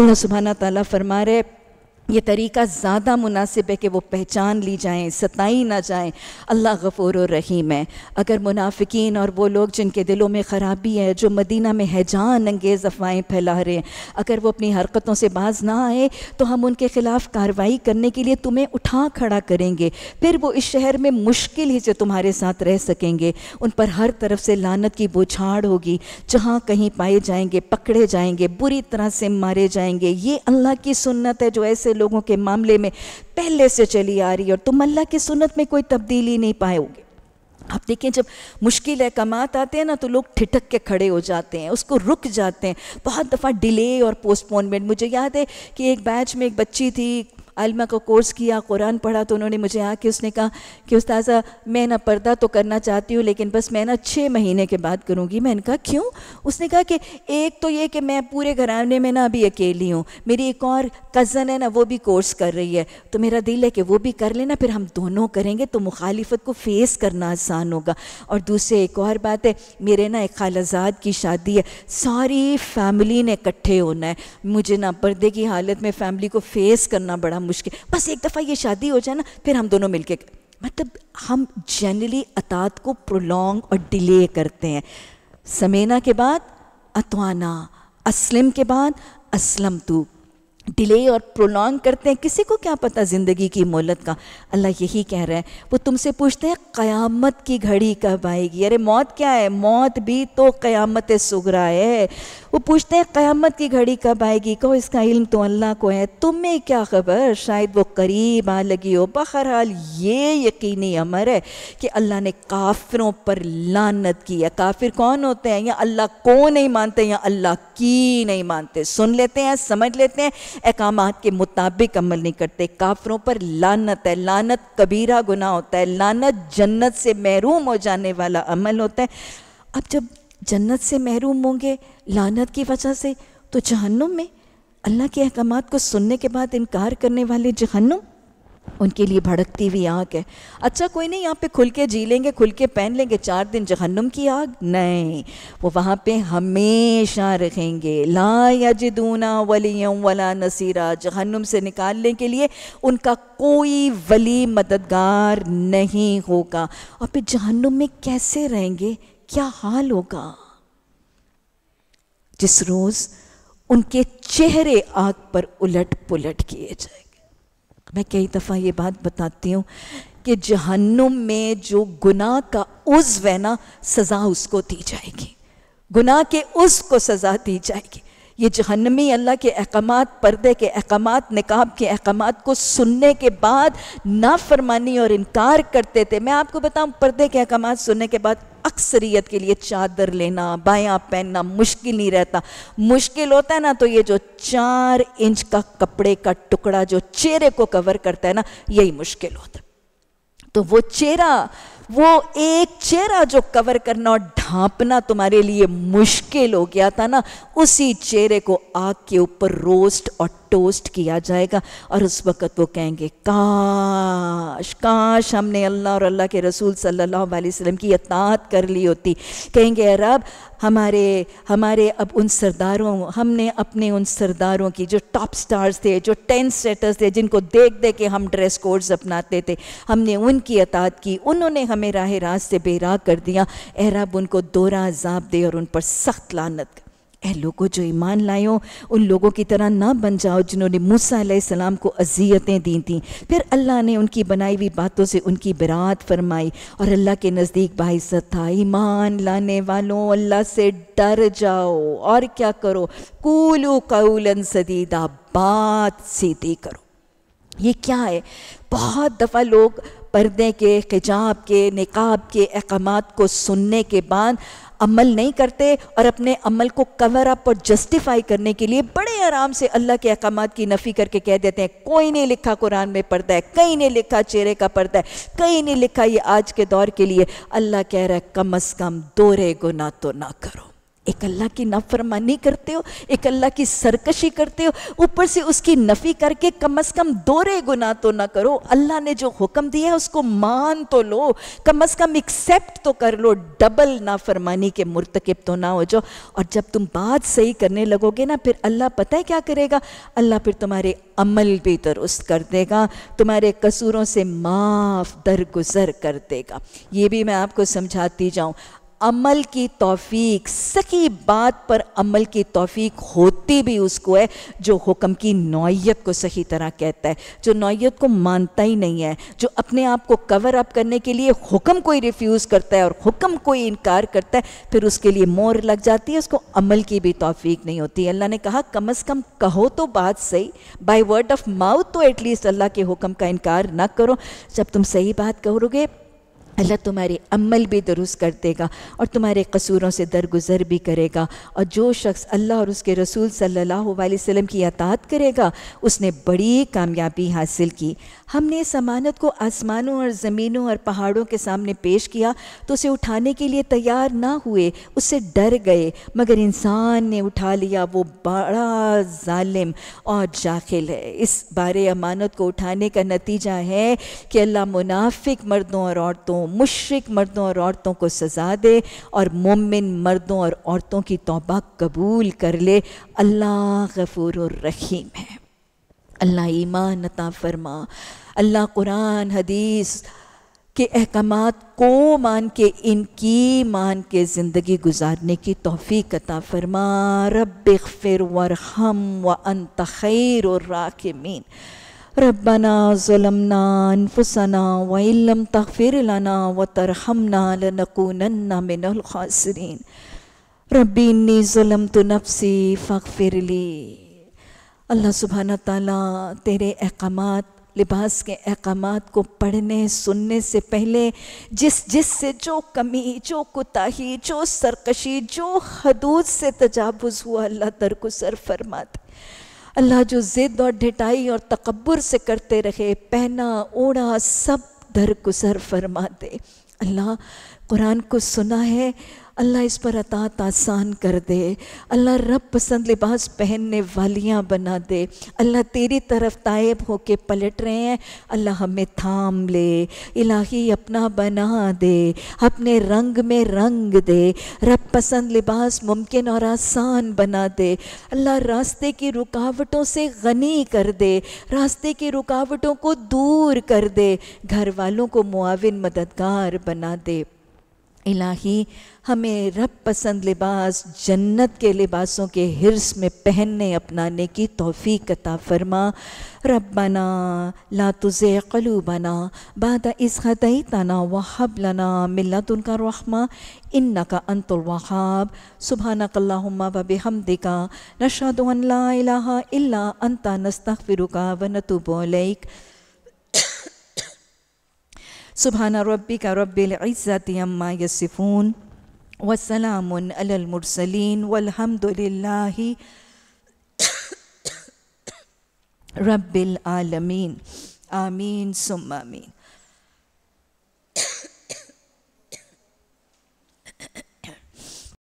अल्लाह सुबहाना ताली फ़रमा रहे ये तरीका ज़्यादा मुनासिब है कि वो पहचान ली जाएँ सताई ना जाएँ अल्लाह गफ़ूर और रहीम है अगर मुनाफिकीन और वो लोग जिनके दिलों में ख़राबी है जो मदीना में हैजान अंगेज़ अफवाहें फैला रहे हैं अगर वो अपनी हरकतों से बाज ना आए तो हम उनके ख़िलाफ़ कार्रवाई करने के लिए तुम्हें उठा खड़ा करेंगे फिर वो इस शहर में मुश्किल ही से तुम्हारे साथ रह सकेंगे उन पर हर तरफ से लानत की बोछाड़ होगी जहाँ कहीं पाए जाएंगे पकड़े जाएंगे बुरी तरह से मारे जाएंगे ये अल्लाह की सुन्नत है जो ऐसे लोगों के मामले में पहले से चली आ रही है और तुम अल्लाह की सुनत में कोई तब्दीली नहीं पाएंगे आप देखें जब मुश्किल है कमात आते हैं ना तो लोग ठिठक के खड़े हो जाते हैं उसको रुक जाते हैं बहुत दफ़ा डिले और पोस्टपोनमेंट मुझे याद है कि एक बैच में एक बच्ची थी आलमा का कोर्स किया कुरान पढ़ा तो उन्होंने मुझे आके उसने कहा कि उस्ताजा मैं ना पर्दा तो करना चाहती हूँ लेकिन बस मैं ना छः महीने के बाद करूँगी मैंने कहा क्यों उसने कहा कि एक तो ये कि मैं पूरे घराने में ना अभी अकेली हूँ मेरी एक और कज़न है ना वो भी कोर्स कर रही है तो मेरा दिल है कि वो भी कर लेना फिर हम दोनों करेंगे तो मुखालिफत को फेस करना आसान होगा और दूसरे एक और बात है मेरे ना एक खालजाद की शादी है सारी फैमिली ने इकट्ठे होना है मुझे ना पर्दे की हालत में फैमिली को फेस करना बड़ा बड़ा मुश्किल बस एक दफ़ा ये शादी हो जाए ना फिर हम दोनों मिलके मतलब हम जनरली अतात को प्रोलोंग और डिले करते हैं समेना के बाद अतवाना असलम के बाद असलम तू डिले और प्रोलॉन्ग करते हैं किसी को क्या पता ज़िंदगी की मोहलत का अल्लाह यही कह रहा है वो तुमसे पूछते हैं क़यामत की घड़ी कब आएगी अरे मौत क्या है मौत भी तो क़यामत सुगरा है वो पूछते हैं क़यामत की घड़ी कब आएगी कहो इसका इल्म तो अल्लाह को है तुम्हें क्या खबर शायद वो करीब आ लगी हो बहरहाल ये यकीनी अमर है कि अल्लाह ने काफिरों पर लानत की है काफिर कौन होते हैं या अल्लाह को नहीं मानते या अल्लाह की नहीं मानते सुन लेते हैं समझ लेते हैं अहकामात के मुताबिक अमल नहीं करते काफिरों पर लानत है लानत कबीरा गुना होता है लानत जन्नत से महरूम हो जाने वाला अमल होता है अब जब जन्नत से महरूम होंगे लानत की वजह से तो जहन्नुम में अल्लाह के अहकाम को सुनने के बाद इनकार करने वाले जहन्नुम उनके लिए भड़कती हुई आग है अच्छा कोई नहीं यहाँ पे खुल के जी लेंगे खुल के पहन लेंगे चार दिन जहन्नुम की आग नहीं वो वहाँ पे हमेशा रहेंगे ला यजदूना वलीम वला नसीरा जहन्नुम से निकालने के लिए उनका कोई वली मददगार नहीं होगा और फिर जहन्नुम में कैसे रहेंगे क्या हाल होगा जिस रोज उनके चेहरे आग पर उलट पुलट किए जाएंगे मैं कई दफ़ा ये बात बताती हूं कि जहन्नुम में जो गुनाह का उज्व है ना सज़ा उसको दी जाएगी गुनाह के उस को सज़ा दी जाएगी ये जहन्नमी अल्लाह के अहकाम पर्दे के अहकाम निकाब के अहकाम को सुनने के बाद नाफरमानी और इनकार करते थे मैं आपको बताऊं पर्दे के अहकाम सुनने के बाद अक्सरियत के लिए चादर लेना बाया पहनना मुश्किल नहीं रहता मुश्किल होता है ना तो ये जो चार इंच का कपड़े का टुकड़ा जो चेहरे को कवर करता है ना यही मुश्किल होता है तो वो चेहरा वो एक चेहरा जो कवर करना और ढांपना तुम्हारे लिए मुश्किल हो गया था ना उसी चेहरे को आग के ऊपर रोस्ट और टोस्ट किया जाएगा और उस वक़्त वो कहेंगे काश काश हमने अल्लाह और अल्लाह के रसूल सल्लल्लाहु अलैहि वसल्लम की अतात कर ली होती कहेंगे अरब हमारे हमारे अब उन सरदारों हमने अपने उन सरदारों की जो टॉप स्टार्स थे जो टेन स्टेटस थे जिनको देख देख के हम ड्रेस कोड्स अपनाते थे हमने उनकी अतात की उन्होंने हमें राह रास्त से बेराह कर दिया ए उनको दोरा ज़ाप दे और उन पर सख्त लानत कर ए लोगों जो ईमान लायो उन लोगों की तरह ना बन जाओ जिन्होंने मूसा सलाम को अजियतें दी थीं फिर अल्लाह ने उनकी बनाई हुई बातों से उनकी बरात फरमाई और अल्लाह के नज़दीक बाइसत था ईमान लाने वालों अल्लाह से डर जाओ और क्या करो कूलू कौलन सदीदा बात सीधी करो ये क्या है बहुत दफ़ा लोग पर्दे के खिजाब के निकाब के अहकाम को सुनने के बाद अमल नहीं करते और अपने अमल को कवर अप और जस्टिफाई करने के लिए बड़े आराम से अल्लाह के अहकाम की नफ़ी करके कह देते हैं कोई नहीं लिखा कुरान में पढ़ता है कहीं नहीं लिखा चेहरे का पढ़ता है कहीं नहीं लिखा ये आज के दौर के लिए अल्लाह कह रहा है कम अज़ कम दो रे गुना तो ना करो एक अल्लाह की नाफरमानी करते हो एक अल्लाह की सरकशी करते हो ऊपर से उसकी नफ़ी करके कम अज़ कम दोरे गुना तो ना करो अल्लाह ने जो हुक्म दिया है उसको मान तो लो कम अज़ कम एक्सेप्ट तो कर लो डबल नाफरमानी के मुरतकब तो ना हो जाओ और जब तुम बात सही करने लगोगे ना फिर अल्लाह पता है क्या करेगा अल्लाह फिर तुम्हारे अमल भी दुरुस्त कर देगा तुम्हारे कसूरों से माफ़ दरगुजर कर देगा ये भी मैं आपको समझाती जाऊँ अमल की तौफीक सही बात पर अमल की तौफीक होती भी उसको है जो हुक्म की नौयत को सही तरह कहता है जो नौयत को मानता ही नहीं है जो अपने आप को कवर अप करने के लिए हुक्म को ही रिफ्यूज़ करता है और हुक्म को ही इनकार करता है फिर उसके लिए मोर लग जाती है उसको अमल की भी तौफीक नहीं होती अल्लाह ने कहा कम अज़ कम कहो तो बात सही बाई वर्ड ऑफ माउथ तो एटलीस्ट अल्लाह के हुक्म का इनकार ना करो जब तुम सही बात कहोगे अल्लाह तुम्हारे अमल भी दुरुस्त कर देगा और तुम्हारे कसूरों से दरगुजर भी करेगा और जो शख्स अल्लाह और उसके रसूल सल्लल्लाहु अलैहि वसल्लम की अतात करेगा उसने बड़ी कामयाबी हासिल की हमने इस अमानत को आसमानों और ज़मीनों और पहाड़ों के सामने पेश किया तो उसे उठाने के लिए तैयार ना हुए उससे डर गए मगर इंसान ने उठा लिया वो बड़ा ालिम और जाखिल है इस बारे अमानत को उठाने का नतीजा है कि अल्लाह मुनाफिक मर्दों और औरतों मुशरक मर्दों और औरतों को सज़ा दे और मोमिन मर्दों और औरतों की तोबा कबूल कर ले अल्लाह गफूर रहीम है अल्लाह ईमान अता फरमा अल्लाह कुरान हदीस के अहकाम को मान के इनकी मान के ज़िंदगी गुजारने की तोफ़ी कता फरमा रब फिर वरहम व अन तखैर और मीन रब्बना ज़लमना अनफुसना वइन लम तगफिर लना व तरहमना लनकूनन्ना मिनल खासिरीन रब्बी इन्नी ज़लमतु नफसी फ़गफिर ली अल्लाह सुबहाना तआला तेरे अहकामात लिबास के अहकामात को पढ़ने सुनने से पहले जिस जिस से जो कमी जो कोताही जो सरकशी जो हदूद से तजावुज हुआ अल्लाह दरगुजर दे अल्लाह जो ज़िद और ढिटाई और तकबर से करते रहे पहना ओढ़ा सब दर गुजर फरमा दे अल्लाह कुरान को सुना है अल्लाह इस पर अतात आसान कर दे अल्लाह रब पसंद लिबास पहनने वालियाँ बना दे अल्लाह तेरी तरफ तायब होके पलट रहे हैं अल्लाह हमें थाम ले इलाही अपना बना दे अपने रंग में रंग दे रब पसंद लिबास मुमकिन और आसान बना दे अल्लाह रास्ते की रुकावटों से गनी कर दे रास्ते की रुकावटों को दूर कर दे घर वालों को मुआविन मददगार बना दे इलाही हमें रब पसंद लिबास जन्नत के लिबासों के हिरस में पहनने अपनाने की तोफ़ी कता फरमा रबना ला तुज़े बना बाद इस हदई तना वहाब लना मिल्ला का रहमा इन्ना का अंतुलवाहाब सुबहाना कल्लाहुम्मा वब हमदिका नशाद अल्ला इला अंता नस्तफ़िरुका व बोलेक سبحان ربك رب العزة يما يصفون وسلام على المرسلين والحمد لله رب العالمين آمين ثم آمين